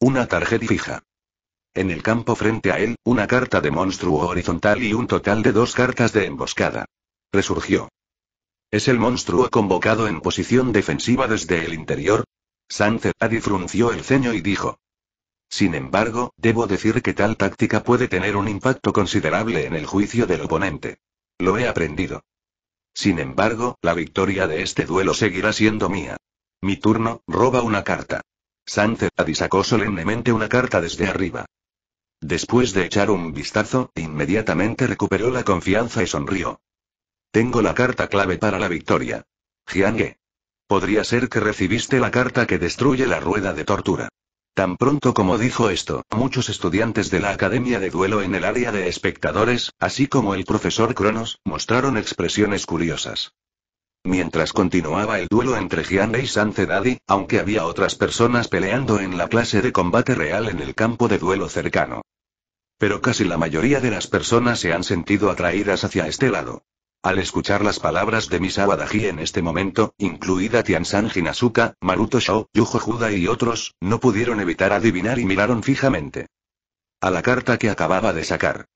Una tarjeta fija. En el campo frente a él, una carta de monstruo horizontal y un total de dos cartas de emboscada. Resurgió. ¿Es el monstruo convocado en posición defensiva desde el interior? Sánchez Adi frunció el ceño y dijo. Sin embargo, debo decir que tal táctica puede tener un impacto considerable en el juicio del oponente. Lo he aprendido. Sin embargo, la victoria de este duelo seguirá siendo mía. Mi turno, roba una carta. Sánchez sacó solemnemente una carta desde arriba. Después de echar un vistazo, inmediatamente recuperó la confianza y sonrió. Tengo la carta clave para la victoria. Jiange. Podría ser que recibiste la carta que destruye la rueda de tortura. Tan pronto como dijo esto, muchos estudiantes de la Academia de Duelo en el área de espectadores, así como el profesor Cronos, mostraron expresiones curiosas. Mientras continuaba el duelo entre Gianna y Sancedadi, aunque había otras personas peleando en la clase de combate real en el campo de duelo cercano. Pero casi la mayoría de las personas se han sentido atraídas hacia este lado. Al escuchar las palabras de Misawa Daji en este momento, incluida Tiansan Hinasuka, Maruto Shou, Yujo Juda y otros, no pudieron evitar adivinar y miraron fijamente. A la carta que acababa de sacar.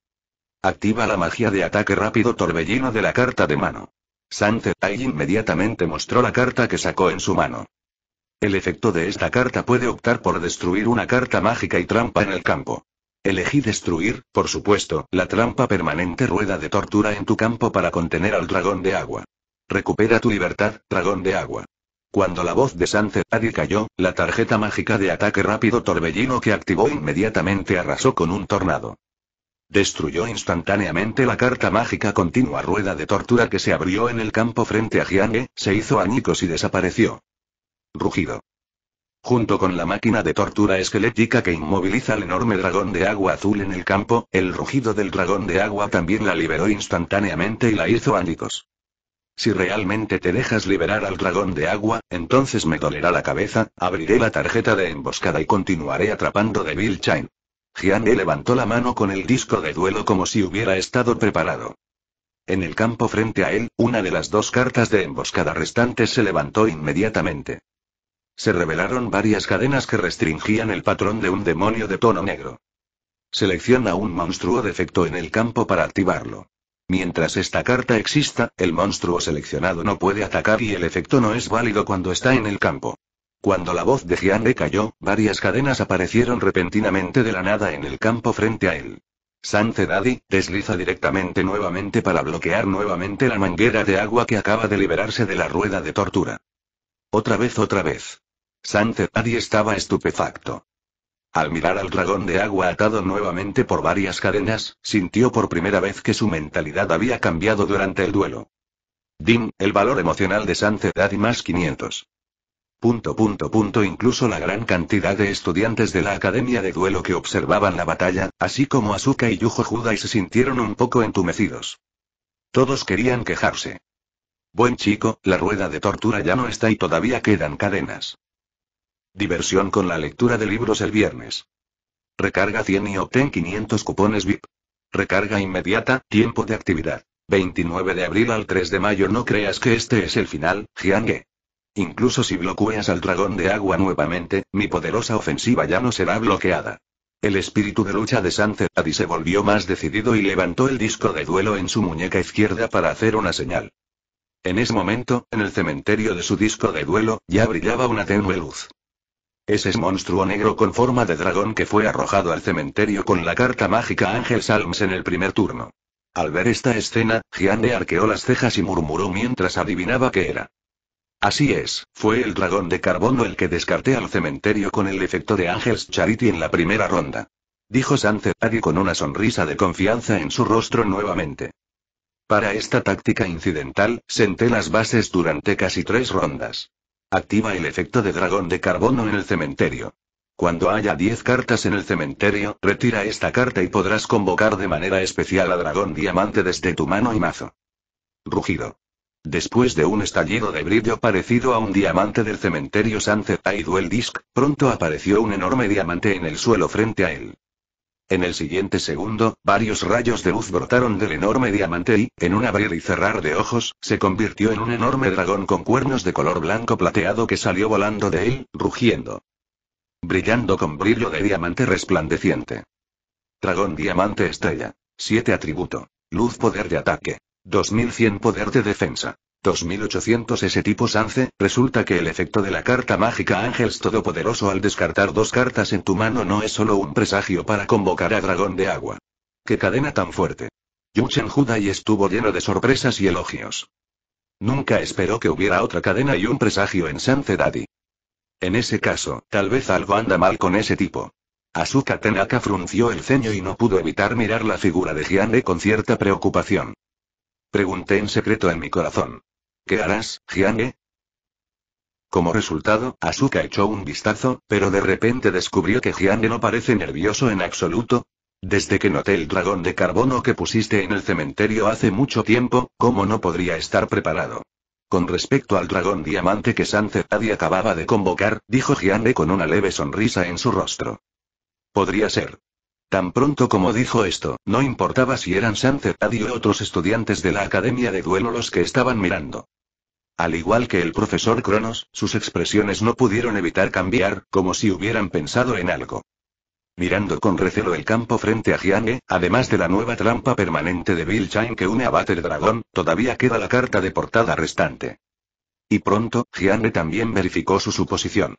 Activa la magia de ataque rápido torbellino de la carta de mano. Zetai inmediatamente mostró la carta que sacó en su mano. El efecto de esta carta puede optar por destruir una carta mágica y trampa en el campo. Elegí destruir, por supuesto, la trampa permanente rueda de tortura en tu campo para contener al dragón de agua. Recupera tu libertad, dragón de agua. Cuando la voz de Sancer cayó, la tarjeta mágica de ataque rápido torbellino que activó inmediatamente arrasó con un tornado. Destruyó instantáneamente la carta mágica continua rueda de tortura que se abrió en el campo frente a Jiange, se hizo añicos y desapareció. Rugido. Junto con la máquina de tortura esquelética que inmoviliza al enorme dragón de agua azul en el campo, el rugido del dragón de agua también la liberó instantáneamente y la hizo ánicos. Si realmente te dejas liberar al dragón de agua, entonces me dolerá la cabeza, abriré la tarjeta de emboscada y continuaré atrapando de Bill Chain. Gianni e levantó la mano con el disco de duelo como si hubiera estado preparado. En el campo frente a él, una de las dos cartas de emboscada restantes se levantó inmediatamente. Se revelaron varias cadenas que restringían el patrón de un demonio de tono negro. Selecciona un monstruo defecto en el campo para activarlo. Mientras esta carta exista, el monstruo seleccionado no puede atacar y el efecto no es válido cuando está en el campo. Cuando la voz de Jian cayó, varias cadenas aparecieron repentinamente de la nada en el campo frente a él. San Cedadi, desliza directamente nuevamente para bloquear nuevamente la manguera de agua que acaba de liberarse de la rueda de tortura. Otra vez, otra vez. San estaba estupefacto. Al mirar al dragón de agua atado nuevamente por varias cadenas, sintió por primera vez que su mentalidad había cambiado durante el duelo. Dim, el valor emocional de San más 500. Punto, punto, punto. Incluso la gran cantidad de estudiantes de la Academia de Duelo que observaban la batalla, así como Azuka y Yujo Judai se sintieron un poco entumecidos. Todos querían quejarse. Buen chico, la rueda de tortura ya no está y todavía quedan cadenas. Diversión con la lectura de libros el viernes. Recarga 100 y obtén 500 cupones VIP. Recarga inmediata, tiempo de actividad. 29 de abril al 3 de mayo no creas que este es el final, Jiangue. Incluso si bloqueas al dragón de agua nuevamente, mi poderosa ofensiva ya no será bloqueada. El espíritu de lucha de Sancer se volvió más decidido y levantó el disco de duelo en su muñeca izquierda para hacer una señal. En ese momento, en el cementerio de su disco de duelo, ya brillaba una tenue luz. Es ese monstruo negro con forma de dragón que fue arrojado al cementerio con la carta mágica Ángel Salms en el primer turno. Al ver esta escena, Gianne arqueó las cejas y murmuró mientras adivinaba qué era. Así es, fue el dragón de carbono el que descarté al cementerio con el efecto de Ángels Charity en la primera ronda. Dijo Sanzeradi con una sonrisa de confianza en su rostro nuevamente. Para esta táctica incidental, senté las bases durante casi tres rondas. Activa el efecto de dragón de carbono en el cementerio. Cuando haya 10 cartas en el cementerio, retira esta carta y podrás convocar de manera especial a Dragón Diamante desde tu mano y mazo. Rugido. Después de un estallido de brillo parecido a un diamante del cementerio Sunset Duel Disc, pronto apareció un enorme diamante en el suelo frente a él. En el siguiente segundo, varios rayos de luz brotaron del enorme diamante y, en un abrir y cerrar de ojos, se convirtió en un enorme dragón con cuernos de color blanco plateado que salió volando de él, rugiendo. Brillando con brillo de diamante resplandeciente. Dragón Diamante Estrella. 7 atributo. Luz poder de ataque. 2100 poder de defensa. 2800 Ese tipo Sance, resulta que el efecto de la carta mágica Ángeles Todopoderoso al descartar dos cartas en tu mano no es solo un presagio para convocar a Dragón de Agua. ¡Qué cadena tan fuerte! Yuchen y estuvo lleno de sorpresas y elogios. Nunca esperó que hubiera otra cadena y un presagio en Sance Daddy. En ese caso, tal vez algo anda mal con ese tipo. Asuka Tenaka frunció el ceño y no pudo evitar mirar la figura de Jiane con cierta preocupación. Pregunté en secreto en mi corazón. ¿Qué harás, Jiane? Como resultado, Asuka echó un vistazo, pero de repente descubrió que Jiane no parece nervioso en absoluto. Desde que noté el dragón de carbono que pusiste en el cementerio hace mucho tiempo, ¿cómo no podría estar preparado? Con respecto al dragón diamante que Sanzetadi acababa de convocar, dijo Jiane con una leve sonrisa en su rostro. Podría ser. Tan pronto como dijo esto, no importaba si eran Sancertadi y otros estudiantes de la Academia de Duelo los que estaban mirando. Al igual que el profesor Cronos, sus expresiones no pudieron evitar cambiar, como si hubieran pensado en algo. Mirando con recelo el campo frente a Jiange, además de la nueva trampa permanente de Bill Chain que une a Battle Dragón, todavía queda la carta de portada restante. Y pronto, Jiange también verificó su suposición.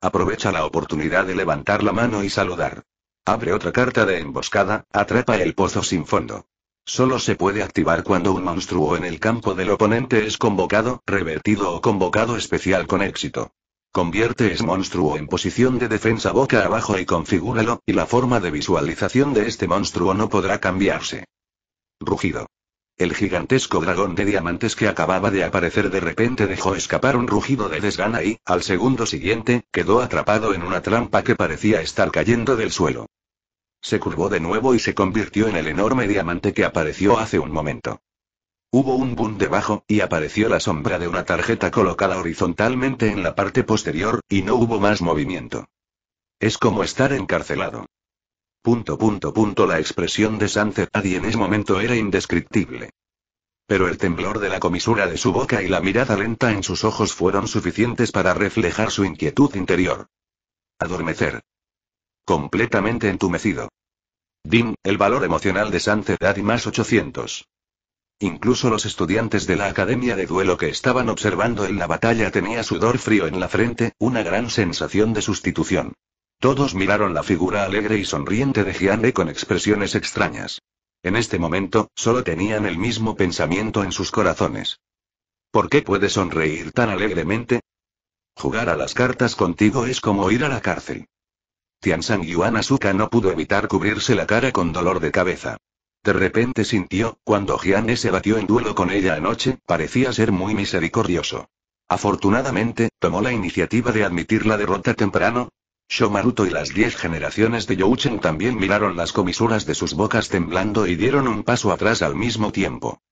Aprovecha la oportunidad de levantar la mano y saludar. Abre otra carta de emboscada, atrapa el pozo sin fondo. Solo se puede activar cuando un monstruo en el campo del oponente es convocado, revertido o convocado especial con éxito. Convierte ese monstruo en posición de defensa boca abajo y configúralo, y la forma de visualización de este monstruo no podrá cambiarse. Rugido. El gigantesco dragón de diamantes que acababa de aparecer de repente dejó escapar un rugido de desgana y, al segundo siguiente, quedó atrapado en una trampa que parecía estar cayendo del suelo. Se curvó de nuevo y se convirtió en el enorme diamante que apareció hace un momento. Hubo un boom debajo, y apareció la sombra de una tarjeta colocada horizontalmente en la parte posterior, y no hubo más movimiento. Es como estar encarcelado. Punto, punto, punto. La expresión de Sánchez en ese momento era indescriptible. Pero el temblor de la comisura de su boca y la mirada lenta en sus ojos fueron suficientes para reflejar su inquietud interior. Adormecer. Completamente entumecido. Dim, el valor emocional de Sancedad y más 800. Incluso los estudiantes de la Academia de Duelo que estaban observando en la batalla tenía sudor frío en la frente, una gran sensación de sustitución. Todos miraron la figura alegre y sonriente de Gianne con expresiones extrañas. En este momento, solo tenían el mismo pensamiento en sus corazones. ¿Por qué puede sonreír tan alegremente? Jugar a las cartas contigo es como ir a la cárcel. Tianzang Yuan Asuka no pudo evitar cubrirse la cara con dolor de cabeza. De repente sintió, cuando Gianne se batió en duelo con ella anoche, parecía ser muy misericordioso. Afortunadamente, tomó la iniciativa de admitir la derrota temprano, Shomaruto y las diez generaciones de Youchen también miraron las comisuras de sus bocas temblando y dieron un paso atrás al mismo tiempo.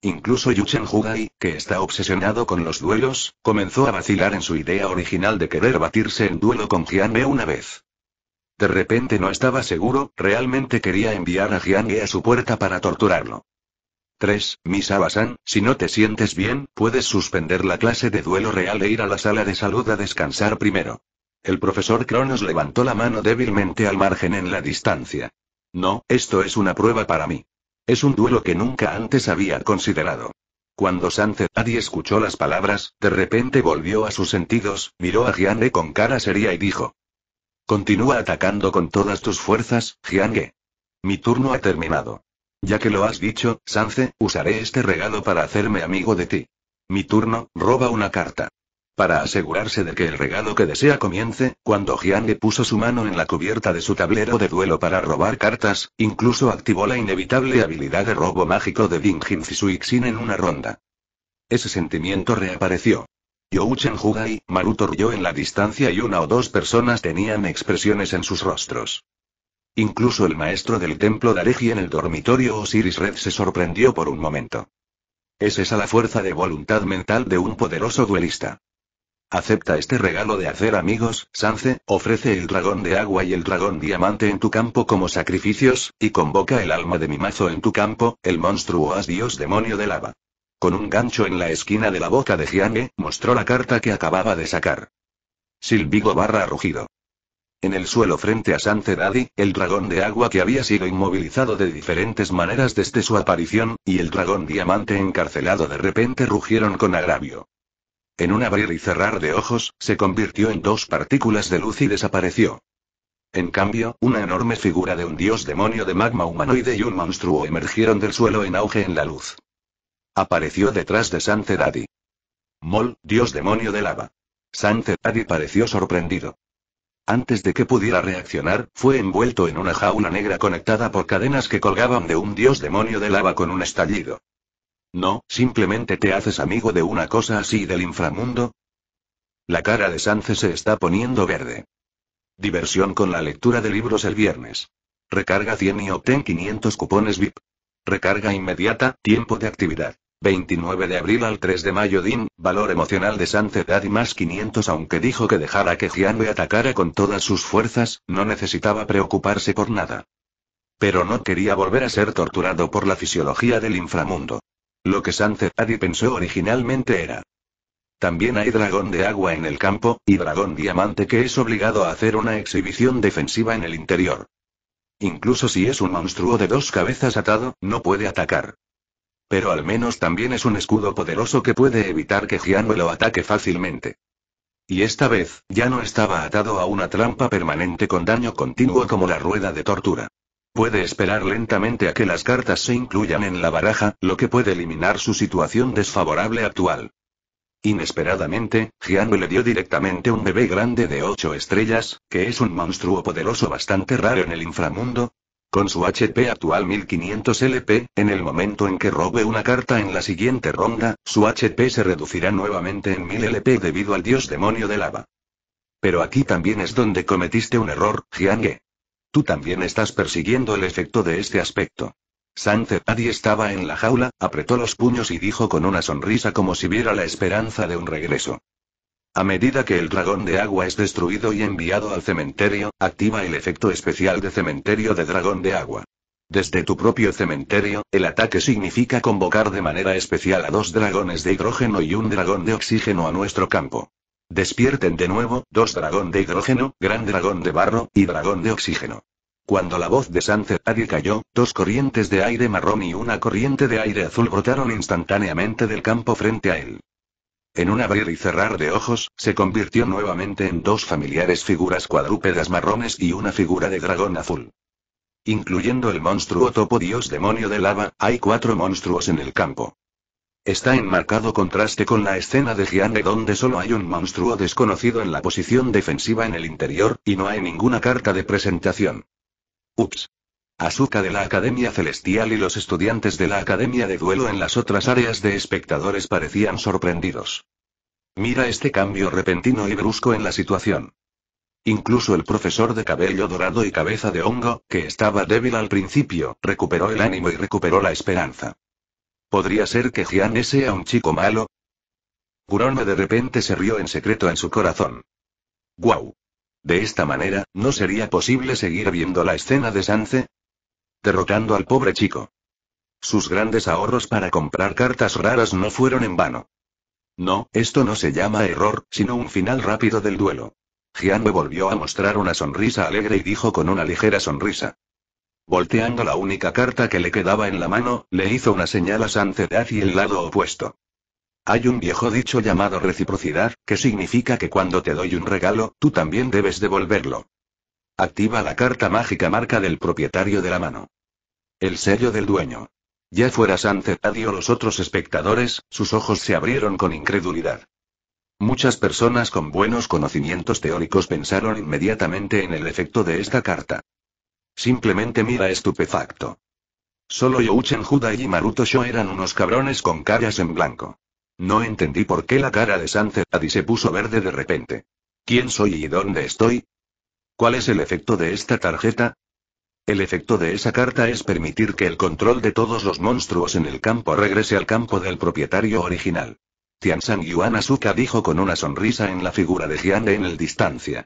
Incluso Yuchen Hugai, que está obsesionado con los duelos, comenzó a vacilar en su idea original de querer batirse en duelo con E una vez. De repente no estaba seguro, realmente quería enviar a Jiane a su puerta para torturarlo. 3. Misawa-san, si no te sientes bien, puedes suspender la clase de duelo real e ir a la sala de salud a descansar primero. El profesor Cronos levantó la mano débilmente al margen en la distancia. No, esto es una prueba para mí. Es un duelo que nunca antes había considerado. Cuando Sanze, Adi escuchó las palabras, de repente volvió a sus sentidos, miró a Jiange con cara seria y dijo. Continúa atacando con todas tus fuerzas, Jiange. Mi turno ha terminado. Ya que lo has dicho, Sanze, usaré este regalo para hacerme amigo de ti. Mi turno, roba una carta. Para asegurarse de que el regalo que desea comience, cuando Jian le puso su mano en la cubierta de su tablero de duelo para robar cartas, incluso activó la inevitable habilidad de robo mágico de Ding Jin Xin en una ronda. Ese sentimiento reapareció. Youchen Hugai, Maruto Ryo en la distancia y una o dos personas tenían expresiones en sus rostros. Incluso el maestro del templo Dareji en el dormitorio Osiris Red se sorprendió por un momento. Es esa la fuerza de voluntad mental de un poderoso duelista. Acepta este regalo de hacer amigos, Sance, ofrece el dragón de agua y el dragón diamante en tu campo como sacrificios, y convoca el alma de mi mazo en tu campo, el monstruo as dios demonio de lava. Con un gancho en la esquina de la boca de Jiange, mostró la carta que acababa de sacar. Silvigo barra rugido. En el suelo frente a Sance Daddy, el dragón de agua que había sido inmovilizado de diferentes maneras desde su aparición, y el dragón diamante encarcelado de repente rugieron con agravio. En un abrir y cerrar de ojos, se convirtió en dos partículas de luz y desapareció. En cambio, una enorme figura de un dios demonio de magma humanoide y un monstruo emergieron del suelo en auge en la luz. Apareció detrás de Cedadi. Mol, dios demonio de lava. Cedadi pareció sorprendido. Antes de que pudiera reaccionar, fue envuelto en una jaula negra conectada por cadenas que colgaban de un dios demonio de lava con un estallido. No, simplemente te haces amigo de una cosa así del inframundo. La cara de Sance se está poniendo verde. Diversión con la lectura de libros el viernes. Recarga 100 y obtén 500 cupones VIP. Recarga inmediata, tiempo de actividad. 29 de abril al 3 de mayo Din, valor emocional de Sance y más 500 aunque dijo que dejara que le atacara con todas sus fuerzas, no necesitaba preocuparse por nada. Pero no quería volver a ser torturado por la fisiología del inframundo. Lo que Sanzepadi pensó originalmente era. También hay dragón de agua en el campo, y dragón diamante que es obligado a hacer una exhibición defensiva en el interior. Incluso si es un monstruo de dos cabezas atado, no puede atacar. Pero al menos también es un escudo poderoso que puede evitar que Gianuelo lo ataque fácilmente. Y esta vez, ya no estaba atado a una trampa permanente con daño continuo como la rueda de tortura. Puede esperar lentamente a que las cartas se incluyan en la baraja, lo que puede eliminar su situación desfavorable actual. Inesperadamente, Jiang le dio directamente un bebé grande de 8 estrellas, que es un monstruo poderoso bastante raro en el inframundo. Con su HP actual 1500 LP, en el momento en que robe una carta en la siguiente ronda, su HP se reducirá nuevamente en 1000 LP debido al dios demonio de lava. Pero aquí también es donde cometiste un error, Jiang. Tú también estás persiguiendo el efecto de este aspecto. San Adi estaba en la jaula, apretó los puños y dijo con una sonrisa como si viera la esperanza de un regreso. A medida que el dragón de agua es destruido y enviado al cementerio, activa el efecto especial de cementerio de dragón de agua. Desde tu propio cementerio, el ataque significa convocar de manera especial a dos dragones de hidrógeno y un dragón de oxígeno a nuestro campo. Despierten de nuevo, dos dragón de hidrógeno, gran dragón de barro, y dragón de oxígeno. Cuando la voz de Sancer cayó, dos corrientes de aire marrón y una corriente de aire azul brotaron instantáneamente del campo frente a él. En un abrir y cerrar de ojos, se convirtió nuevamente en dos familiares figuras cuadrúpedas marrones y una figura de dragón azul. Incluyendo el monstruo topo dios demonio de lava, hay cuatro monstruos en el campo. Está en marcado contraste con la escena de Gianne donde solo hay un monstruo desconocido en la posición defensiva en el interior, y no hay ninguna carta de presentación. Ups. Asuka de la Academia Celestial y los estudiantes de la Academia de Duelo en las otras áreas de espectadores parecían sorprendidos. Mira este cambio repentino y brusco en la situación. Incluso el profesor de cabello dorado y cabeza de hongo, que estaba débil al principio, recuperó el ánimo y recuperó la esperanza. ¿Podría ser que Gianne sea un chico malo? Kurono de repente se rió en secreto en su corazón. ¡Guau! De esta manera, ¿no sería posible seguir viendo la escena de Sanze? Derrotando al pobre chico. Sus grandes ahorros para comprar cartas raras no fueron en vano. No, esto no se llama error, sino un final rápido del duelo. Gianne volvió a mostrar una sonrisa alegre y dijo con una ligera sonrisa. Volteando la única carta que le quedaba en la mano, le hizo una señal a Sancedad y el lado opuesto. Hay un viejo dicho llamado reciprocidad, que significa que cuando te doy un regalo, tú también debes devolverlo. Activa la carta mágica marca del propietario de la mano. El sello del dueño. Ya fuera y o los otros espectadores, sus ojos se abrieron con incredulidad. Muchas personas con buenos conocimientos teóricos pensaron inmediatamente en el efecto de esta carta. Simplemente mira estupefacto. Solo Youchen Juda y Maruto Sho eran unos cabrones con caras en blanco. No entendí por qué la cara de Sanzeradi se puso verde de repente. ¿Quién soy y dónde estoy? ¿Cuál es el efecto de esta tarjeta? El efecto de esa carta es permitir que el control de todos los monstruos en el campo regrese al campo del propietario original. Tiansan Yuan Asuka dijo con una sonrisa en la figura de de en el distancia.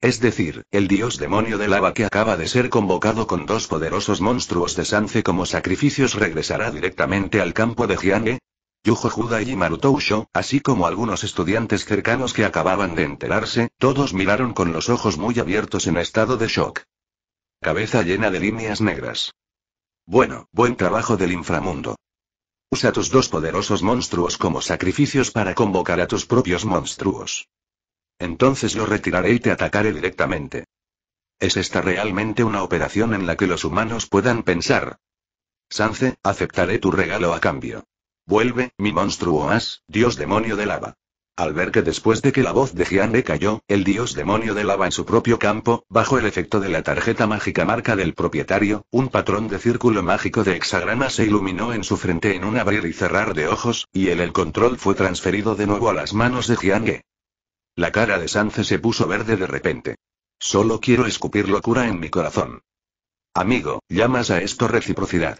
Es decir, el dios demonio de lava que acaba de ser convocado con dos poderosos monstruos de sance como sacrificios regresará directamente al campo de Giange. Yujo Juda y Marutousho, así como algunos estudiantes cercanos que acababan de enterarse, todos miraron con los ojos muy abiertos en estado de shock. Cabeza llena de líneas negras. Bueno, buen trabajo del inframundo. Usa tus dos poderosos monstruos como sacrificios para convocar a tus propios monstruos. Entonces lo retiraré y te atacaré directamente. ¿Es esta realmente una operación en la que los humanos puedan pensar? Sance, aceptaré tu regalo a cambio. Vuelve, mi monstruo as, dios demonio de lava. Al ver que después de que la voz de Jian cayó, el dios demonio de lava en su propio campo, bajo el efecto de la tarjeta mágica marca del propietario, un patrón de círculo mágico de hexagrama se iluminó en su frente en un abrir y cerrar de ojos, y el, el control fue transferido de nuevo a las manos de Jian la cara de Sance se puso verde de repente. Solo quiero escupir locura en mi corazón. Amigo, llamas a esto reciprocidad.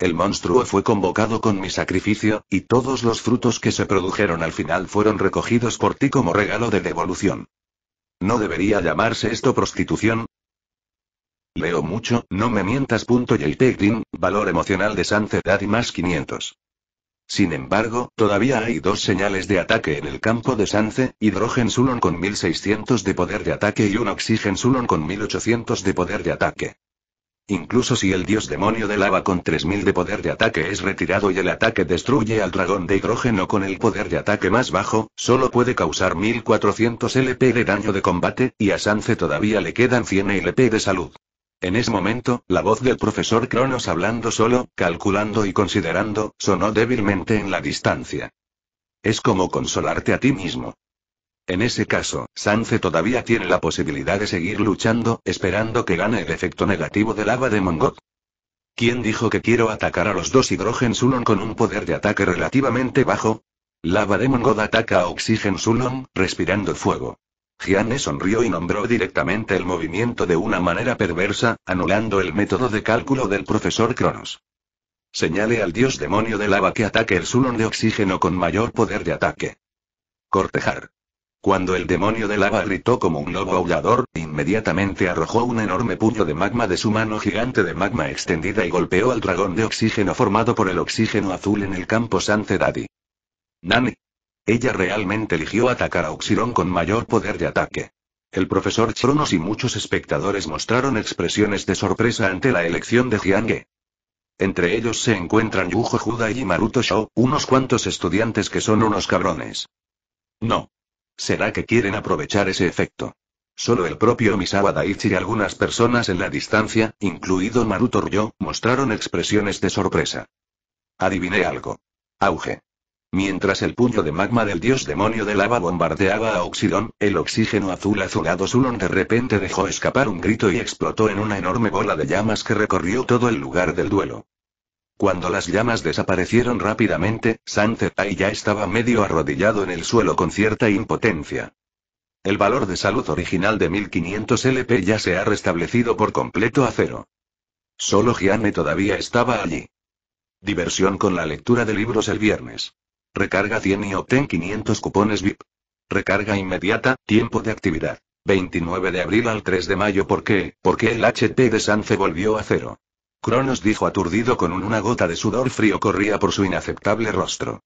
El monstruo fue convocado con mi sacrificio, y todos los frutos que se produjeron al final fueron recogidos por ti como regalo de devolución. ¿No debería llamarse esto prostitución? Leo mucho, no me mientas. Punto y valor emocional de Sance Daddy más 500. Sin embargo, todavía hay dos señales de ataque en el campo de Sance, hidrogen Sulon con 1600 de poder de ataque y un oxígeno Sulon con 1800 de poder de ataque. Incluso si el dios demonio de lava con 3000 de poder de ataque es retirado y el ataque destruye al dragón de hidrógeno con el poder de ataque más bajo, solo puede causar 1400 LP de daño de combate, y a Sanze todavía le quedan 100 LP de salud. En ese momento, la voz del profesor Cronos hablando solo, calculando y considerando, sonó débilmente en la distancia. Es como consolarte a ti mismo. En ese caso, Sance todavía tiene la posibilidad de seguir luchando, esperando que gane el efecto negativo de lava de Mongod. ¿Quién dijo que quiero atacar a los dos hidrógenos Sulon con un poder de ataque relativamente bajo? Lava de Mongod ataca a Oxygen Sulon, respirando fuego. Gianne sonrió y nombró directamente el movimiento de una manera perversa, anulando el método de cálculo del profesor Cronos. Señale al dios demonio de lava que ataque el Zulon de oxígeno con mayor poder de ataque. Cortejar. Cuando el demonio de lava gritó como un lobo aullador, inmediatamente arrojó un enorme puño de magma de su mano gigante de magma extendida y golpeó al dragón de oxígeno formado por el oxígeno azul en el campo Sancedadi. Nani, ella realmente eligió atacar a Oxirón con mayor poder de ataque. El profesor Chronos y muchos espectadores mostraron expresiones de sorpresa ante la elección de Jiange. Entre ellos se encuentran Yujo Juda y Maruto Shou, unos cuantos estudiantes que son unos cabrones. No. ¿Será que quieren aprovechar ese efecto? Solo el propio Misawa Daichi y algunas personas en la distancia, incluido Maruto Ryo, mostraron expresiones de sorpresa. Adiviné algo. Auge. Mientras el puño de magma del dios demonio de lava bombardeaba a Oxidón, el oxígeno azul azulado Zulon de repente dejó escapar un grito y explotó en una enorme bola de llamas que recorrió todo el lugar del duelo. Cuando las llamas desaparecieron rápidamente, Zetai ya estaba medio arrodillado en el suelo con cierta impotencia. El valor de salud original de 1500 LP ya se ha restablecido por completo a cero. Solo Gianne todavía estaba allí. Diversión con la lectura de libros el viernes. Recarga 100 y obtén 500 cupones VIP. Recarga inmediata, tiempo de actividad. 29 de abril al 3 de mayo. ¿Por qué? Porque el HP de Sanfe volvió a cero. Cronos dijo aturdido con una gota de sudor frío corría por su inaceptable rostro.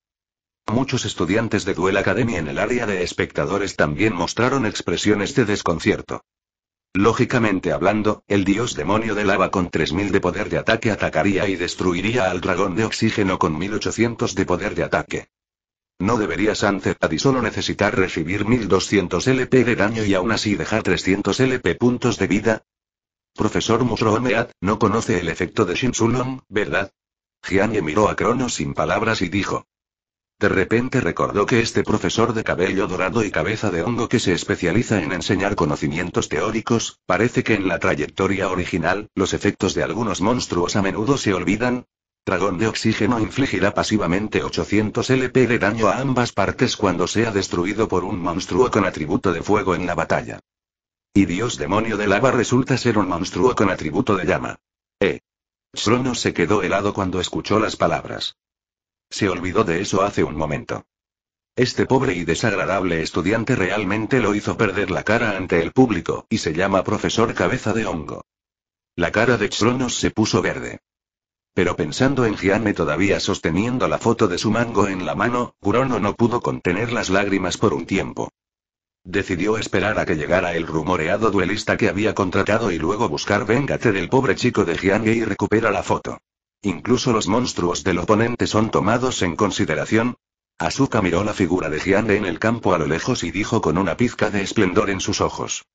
Muchos estudiantes de Duel Academy en el área de espectadores también mostraron expresiones de desconcierto. Lógicamente hablando, el dios demonio de lava con 3000 de poder de ataque atacaría y destruiría al dragón de oxígeno con 1800 de poder de ataque. No debería Sunset Adi solo necesitar recibir 1200 LP de daño y aún así dejar 300 LP puntos de vida. Profesor Musromeat, no conoce el efecto de Shinsulong, ¿verdad? Gianni miró a Cronos sin palabras y dijo. De repente recordó que este profesor de cabello dorado y cabeza de hongo que se especializa en enseñar conocimientos teóricos, parece que en la trayectoria original, los efectos de algunos monstruos a menudo se olvidan, Dragón de oxígeno infligirá pasivamente 800 LP de daño a ambas partes cuando sea destruido por un monstruo con atributo de fuego en la batalla. Y Dios demonio de lava resulta ser un monstruo con atributo de llama. Eh. Xronos se quedó helado cuando escuchó las palabras. Se olvidó de eso hace un momento. Este pobre y desagradable estudiante realmente lo hizo perder la cara ante el público, y se llama profesor cabeza de hongo. La cara de Chronos se puso verde. Pero pensando en Gianni todavía sosteniendo la foto de su mango en la mano, Kurono no pudo contener las lágrimas por un tiempo. Decidió esperar a que llegara el rumoreado duelista que había contratado y luego buscar véngate del pobre chico de Giange y recupera la foto. Incluso los monstruos del oponente son tomados en consideración. Asuka miró la figura de Gianni en el campo a lo lejos y dijo con una pizca de esplendor en sus ojos.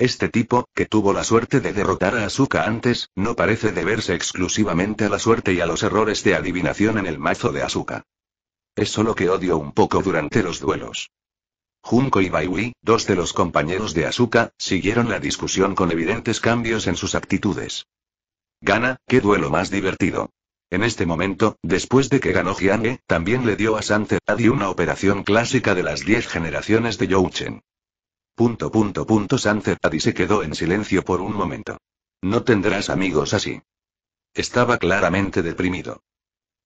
Este tipo, que tuvo la suerte de derrotar a Asuka antes, no parece deberse exclusivamente a la suerte y a los errores de adivinación en el mazo de Asuka. Es solo que odio un poco durante los duelos. Junko y Baiwi, dos de los compañeros de Asuka, siguieron la discusión con evidentes cambios en sus actitudes. Gana, qué duelo más divertido. En este momento, después de que ganó Jiange, también le dio a Sante una operación clásica de las 10 generaciones de Youchen. Punto punto punto se quedó en silencio por un momento. No tendrás amigos así. Estaba claramente deprimido.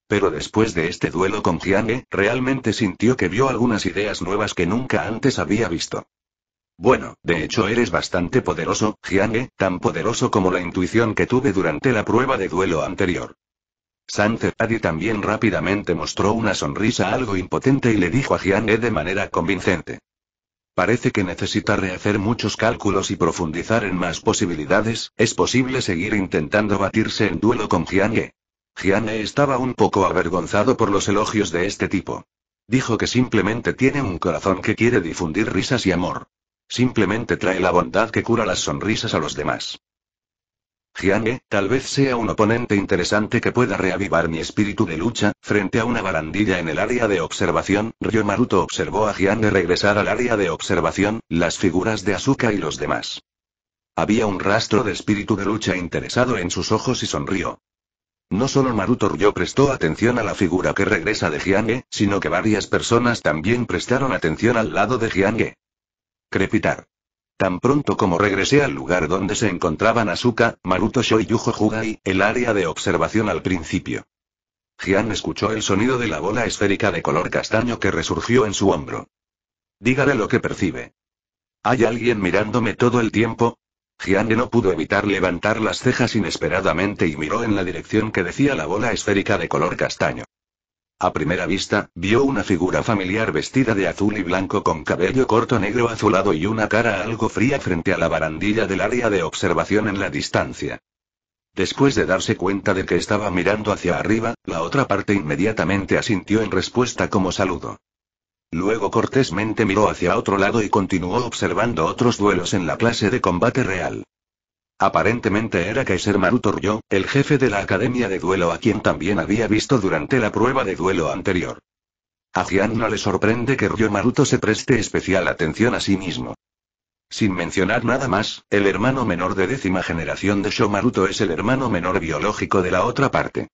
Pero después de este duelo con Jiane, realmente sintió que vio algunas ideas nuevas que nunca antes había visto. Bueno, de hecho eres bastante poderoso, Jiange, tan poderoso como la intuición que tuve durante la prueba de duelo anterior. Sanzetadi también rápidamente mostró una sonrisa algo impotente y le dijo a Jiange de manera convincente. Parece que necesita rehacer muchos cálculos y profundizar en más posibilidades, es posible seguir intentando batirse en duelo con Jiane. Jiane estaba un poco avergonzado por los elogios de este tipo. Dijo que simplemente tiene un corazón que quiere difundir risas y amor. Simplemente trae la bondad que cura las sonrisas a los demás. Jiange, tal vez sea un oponente interesante que pueda reavivar mi espíritu de lucha, frente a una barandilla en el área de observación, Ryo Maruto observó a Jiange regresar al área de observación, las figuras de Asuka y los demás. Había un rastro de espíritu de lucha interesado en sus ojos y sonrió. No solo Maruto Ryo prestó atención a la figura que regresa de Jiange, sino que varias personas también prestaron atención al lado de Jiange. Crepitar. Tan pronto como regresé al lugar donde se encontraban Asuka, Maruto Sho y Yujo Hugai, el área de observación al principio. Jian escuchó el sonido de la bola esférica de color castaño que resurgió en su hombro. Dígale lo que percibe. ¿Hay alguien mirándome todo el tiempo? Jian no pudo evitar levantar las cejas inesperadamente y miró en la dirección que decía la bola esférica de color castaño. A primera vista, vio una figura familiar vestida de azul y blanco con cabello corto negro azulado y una cara algo fría frente a la barandilla del área de observación en la distancia. Después de darse cuenta de que estaba mirando hacia arriba, la otra parte inmediatamente asintió en respuesta como saludo. Luego cortésmente miró hacia otro lado y continuó observando otros duelos en la clase de combate real. Aparentemente era Kaiser Maruto Ryo, el jefe de la Academia de Duelo a quien también había visto durante la prueba de duelo anterior. A no le sorprende que Ryo Maruto se preste especial atención a sí mismo. Sin mencionar nada más, el hermano menor de décima generación de Maruto es el hermano menor biológico de la otra parte.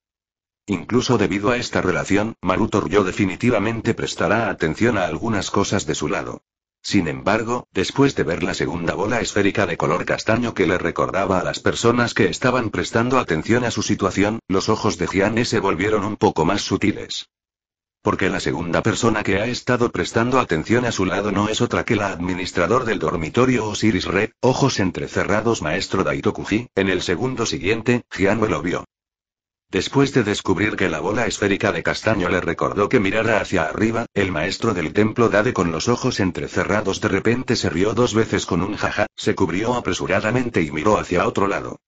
Incluso debido a esta relación, Maruto Ryo definitivamente prestará atención a algunas cosas de su lado. Sin embargo, después de ver la segunda bola esférica de color castaño que le recordaba a las personas que estaban prestando atención a su situación, los ojos de Gianni se volvieron un poco más sutiles. Porque la segunda persona que ha estado prestando atención a su lado no es otra que la administrador del dormitorio Osiris Red, ojos entrecerrados maestro Kuji. en el segundo siguiente, Gianni lo vio. Después de descubrir que la bola esférica de castaño le recordó que mirara hacia arriba, el maestro del templo Dade con los ojos entrecerrados de repente se rió dos veces con un jaja, se cubrió apresuradamente y miró hacia otro lado.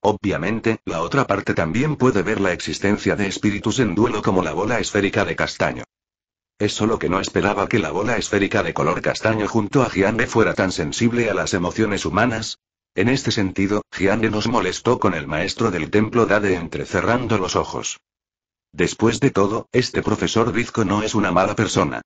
Obviamente, la otra parte también puede ver la existencia de espíritus en duelo como la bola esférica de castaño. Es solo que no esperaba que la bola esférica de color castaño junto a Giande fuera tan sensible a las emociones humanas, en este sentido, Jiane nos molestó con el maestro del templo Dade entrecerrando los ojos. Después de todo, este profesor Rizko no es una mala persona.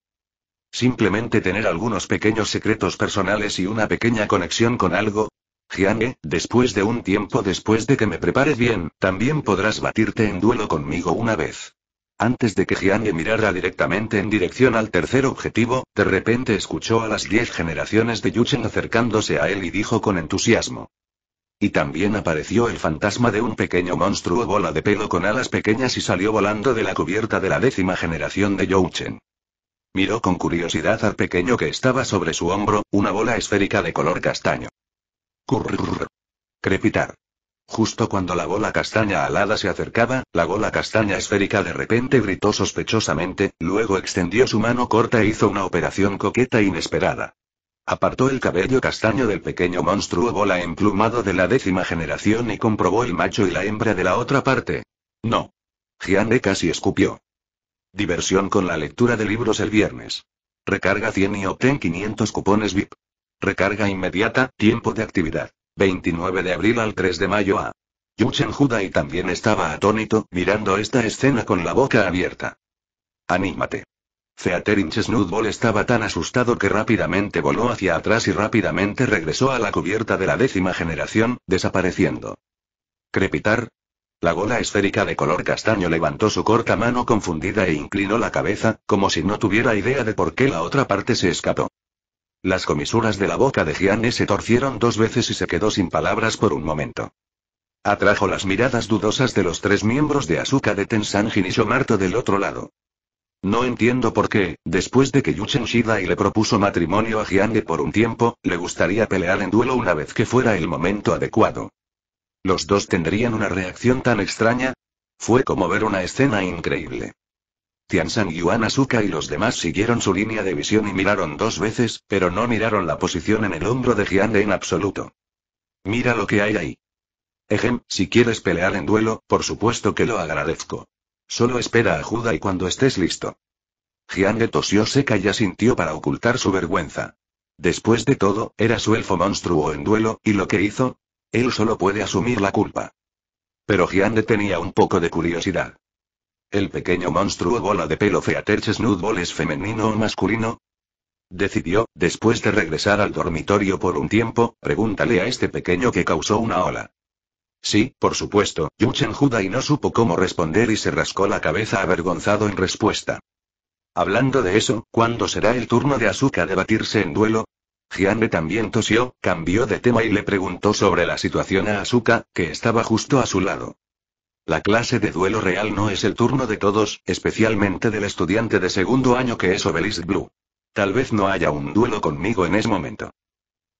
Simplemente tener algunos pequeños secretos personales y una pequeña conexión con algo. Jiane, después de un tiempo después de que me prepare bien, también podrás batirte en duelo conmigo una vez. Antes de que Jianye mirara directamente en dirección al tercer objetivo, de repente escuchó a las diez generaciones de Yuchen acercándose a él y dijo con entusiasmo. Y también apareció el fantasma de un pequeño monstruo bola de pelo con alas pequeñas y salió volando de la cubierta de la décima generación de Yuchen. Miró con curiosidad al pequeño que estaba sobre su hombro, una bola esférica de color castaño. Crepitar. Justo cuando la bola castaña alada se acercaba, la bola castaña esférica de repente gritó sospechosamente, luego extendió su mano corta e hizo una operación coqueta e inesperada. Apartó el cabello castaño del pequeño monstruo bola emplumado de la décima generación y comprobó el macho y la hembra de la otra parte. No. Gianne casi escupió. Diversión con la lectura de libros el viernes. Recarga 100 y obtén 500 cupones VIP. Recarga inmediata, tiempo de actividad. 29 de abril al 3 de mayo a. Yuchen Judai también estaba atónito, mirando esta escena con la boca abierta. Anímate. Featerin Chesnudbol estaba tan asustado que rápidamente voló hacia atrás y rápidamente regresó a la cubierta de la décima generación, desapareciendo. Crepitar. La gola esférica de color castaño levantó su corta mano confundida e inclinó la cabeza, como si no tuviera idea de por qué la otra parte se escapó. Las comisuras de la boca de Gianni se torcieron dos veces y se quedó sin palabras por un momento. Atrajo las miradas dudosas de los tres miembros de Asuka de Tensanjin y Shomarto del otro lado. No entiendo por qué, después de que Yuchen y le propuso matrimonio a Gianni por un tiempo, le gustaría pelear en duelo una vez que fuera el momento adecuado. Los dos tendrían una reacción tan extraña. Fue como ver una escena increíble y Yuan Asuka y los demás siguieron su línea de visión y miraron dos veces, pero no miraron la posición en el hombro de Jiande en absoluto. Mira lo que hay ahí. Ejem, si quieres pelear en duelo, por supuesto que lo agradezco. Solo espera a Juda y cuando estés listo. Jiande tosió seca y sintió para ocultar su vergüenza. Después de todo, era su elfo monstruo en duelo, y lo que hizo, él solo puede asumir la culpa. Pero Jiande tenía un poco de curiosidad. ¿El pequeño monstruo bola de pelo featerche Snoodball es femenino o masculino? Decidió, después de regresar al dormitorio por un tiempo, pregúntale a este pequeño que causó una ola. Sí, por supuesto, Yuchen Juda y no supo cómo responder y se rascó la cabeza avergonzado en respuesta. Hablando de eso, ¿cuándo será el turno de Asuka de batirse en duelo? Gianne también tosió, cambió de tema y le preguntó sobre la situación a Asuka, que estaba justo a su lado. La clase de duelo real no es el turno de todos, especialmente del estudiante de segundo año que es Obelisk Blue. Tal vez no haya un duelo conmigo en ese momento.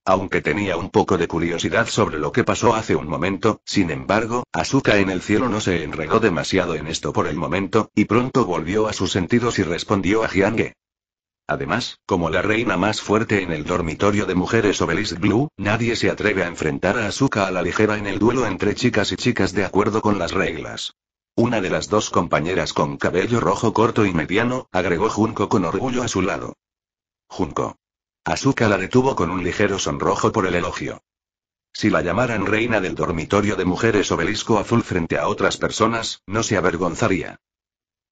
Aunque tenía un poco de curiosidad sobre lo que pasó hace un momento, sin embargo, Azuka en el cielo no se enredó demasiado en esto por el momento, y pronto volvió a sus sentidos y respondió a Jiange. Además, como la reina más fuerte en el dormitorio de mujeres obelisco Blue, nadie se atreve a enfrentar a Asuka a la ligera en el duelo entre chicas y chicas de acuerdo con las reglas. Una de las dos compañeras con cabello rojo corto y mediano, agregó Junko con orgullo a su lado. Junko. Asuka la detuvo con un ligero sonrojo por el elogio. Si la llamaran reina del dormitorio de mujeres obelisco azul frente a otras personas, no se avergonzaría.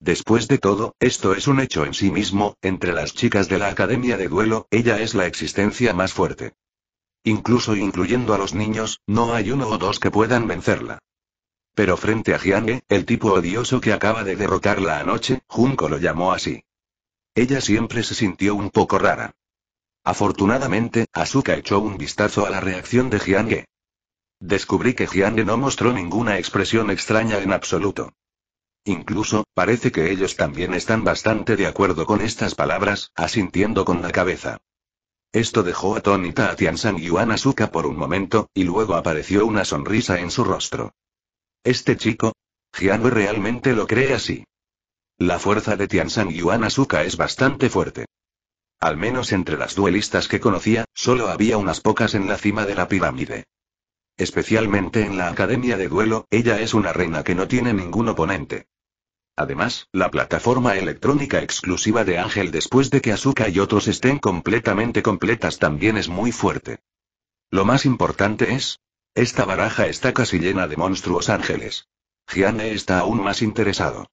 Después de todo, esto es un hecho en sí mismo, entre las chicas de la Academia de Duelo, ella es la existencia más fuerte. Incluso incluyendo a los niños, no hay uno o dos que puedan vencerla. Pero frente a Jiange, el tipo odioso que acaba de derrotarla anoche, Junko lo llamó así. Ella siempre se sintió un poco rara. Afortunadamente, Asuka echó un vistazo a la reacción de Jiange. Descubrí que Jiange no mostró ninguna expresión extraña en absoluto. Incluso, parece que ellos también están bastante de acuerdo con estas palabras, asintiendo con la cabeza. Esto dejó atónita a Tiansan Yuan Asuka por un momento, y luego apareció una sonrisa en su rostro. Este chico, Jianwei realmente lo cree así. La fuerza de Tiansan Yuan Asuka es bastante fuerte. Al menos entre las duelistas que conocía, solo había unas pocas en la cima de la pirámide. Especialmente en la Academia de Duelo, ella es una reina que no tiene ningún oponente. Además, la plataforma electrónica exclusiva de Ángel después de que Asuka y otros estén completamente completas también es muy fuerte. Lo más importante es, esta baraja está casi llena de monstruos ángeles. Gianne está aún más interesado.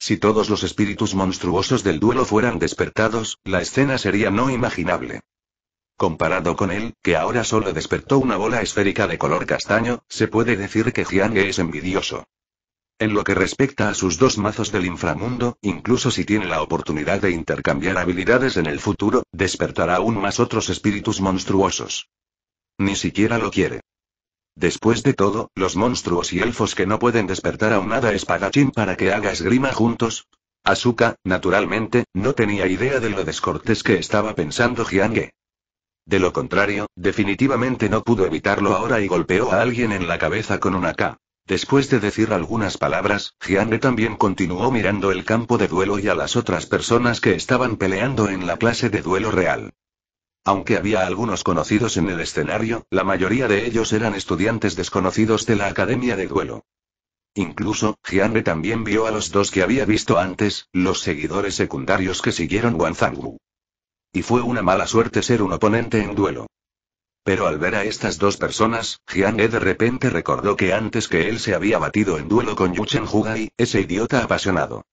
Si todos los espíritus monstruosos del duelo fueran despertados, la escena sería no imaginable. Comparado con él, que ahora solo despertó una bola esférica de color castaño, se puede decir que Jiang es envidioso. En lo que respecta a sus dos mazos del inframundo, incluso si tiene la oportunidad de intercambiar habilidades en el futuro, despertará aún más otros espíritus monstruosos. Ni siquiera lo quiere. Después de todo, los monstruos y elfos que no pueden despertar a un hada espadachín para que haga esgrima juntos. Asuka, naturalmente, no tenía idea de lo descortés que estaba pensando Jiange. De lo contrario, definitivamente no pudo evitarlo ahora y golpeó a alguien en la cabeza con una K. Después de decir algunas palabras, Jiane también continuó mirando el campo de duelo y a las otras personas que estaban peleando en la clase de duelo real. Aunque había algunos conocidos en el escenario, la mayoría de ellos eran estudiantes desconocidos de la Academia de Duelo. Incluso, Jiane también vio a los dos que había visto antes, los seguidores secundarios que siguieron Zangwu. Y fue una mala suerte ser un oponente en duelo. Pero al ver a estas dos personas, Jian E de repente recordó que antes que él se había batido en duelo con Yuchen Hugai, ese idiota apasionado.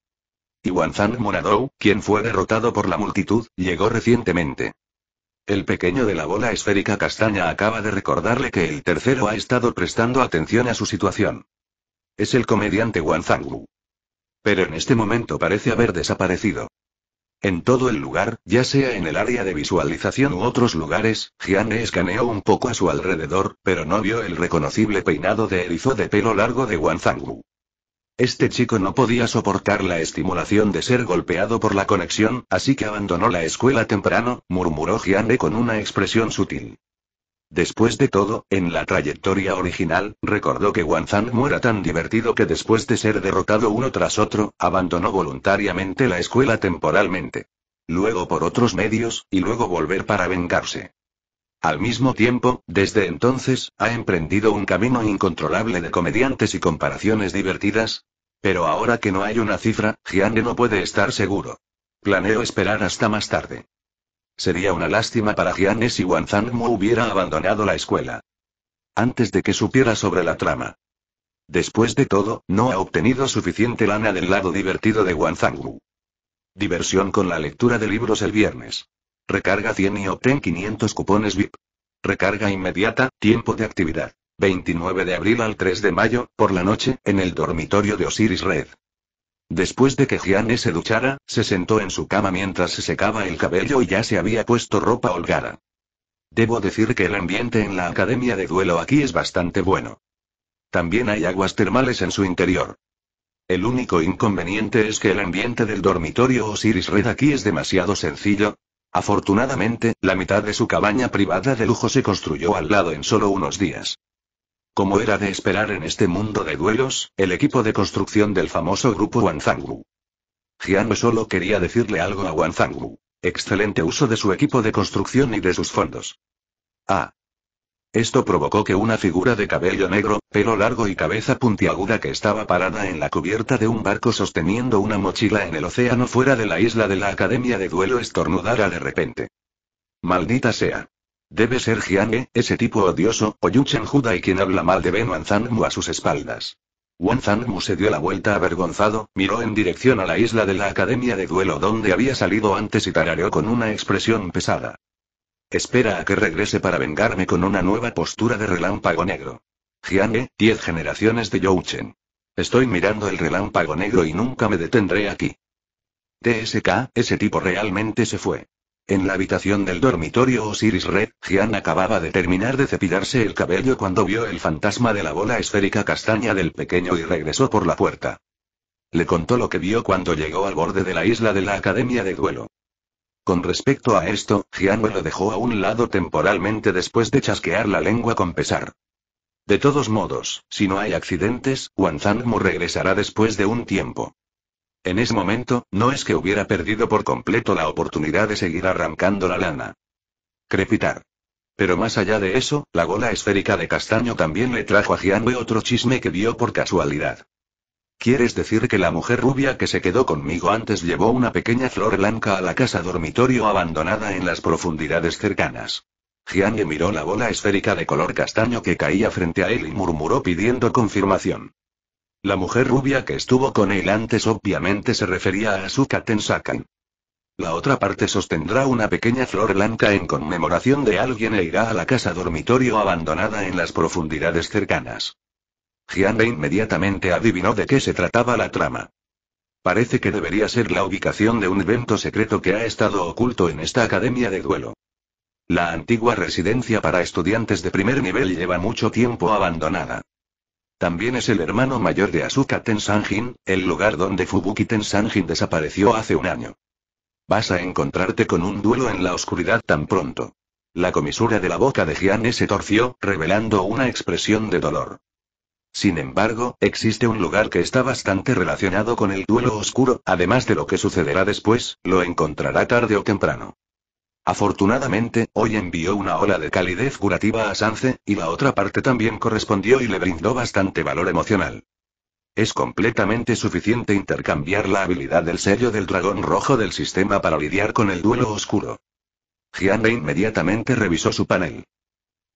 Y Wanzan Moradou, quien fue derrotado por la multitud, llegó recientemente. El pequeño de la bola esférica castaña acaba de recordarle que el tercero ha estado prestando atención a su situación. Es el comediante Wu. Pero en este momento parece haber desaparecido. En todo el lugar, ya sea en el área de visualización u otros lugares, Gianne escaneó un poco a su alrededor, pero no vio el reconocible peinado de erizo de pelo largo de Wanzangu. Este chico no podía soportar la estimulación de ser golpeado por la conexión, así que abandonó la escuela temprano, murmuró Gianne con una expresión sutil. Después de todo, en la trayectoria original, recordó que Wanzan muera tan divertido que después de ser derrotado uno tras otro, abandonó voluntariamente la escuela temporalmente. Luego por otros medios, y luego volver para vengarse. Al mismo tiempo, desde entonces, ha emprendido un camino incontrolable de comediantes y comparaciones divertidas. Pero ahora que no hay una cifra, Gianni no puede estar seguro. Planeo esperar hasta más tarde. Sería una lástima para Giannis y Guanzanmo hubiera abandonado la escuela. Antes de que supiera sobre la trama. Después de todo, no ha obtenido suficiente lana del lado divertido de Guanzangu. Diversión con la lectura de libros el viernes. Recarga 100 y obtén 500 cupones VIP. Recarga inmediata, tiempo de actividad. 29 de abril al 3 de mayo, por la noche, en el dormitorio de Osiris Red. Después de que Gianni se duchara, se sentó en su cama mientras se secaba el cabello y ya se había puesto ropa holgada. Debo decir que el ambiente en la Academia de Duelo aquí es bastante bueno. También hay aguas termales en su interior. El único inconveniente es que el ambiente del dormitorio Osiris Red aquí es demasiado sencillo. Afortunadamente, la mitad de su cabaña privada de lujo se construyó al lado en solo unos días. Como era de esperar en este mundo de duelos, el equipo de construcción del famoso grupo Wanzangu. Giano solo quería decirle algo a Wanzangu. Excelente uso de su equipo de construcción y de sus fondos. Ah. Esto provocó que una figura de cabello negro, pelo largo y cabeza puntiaguda que estaba parada en la cubierta de un barco sosteniendo una mochila en el océano fuera de la isla de la Academia de Duelo estornudara de repente. Maldita sea. Debe ser Jiange, ese tipo odioso, o Yuchen y quien habla mal de Ben Wanzangmu a sus espaldas. Wanzangmu se dio la vuelta avergonzado, miró en dirección a la isla de la Academia de Duelo donde había salido antes y tarareó con una expresión pesada. Espera a que regrese para vengarme con una nueva postura de relámpago negro. Jiange, diez generaciones de Youchen. Estoy mirando el relámpago negro y nunca me detendré aquí. TSK, ese tipo realmente se fue. En la habitación del dormitorio Osiris Red, Gian acababa de terminar de cepillarse el cabello cuando vio el fantasma de la bola esférica castaña del pequeño y regresó por la puerta. Le contó lo que vio cuando llegó al borde de la isla de la Academia de Duelo. Con respecto a esto, Gian lo dejó a un lado temporalmente después de chasquear la lengua con pesar. De todos modos, si no hay accidentes, Mu regresará después de un tiempo. En ese momento, no es que hubiera perdido por completo la oportunidad de seguir arrancando la lana. Crepitar. Pero más allá de eso, la bola esférica de castaño también le trajo a Jianwe otro chisme que vio por casualidad. ¿Quieres decir que la mujer rubia que se quedó conmigo antes llevó una pequeña flor blanca a la casa dormitorio abandonada en las profundidades cercanas? Jianwe miró la bola esférica de color castaño que caía frente a él y murmuró pidiendo confirmación. La mujer rubia que estuvo con él antes obviamente se refería a Asuka Tensakan. La otra parte sostendrá una pequeña flor blanca en conmemoración de alguien e irá a la casa dormitorio abandonada en las profundidades cercanas. Jianbe inmediatamente adivinó de qué se trataba la trama. Parece que debería ser la ubicación de un evento secreto que ha estado oculto en esta academia de duelo. La antigua residencia para estudiantes de primer nivel lleva mucho tiempo abandonada. También es el hermano mayor de Asuka Tensanjin, el lugar donde Fubuki Tensanjin desapareció hace un año. Vas a encontrarte con un duelo en la oscuridad tan pronto. La comisura de la boca de Jiane se torció, revelando una expresión de dolor. Sin embargo, existe un lugar que está bastante relacionado con el duelo oscuro, además de lo que sucederá después, lo encontrará tarde o temprano. Afortunadamente, hoy envió una ola de calidez curativa a Sanze, y la otra parte también correspondió y le brindó bastante valor emocional. Es completamente suficiente intercambiar la habilidad del sello del dragón rojo del sistema para lidiar con el duelo oscuro. Giande inmediatamente revisó su panel.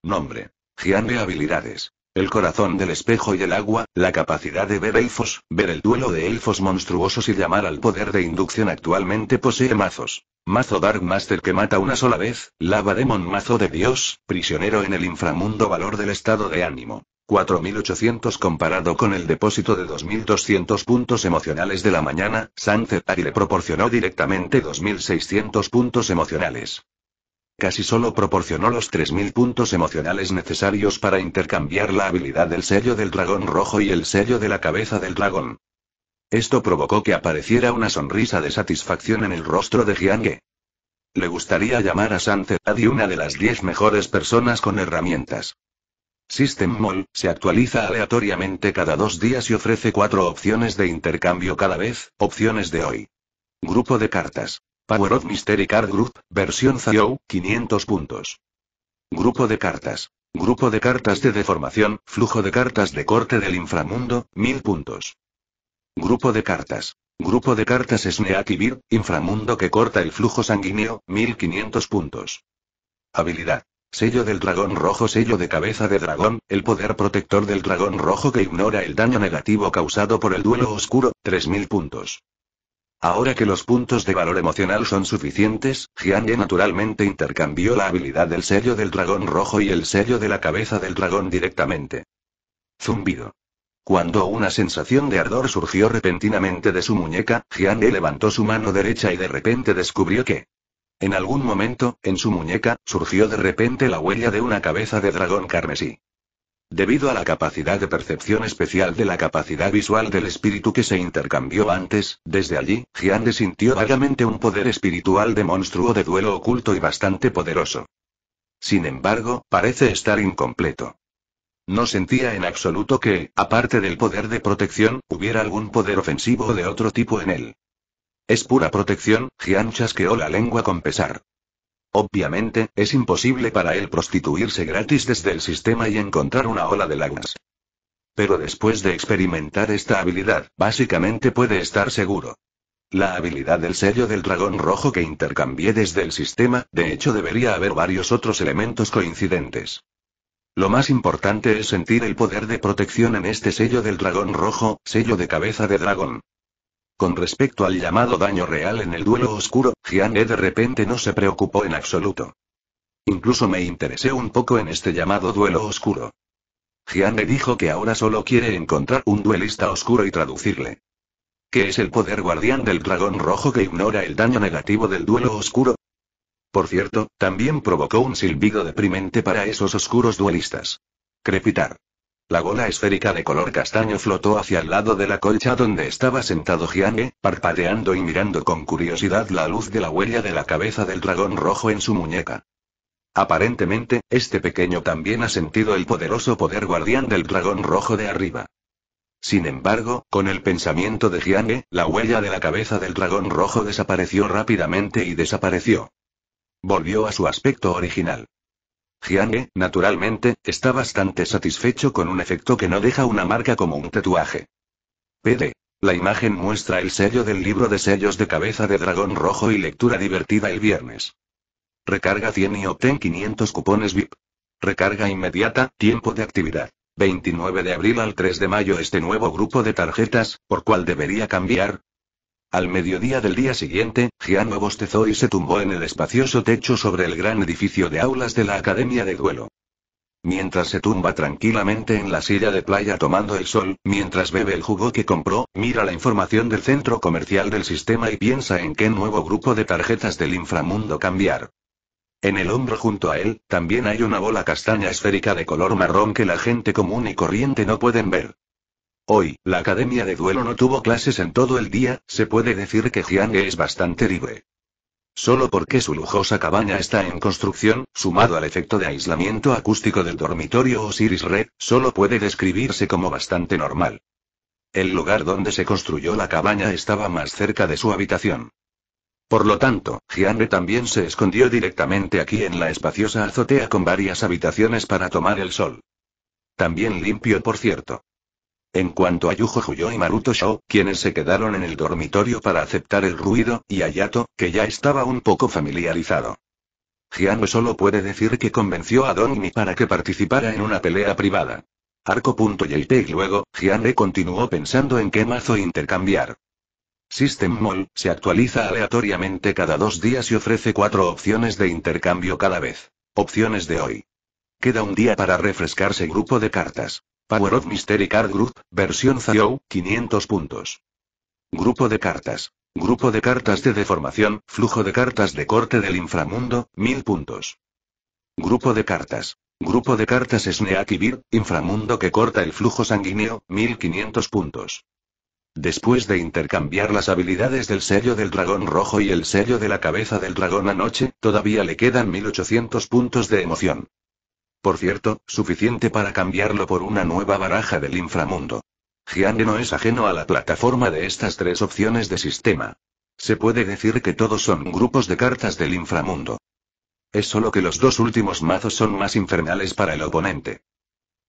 Nombre. Giande habilidades. El corazón del espejo y el agua, la capacidad de ver elfos, ver el duelo de elfos monstruosos y llamar al poder de inducción actualmente posee mazos. Mazo Dark Master que mata una sola vez, Lava Demon Mazo de Dios, prisionero en el inframundo valor del estado de ánimo. 4800 comparado con el depósito de 2200 puntos emocionales de la mañana, Sunset le proporcionó directamente 2600 puntos emocionales. Casi solo proporcionó los 3.000 puntos emocionales necesarios para intercambiar la habilidad del sello del dragón rojo y el sello de la cabeza del dragón. Esto provocó que apareciera una sonrisa de satisfacción en el rostro de Jiang Le gustaría llamar a di una de las 10 mejores personas con herramientas. System Mall se actualiza aleatoriamente cada dos días y ofrece cuatro opciones de intercambio cada vez, opciones de hoy. Grupo de cartas. Power of Mystery Card Group, versión Zayou, 500 puntos. Grupo de cartas. Grupo de cartas de deformación, flujo de cartas de corte del inframundo, 1000 puntos. Grupo de cartas. Grupo de cartas Sneakivir, inframundo que corta el flujo sanguíneo, 1500 puntos. Habilidad. Sello del dragón rojo, sello de cabeza de dragón, el poder protector del dragón rojo que ignora el daño negativo causado por el duelo oscuro, 3000 puntos. Ahora que los puntos de valor emocional son suficientes, Jianye naturalmente intercambió la habilidad del sello del dragón rojo y el sello de la cabeza del dragón directamente. Zumbido. Cuando una sensación de ardor surgió repentinamente de su muñeca, Jianye levantó su mano derecha y de repente descubrió que, en algún momento, en su muñeca, surgió de repente la huella de una cabeza de dragón carmesí. Debido a la capacidad de percepción especial de la capacidad visual del espíritu que se intercambió antes, desde allí, de sintió vagamente un poder espiritual de monstruo de duelo oculto y bastante poderoso. Sin embargo, parece estar incompleto. No sentía en absoluto que, aparte del poder de protección, hubiera algún poder ofensivo o de otro tipo en él. Es pura protección, Gian chasqueó la lengua con pesar. Obviamente, es imposible para él prostituirse gratis desde el sistema y encontrar una ola de lagunas. Pero después de experimentar esta habilidad, básicamente puede estar seguro. La habilidad del sello del dragón rojo que intercambié desde el sistema, de hecho debería haber varios otros elementos coincidentes. Lo más importante es sentir el poder de protección en este sello del dragón rojo, sello de cabeza de dragón. Con respecto al llamado daño real en el duelo oscuro, Jian de repente no se preocupó en absoluto. Incluso me interesé un poco en este llamado duelo oscuro. Jian dijo que ahora solo quiere encontrar un duelista oscuro y traducirle. ¿Qué es el poder guardián del dragón rojo que ignora el daño negativo del duelo oscuro? Por cierto, también provocó un silbido deprimente para esos oscuros duelistas. Crepitar. La bola esférica de color castaño flotó hacia el lado de la colcha donde estaba sentado Jiange, parpadeando y mirando con curiosidad la luz de la huella de la cabeza del dragón rojo en su muñeca. Aparentemente, este pequeño también ha sentido el poderoso poder guardián del dragón rojo de arriba. Sin embargo, con el pensamiento de Jiange, la huella de la cabeza del dragón rojo desapareció rápidamente y desapareció. Volvió a su aspecto original. Jiang naturalmente, está bastante satisfecho con un efecto que no deja una marca como un tatuaje. PD. La imagen muestra el sello del libro de sellos de cabeza de dragón rojo y lectura divertida el viernes. Recarga 100 y obtén 500 cupones VIP. Recarga inmediata, tiempo de actividad. 29 de abril al 3 de mayo este nuevo grupo de tarjetas, por cual debería cambiar, al mediodía del día siguiente, Giano bostezó y se tumbó en el espacioso techo sobre el gran edificio de aulas de la Academia de Duelo. Mientras se tumba tranquilamente en la silla de playa tomando el sol, mientras bebe el jugo que compró, mira la información del centro comercial del sistema y piensa en qué nuevo grupo de tarjetas del inframundo cambiar. En el hombro junto a él, también hay una bola castaña esférica de color marrón que la gente común y corriente no pueden ver. Hoy, la Academia de Duelo no tuvo clases en todo el día, se puede decir que Jiang es bastante libre. Solo porque su lujosa cabaña está en construcción, sumado al efecto de aislamiento acústico del dormitorio Osiris Red, solo puede describirse como bastante normal. El lugar donde se construyó la cabaña estaba más cerca de su habitación. Por lo tanto, Jianre también se escondió directamente aquí en la espaciosa azotea con varias habitaciones para tomar el sol. También limpio, por cierto. En cuanto a Yujo Huyo y Maruto Shou, quienes se quedaron en el dormitorio para aceptar el ruido, y Yato, que ya estaba un poco familiarizado. Giano solo puede decir que convenció a Donny para que participara en una pelea privada. y Luego, Gianre continuó pensando en qué mazo intercambiar. System Mall, se actualiza aleatoriamente cada dos días y ofrece cuatro opciones de intercambio cada vez. Opciones de hoy. Queda un día para refrescarse grupo de cartas. Power of Mystery Card Group, versión Zao, 500 puntos. Grupo de cartas. Grupo de cartas de deformación, flujo de cartas de corte del inframundo, 1000 puntos. Grupo de cartas. Grupo de cartas Sneaky inframundo que corta el flujo sanguíneo, 1500 puntos. Después de intercambiar las habilidades del sello del dragón rojo y el sello de la cabeza del dragón anoche, todavía le quedan 1800 puntos de emoción. Por cierto, suficiente para cambiarlo por una nueva baraja del inframundo. Gianni no es ajeno a la plataforma de estas tres opciones de sistema. Se puede decir que todos son grupos de cartas del inframundo. Es solo que los dos últimos mazos son más infernales para el oponente.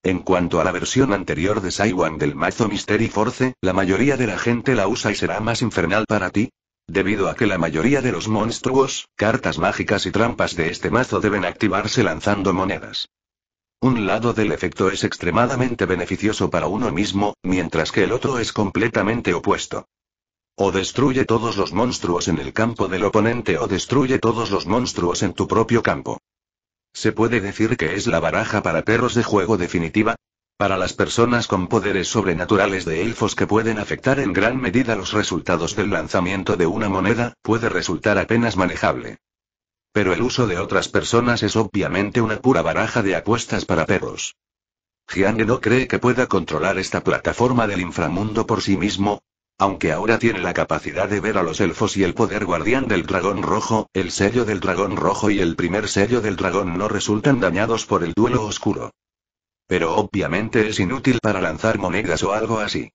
En cuanto a la versión anterior de Saiwan del mazo Mystery Force, la mayoría de la gente la usa y será más infernal para ti, Debido a que la mayoría de los monstruos, cartas mágicas y trampas de este mazo deben activarse lanzando monedas. Un lado del efecto es extremadamente beneficioso para uno mismo, mientras que el otro es completamente opuesto. O destruye todos los monstruos en el campo del oponente o destruye todos los monstruos en tu propio campo. ¿Se puede decir que es la baraja para perros de juego definitiva? Para las personas con poderes sobrenaturales de elfos que pueden afectar en gran medida los resultados del lanzamiento de una moneda, puede resultar apenas manejable. Pero el uso de otras personas es obviamente una pura baraja de apuestas para perros. Jiane no cree que pueda controlar esta plataforma del inframundo por sí mismo, aunque ahora tiene la capacidad de ver a los elfos y el poder guardián del dragón rojo, el sello del dragón rojo y el primer sello del dragón no resultan dañados por el duelo oscuro. Pero obviamente es inútil para lanzar monedas o algo así.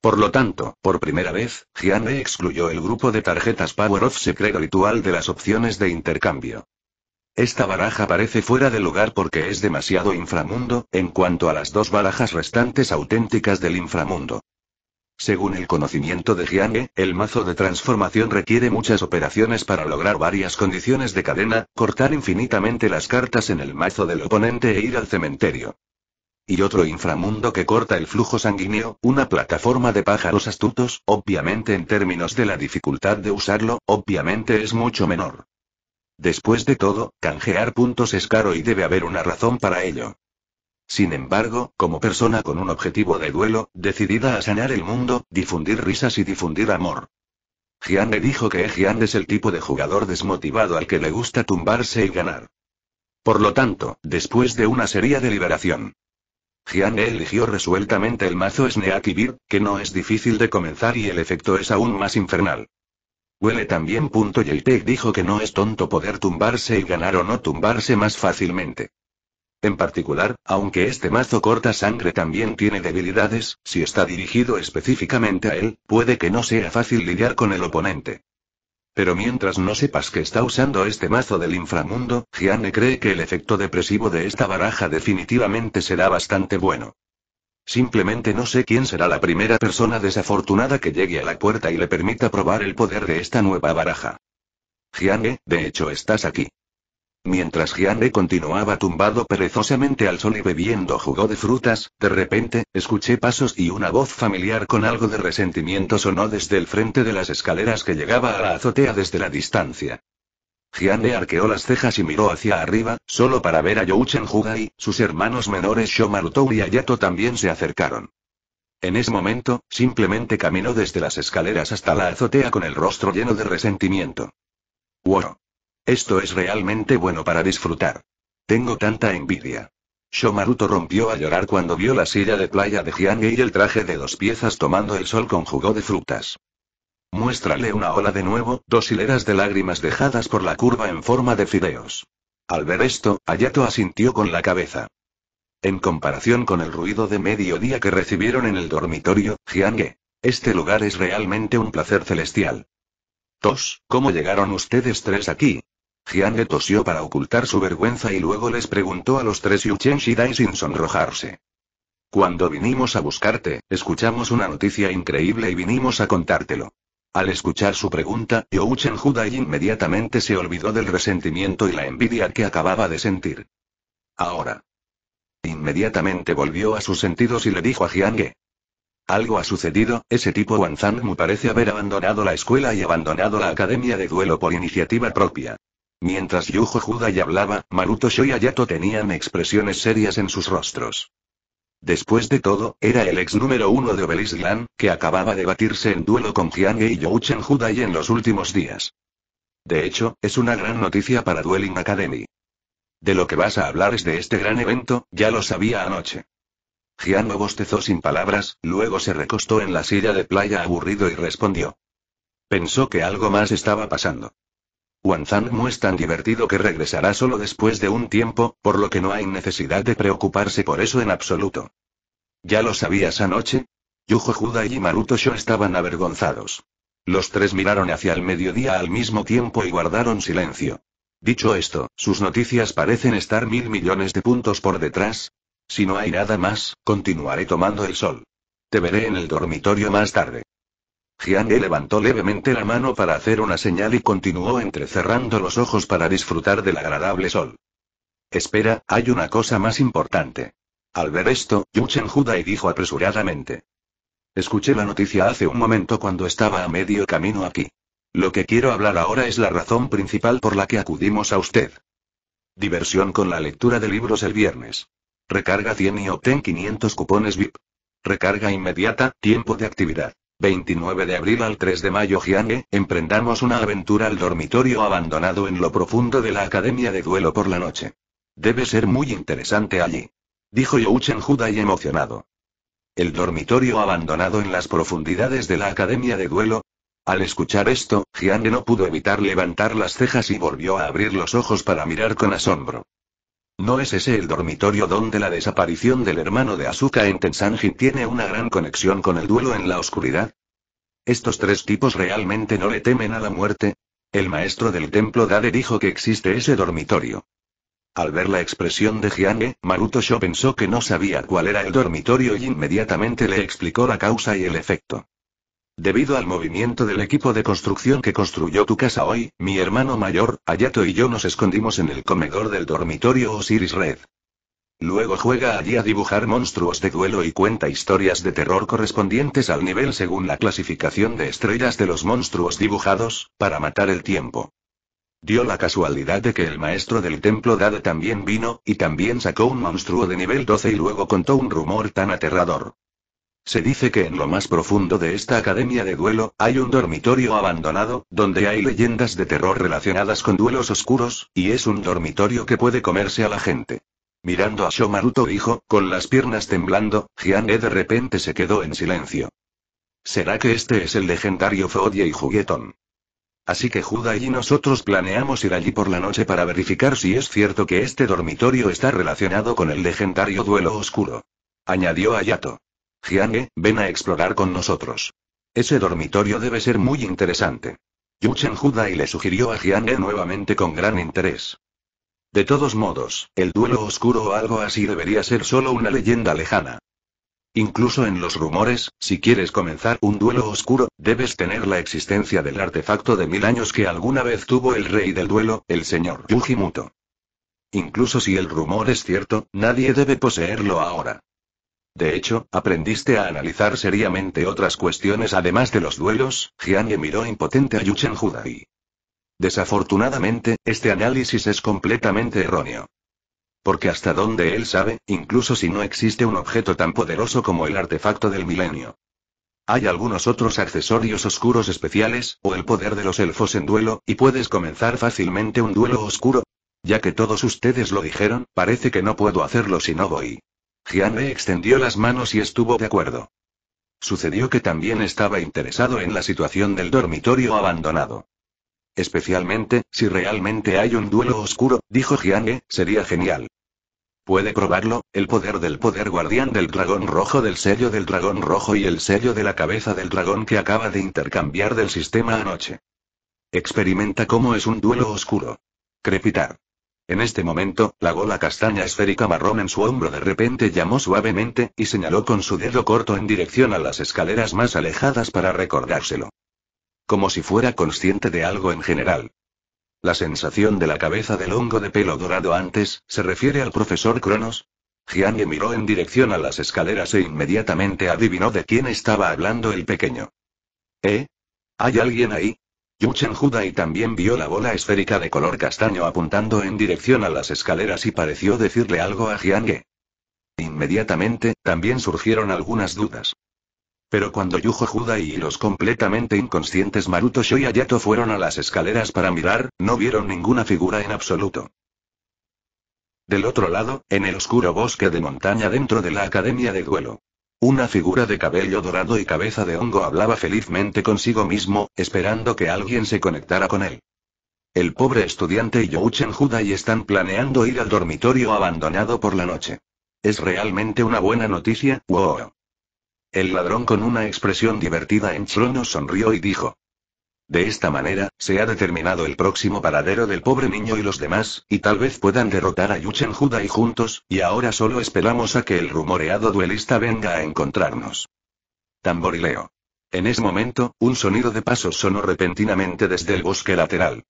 Por lo tanto, por primera vez, Jianle excluyó el grupo de tarjetas Power of Secret Ritual de las opciones de intercambio. Esta baraja parece fuera de lugar porque es demasiado inframundo, en cuanto a las dos barajas restantes auténticas del inframundo. Según el conocimiento de Jianle, el mazo de transformación requiere muchas operaciones para lograr varias condiciones de cadena, cortar infinitamente las cartas en el mazo del oponente e ir al cementerio. Y otro inframundo que corta el flujo sanguíneo, una plataforma de pájaros astutos, obviamente en términos de la dificultad de usarlo, obviamente es mucho menor. Después de todo, canjear puntos es caro y debe haber una razón para ello. Sin embargo, como persona con un objetivo de duelo, decidida a sanar el mundo, difundir risas y difundir amor. Gian le dijo que Gian es el tipo de jugador desmotivado al que le gusta tumbarse y ganar. Por lo tanto, después de una seria deliberación, Gian eligió resueltamente el mazo Sneaky Beer, que no es difícil de comenzar y el efecto es aún más infernal. Huele también. Yeltek dijo que no es tonto poder tumbarse y ganar o no tumbarse más fácilmente. En particular, aunque este mazo corta sangre también tiene debilidades, si está dirigido específicamente a él, puede que no sea fácil lidiar con el oponente. Pero mientras no sepas que está usando este mazo del inframundo, Gianne cree que el efecto depresivo de esta baraja definitivamente será bastante bueno. Simplemente no sé quién será la primera persona desafortunada que llegue a la puerta y le permita probar el poder de esta nueva baraja. Gianne, de hecho estás aquí. Mientras Gianne continuaba tumbado perezosamente al sol y bebiendo jugo de frutas, de repente, escuché pasos y una voz familiar con algo de resentimiento sonó desde el frente de las escaleras que llegaba a la azotea desde la distancia. Gianne arqueó las cejas y miró hacia arriba, solo para ver a Youchen y sus hermanos menores Shomarutou y Ayato también se acercaron. En ese momento, simplemente caminó desde las escaleras hasta la azotea con el rostro lleno de resentimiento. Wow. Esto es realmente bueno para disfrutar. Tengo tanta envidia. Shomaruto rompió a llorar cuando vio la silla de playa de Jiange y el traje de dos piezas tomando el sol con jugo de frutas. Muéstrale una ola de nuevo, dos hileras de lágrimas dejadas por la curva en forma de fideos. Al ver esto, Ayato asintió con la cabeza. En comparación con el ruido de mediodía que recibieron en el dormitorio, Jiange, este lugar es realmente un placer celestial. Tos, ¿cómo llegaron ustedes tres aquí? Jiang tosió para ocultar su vergüenza y luego les preguntó a los tres Chen Shidai sin sonrojarse. Cuando vinimos a buscarte, escuchamos una noticia increíble y vinimos a contártelo. Al escuchar su pregunta, Youchen y inmediatamente se olvidó del resentimiento y la envidia que acababa de sentir. Ahora. Inmediatamente volvió a sus sentidos y le dijo a Jiang. Algo ha sucedido, ese tipo Wanzanmu parece haber abandonado la escuela y abandonado la academia de duelo por iniciativa propia. Mientras Yujo y hablaba, Maruto Shoya y tenían expresiones serias en sus rostros. Después de todo, era el ex número uno de Obelisk que acababa de batirse en duelo con Jiang y Youchen y en los últimos días. De hecho, es una gran noticia para Dueling Academy. De lo que vas a hablar es de este gran evento, ya lo sabía anoche. lo bostezó sin palabras, luego se recostó en la silla de playa aburrido y respondió. Pensó que algo más estaba pasando no es tan divertido que regresará solo después de un tiempo, por lo que no hay necesidad de preocuparse por eso en absoluto. ¿Ya lo sabías anoche? Yujo Juda y Maruto Sho estaban avergonzados. Los tres miraron hacia el mediodía al mismo tiempo y guardaron silencio. Dicho esto, sus noticias parecen estar mil millones de puntos por detrás. Si no hay nada más, continuaré tomando el sol. Te veré en el dormitorio más tarde. E levantó levemente la mano para hacer una señal y continuó entrecerrando los ojos para disfrutar del agradable sol. Espera, hay una cosa más importante. Al ver esto, Yu Chen y dijo apresuradamente. Escuché la noticia hace un momento cuando estaba a medio camino aquí. Lo que quiero hablar ahora es la razón principal por la que acudimos a usted. Diversión con la lectura de libros el viernes. Recarga 100 y obtén 500 cupones VIP. Recarga inmediata, tiempo de actividad. 29 de abril al 3 de mayo Jiange, emprendamos una aventura al dormitorio abandonado en lo profundo de la Academia de Duelo por la noche. Debe ser muy interesante allí. Dijo Youchen Juda y emocionado. El dormitorio abandonado en las profundidades de la Academia de Duelo. Al escuchar esto, Jiane no pudo evitar levantar las cejas y volvió a abrir los ojos para mirar con asombro. ¿No es ese el dormitorio donde la desaparición del hermano de Asuka en Tensanjin tiene una gran conexión con el duelo en la oscuridad? ¿Estos tres tipos realmente no le temen a la muerte? El maestro del templo Dade dijo que existe ese dormitorio. Al ver la expresión de Jiange, Maruto Sho pensó que no sabía cuál era el dormitorio y inmediatamente le explicó la causa y el efecto. Debido al movimiento del equipo de construcción que construyó tu casa hoy, mi hermano mayor, Ayato y yo nos escondimos en el comedor del dormitorio Osiris Red. Luego juega allí a dibujar monstruos de duelo y cuenta historias de terror correspondientes al nivel según la clasificación de estrellas de los monstruos dibujados, para matar el tiempo. Dio la casualidad de que el maestro del templo dado también vino, y también sacó un monstruo de nivel 12 y luego contó un rumor tan aterrador. Se dice que en lo más profundo de esta academia de duelo, hay un dormitorio abandonado, donde hay leyendas de terror relacionadas con duelos oscuros, y es un dormitorio que puede comerse a la gente. Mirando a Shomaruto dijo, con las piernas temblando, Jiane de repente se quedó en silencio. ¿Será que este es el legendario Fodie y Juguetón? Así que Juda y nosotros planeamos ir allí por la noche para verificar si es cierto que este dormitorio está relacionado con el legendario duelo oscuro. Añadió Ayato. Jiange, ven a explorar con nosotros. Ese dormitorio debe ser muy interesante. Yu Juda le sugirió a Jiange nuevamente con gran interés. De todos modos, el duelo oscuro o algo así debería ser solo una leyenda lejana. Incluso en los rumores, si quieres comenzar un duelo oscuro, debes tener la existencia del artefacto de mil años que alguna vez tuvo el rey del duelo, el señor Yujimuto. Incluso si el rumor es cierto, nadie debe poseerlo ahora. De hecho, aprendiste a analizar seriamente otras cuestiones además de los duelos, Jianye miró impotente a Yuchen Hudai. Desafortunadamente, este análisis es completamente erróneo. Porque hasta donde él sabe, incluso si no existe un objeto tan poderoso como el artefacto del milenio. Hay algunos otros accesorios oscuros especiales, o el poder de los elfos en duelo, y puedes comenzar fácilmente un duelo oscuro. Ya que todos ustedes lo dijeron, parece que no puedo hacerlo si no voy. Jane extendió las manos y estuvo de acuerdo. Sucedió que también estaba interesado en la situación del dormitorio abandonado. Especialmente, si realmente hay un duelo oscuro, dijo E, sería genial. Puede probarlo, el poder del poder guardián del dragón rojo del sello del dragón rojo y el sello de la cabeza del dragón que acaba de intercambiar del sistema anoche. Experimenta cómo es un duelo oscuro. Crepitar. En este momento, la gola castaña esférica marrón en su hombro de repente llamó suavemente, y señaló con su dedo corto en dirección a las escaleras más alejadas para recordárselo. Como si fuera consciente de algo en general. La sensación de la cabeza del hongo de pelo dorado antes, ¿se refiere al profesor Cronos? Gianni miró en dirección a las escaleras e inmediatamente adivinó de quién estaba hablando el pequeño. ¿Eh? ¿Hay alguien ahí? Yu y también vio la bola esférica de color castaño apuntando en dirección a las escaleras y pareció decirle algo a Jiang Inmediatamente, también surgieron algunas dudas. Pero cuando Yujo Judai y los completamente inconscientes Maruto Sho y Ayato fueron a las escaleras para mirar, no vieron ninguna figura en absoluto. Del otro lado, en el oscuro bosque de montaña dentro de la Academia de Duelo. Una figura de cabello dorado y cabeza de hongo hablaba felizmente consigo mismo, esperando que alguien se conectara con él. El pobre estudiante y Youchen Judai están planeando ir al dormitorio abandonado por la noche. Es realmente una buena noticia, wow. El ladrón con una expresión divertida en Chrono sonrió y dijo. De esta manera, se ha determinado el próximo paradero del pobre niño y los demás, y tal vez puedan derrotar a Yuchen Juda y juntos, y ahora solo esperamos a que el rumoreado duelista venga a encontrarnos. Tamborileo. En ese momento, un sonido de pasos sonó repentinamente desde el bosque lateral.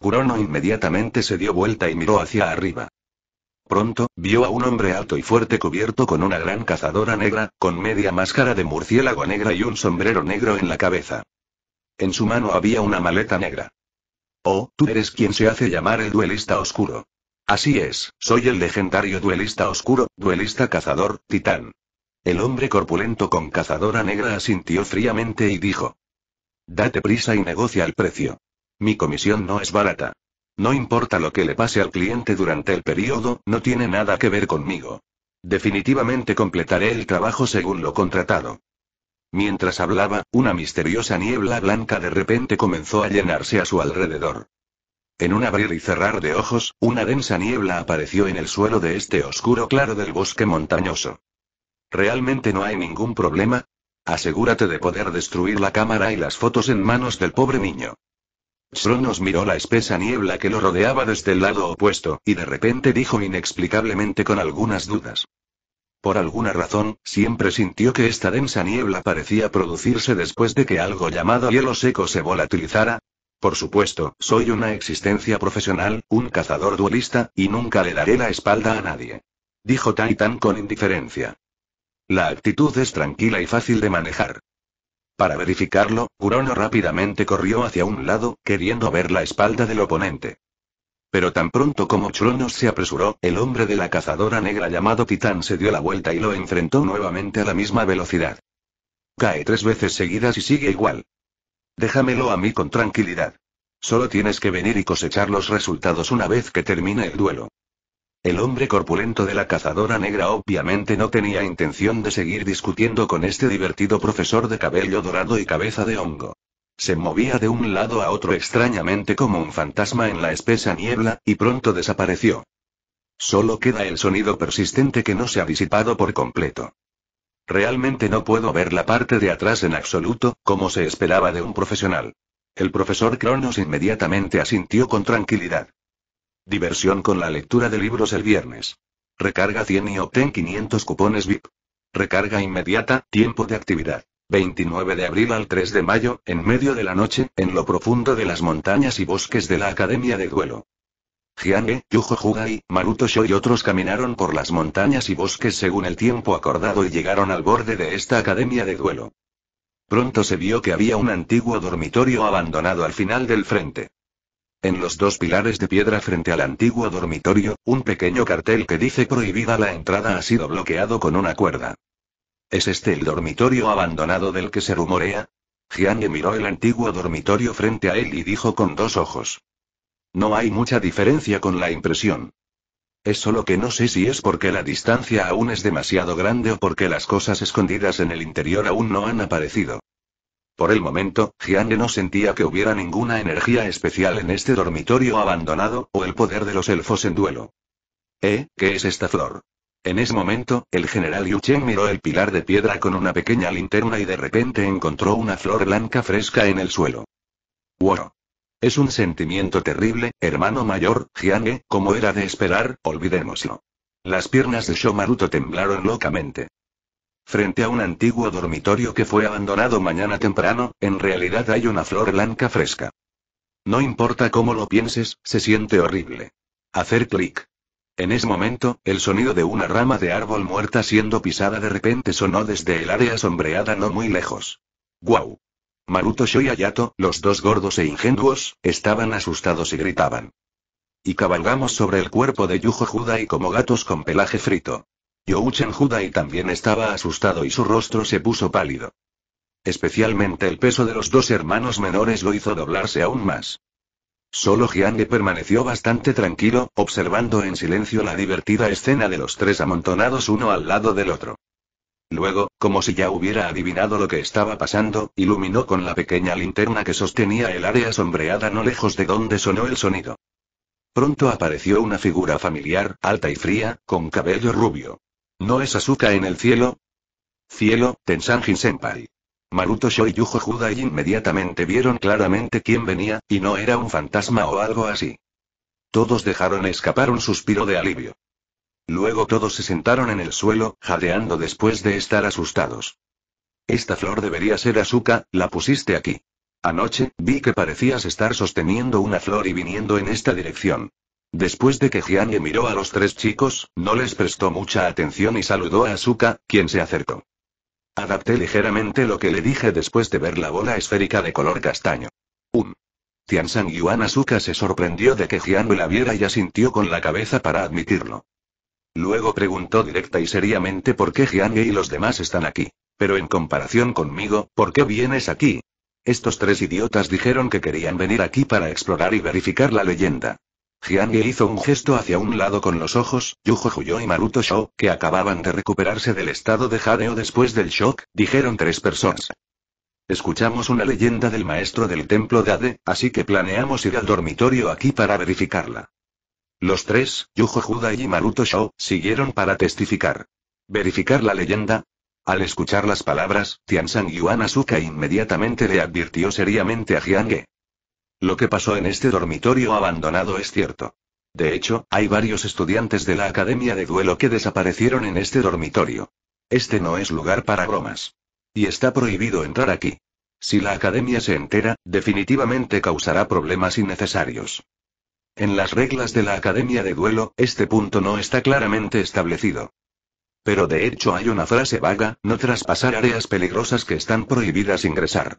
Kurono inmediatamente se dio vuelta y miró hacia arriba. Pronto, vio a un hombre alto y fuerte cubierto con una gran cazadora negra, con media máscara de murciélago negra y un sombrero negro en la cabeza. En su mano había una maleta negra. Oh, tú eres quien se hace llamar el duelista oscuro. Así es, soy el legendario duelista oscuro, duelista cazador, titán. El hombre corpulento con cazadora negra asintió fríamente y dijo. Date prisa y negocia el precio. Mi comisión no es barata. No importa lo que le pase al cliente durante el periodo, no tiene nada que ver conmigo. Definitivamente completaré el trabajo según lo contratado. Mientras hablaba, una misteriosa niebla blanca de repente comenzó a llenarse a su alrededor. En un abrir y cerrar de ojos, una densa niebla apareció en el suelo de este oscuro claro del bosque montañoso. ¿Realmente no hay ningún problema? Asegúrate de poder destruir la cámara y las fotos en manos del pobre niño. nos miró la espesa niebla que lo rodeaba desde el lado opuesto, y de repente dijo inexplicablemente con algunas dudas. Por alguna razón, siempre sintió que esta densa niebla parecía producirse después de que algo llamado hielo seco se volatilizara. Por supuesto, soy una existencia profesional, un cazador duelista, y nunca le daré la espalda a nadie. Dijo Titan con indiferencia. La actitud es tranquila y fácil de manejar. Para verificarlo, Kurono rápidamente corrió hacia un lado, queriendo ver la espalda del oponente. Pero tan pronto como Chronos se apresuró, el hombre de la cazadora negra llamado Titán se dio la vuelta y lo enfrentó nuevamente a la misma velocidad. Cae tres veces seguidas y sigue igual. Déjamelo a mí con tranquilidad. Solo tienes que venir y cosechar los resultados una vez que termine el duelo. El hombre corpulento de la cazadora negra obviamente no tenía intención de seguir discutiendo con este divertido profesor de cabello dorado y cabeza de hongo. Se movía de un lado a otro extrañamente como un fantasma en la espesa niebla, y pronto desapareció. Solo queda el sonido persistente que no se ha disipado por completo. Realmente no puedo ver la parte de atrás en absoluto, como se esperaba de un profesional. El profesor Cronos inmediatamente asintió con tranquilidad. Diversión con la lectura de libros el viernes. Recarga 100 y obtén 500 cupones VIP. Recarga inmediata, tiempo de actividad. 29 de abril al 3 de mayo, en medio de la noche, en lo profundo de las montañas y bosques de la Academia de Duelo. Jiange, Yujo Jugai, Maruto Sho y otros caminaron por las montañas y bosques según el tiempo acordado y llegaron al borde de esta Academia de Duelo. Pronto se vio que había un antiguo dormitorio abandonado al final del frente. En los dos pilares de piedra frente al antiguo dormitorio, un pequeño cartel que dice prohibida la entrada ha sido bloqueado con una cuerda. ¿Es este el dormitorio abandonado del que se rumorea? Gianni miró el antiguo dormitorio frente a él y dijo con dos ojos. No hay mucha diferencia con la impresión. Es solo que no sé si es porque la distancia aún es demasiado grande o porque las cosas escondidas en el interior aún no han aparecido. Por el momento, Gianni no sentía que hubiera ninguna energía especial en este dormitorio abandonado, o el poder de los elfos en duelo. ¿Eh? ¿Qué es esta flor? En ese momento, el general Yu Chen miró el pilar de piedra con una pequeña linterna y de repente encontró una flor blanca fresca en el suelo. ¡Wow! Es un sentimiento terrible, hermano mayor, Jiange, como era de esperar, olvidémoslo. Las piernas de Shomaruto temblaron locamente. Frente a un antiguo dormitorio que fue abandonado mañana temprano, en realidad hay una flor blanca fresca. No importa cómo lo pienses, se siente horrible. Hacer clic. En ese momento, el sonido de una rama de árbol muerta siendo pisada de repente sonó desde el área sombreada no muy lejos. ¡Guau! Maruto Sho y los dos gordos e ingenuos, estaban asustados y gritaban. Y cabalgamos sobre el cuerpo de Yujo Judai como gatos con pelaje frito. Youchen Judai también estaba asustado y su rostro se puso pálido. Especialmente el peso de los dos hermanos menores lo hizo doblarse aún más. Solo Jiang permaneció bastante tranquilo, observando en silencio la divertida escena de los tres amontonados uno al lado del otro. Luego, como si ya hubiera adivinado lo que estaba pasando, iluminó con la pequeña linterna que sostenía el área sombreada no lejos de donde sonó el sonido. Pronto apareció una figura familiar, alta y fría, con cabello rubio. ¿No es Asuka en el cielo? Cielo, Tensanjin Senpai. Maruto Sho y Yujo Judai inmediatamente vieron claramente quién venía, y no era un fantasma o algo así. Todos dejaron escapar un suspiro de alivio. Luego todos se sentaron en el suelo, jadeando después de estar asustados. Esta flor debería ser Asuka, la pusiste aquí. Anoche, vi que parecías estar sosteniendo una flor y viniendo en esta dirección. Después de que Gianni miró a los tres chicos, no les prestó mucha atención y saludó a Asuka, quien se acercó. Adapté ligeramente lo que le dije después de ver la bola esférica de color castaño. Um. Tiansan Yuan Asuka se sorprendió de que y la viera y asintió con la cabeza para admitirlo. Luego preguntó directa y seriamente por qué Jiange y los demás están aquí. Pero en comparación conmigo, ¿por qué vienes aquí? Estos tres idiotas dijeron que querían venir aquí para explorar y verificar la leyenda. Jiange hizo un gesto hacia un lado con los ojos, Yujo Juyo y Maruto Shou, que acababan de recuperarse del estado de jadeo después del shock, dijeron tres personas. Escuchamos una leyenda del maestro del templo de Ade, así que planeamos ir al dormitorio aquí para verificarla. Los tres, Yujo Juda y Maruto Shou, siguieron para testificar. ¿Verificar la leyenda? Al escuchar las palabras, Tian San Yuan Asuka inmediatamente le advirtió seriamente a Jiange. Lo que pasó en este dormitorio abandonado es cierto. De hecho, hay varios estudiantes de la Academia de Duelo que desaparecieron en este dormitorio. Este no es lugar para bromas. Y está prohibido entrar aquí. Si la Academia se entera, definitivamente causará problemas innecesarios. En las reglas de la Academia de Duelo, este punto no está claramente establecido. Pero de hecho hay una frase vaga, no traspasar áreas peligrosas que están prohibidas ingresar.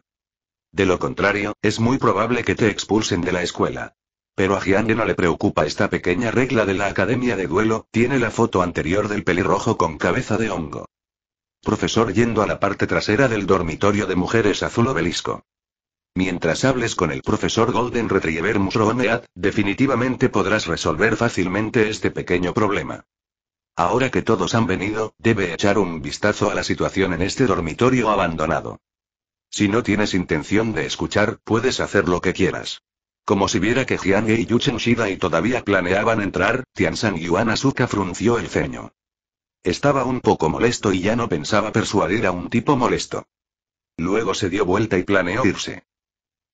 De lo contrario, es muy probable que te expulsen de la escuela. Pero a Gianni no le preocupa esta pequeña regla de la Academia de Duelo, tiene la foto anterior del pelirrojo con cabeza de hongo. Profesor yendo a la parte trasera del dormitorio de mujeres azul obelisco. Mientras hables con el profesor Golden Retriever Musroneat, ah, definitivamente podrás resolver fácilmente este pequeño problema. Ahora que todos han venido, debe echar un vistazo a la situación en este dormitorio abandonado. Si no tienes intención de escuchar, puedes hacer lo que quieras. Como si viera que Jiang y Yuchen y todavía planeaban entrar, Tiansan Yuan Asuka frunció el ceño. Estaba un poco molesto y ya no pensaba persuadir a un tipo molesto. Luego se dio vuelta y planeó irse.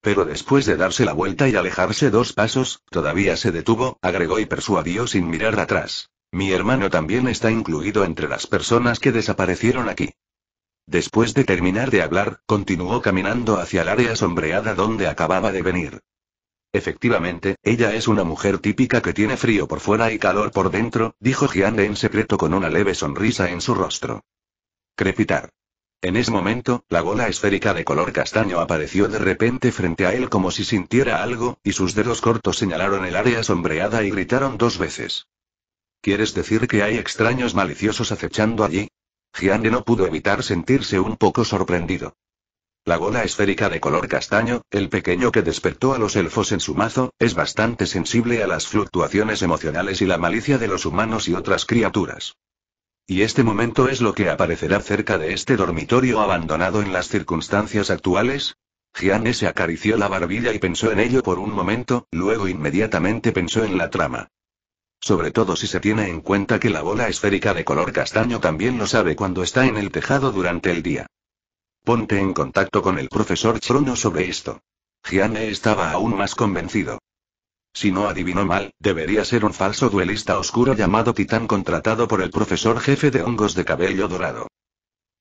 Pero después de darse la vuelta y alejarse dos pasos, todavía se detuvo, agregó y persuadió sin mirar atrás. Mi hermano también está incluido entre las personas que desaparecieron aquí. Después de terminar de hablar, continuó caminando hacia el área sombreada donde acababa de venir. Efectivamente, ella es una mujer típica que tiene frío por fuera y calor por dentro, dijo Giande en secreto con una leve sonrisa en su rostro. Crepitar. En ese momento, la bola esférica de color castaño apareció de repente frente a él como si sintiera algo, y sus dedos cortos señalaron el área sombreada y gritaron dos veces. ¿Quieres decir que hay extraños maliciosos acechando allí? Gianni no pudo evitar sentirse un poco sorprendido. La bola esférica de color castaño, el pequeño que despertó a los elfos en su mazo, es bastante sensible a las fluctuaciones emocionales y la malicia de los humanos y otras criaturas. Y este momento es lo que aparecerá cerca de este dormitorio abandonado en las circunstancias actuales. Gianni se acarició la barbilla y pensó en ello por un momento, luego inmediatamente pensó en la trama. Sobre todo si se tiene en cuenta que la bola esférica de color castaño también lo sabe cuando está en el tejado durante el día. Ponte en contacto con el profesor Chrono sobre esto. Gianni estaba aún más convencido. Si no adivinó mal, debería ser un falso duelista oscuro llamado Titán contratado por el profesor jefe de hongos de cabello dorado.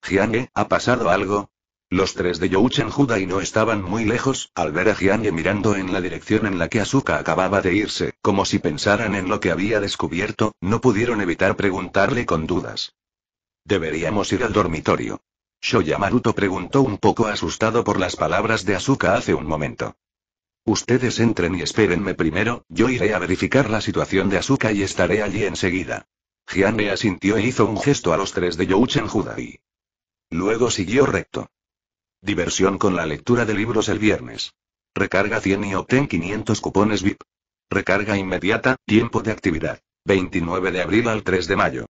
Gianni, ¿ha pasado algo? Los tres de Youchen Judai no estaban muy lejos, al ver a Jianye mirando en la dirección en la que Asuka acababa de irse, como si pensaran en lo que había descubierto, no pudieron evitar preguntarle con dudas. Deberíamos ir al dormitorio. Shoya Maruto preguntó un poco asustado por las palabras de Asuka hace un momento. Ustedes entren y espérenme primero, yo iré a verificar la situación de Asuka y estaré allí enseguida. Jianye asintió e hizo un gesto a los tres de Youchen Judai. Luego siguió recto. Diversión con la lectura de libros el viernes. Recarga 100 y obtén 500 cupones VIP. Recarga inmediata, tiempo de actividad. 29 de abril al 3 de mayo.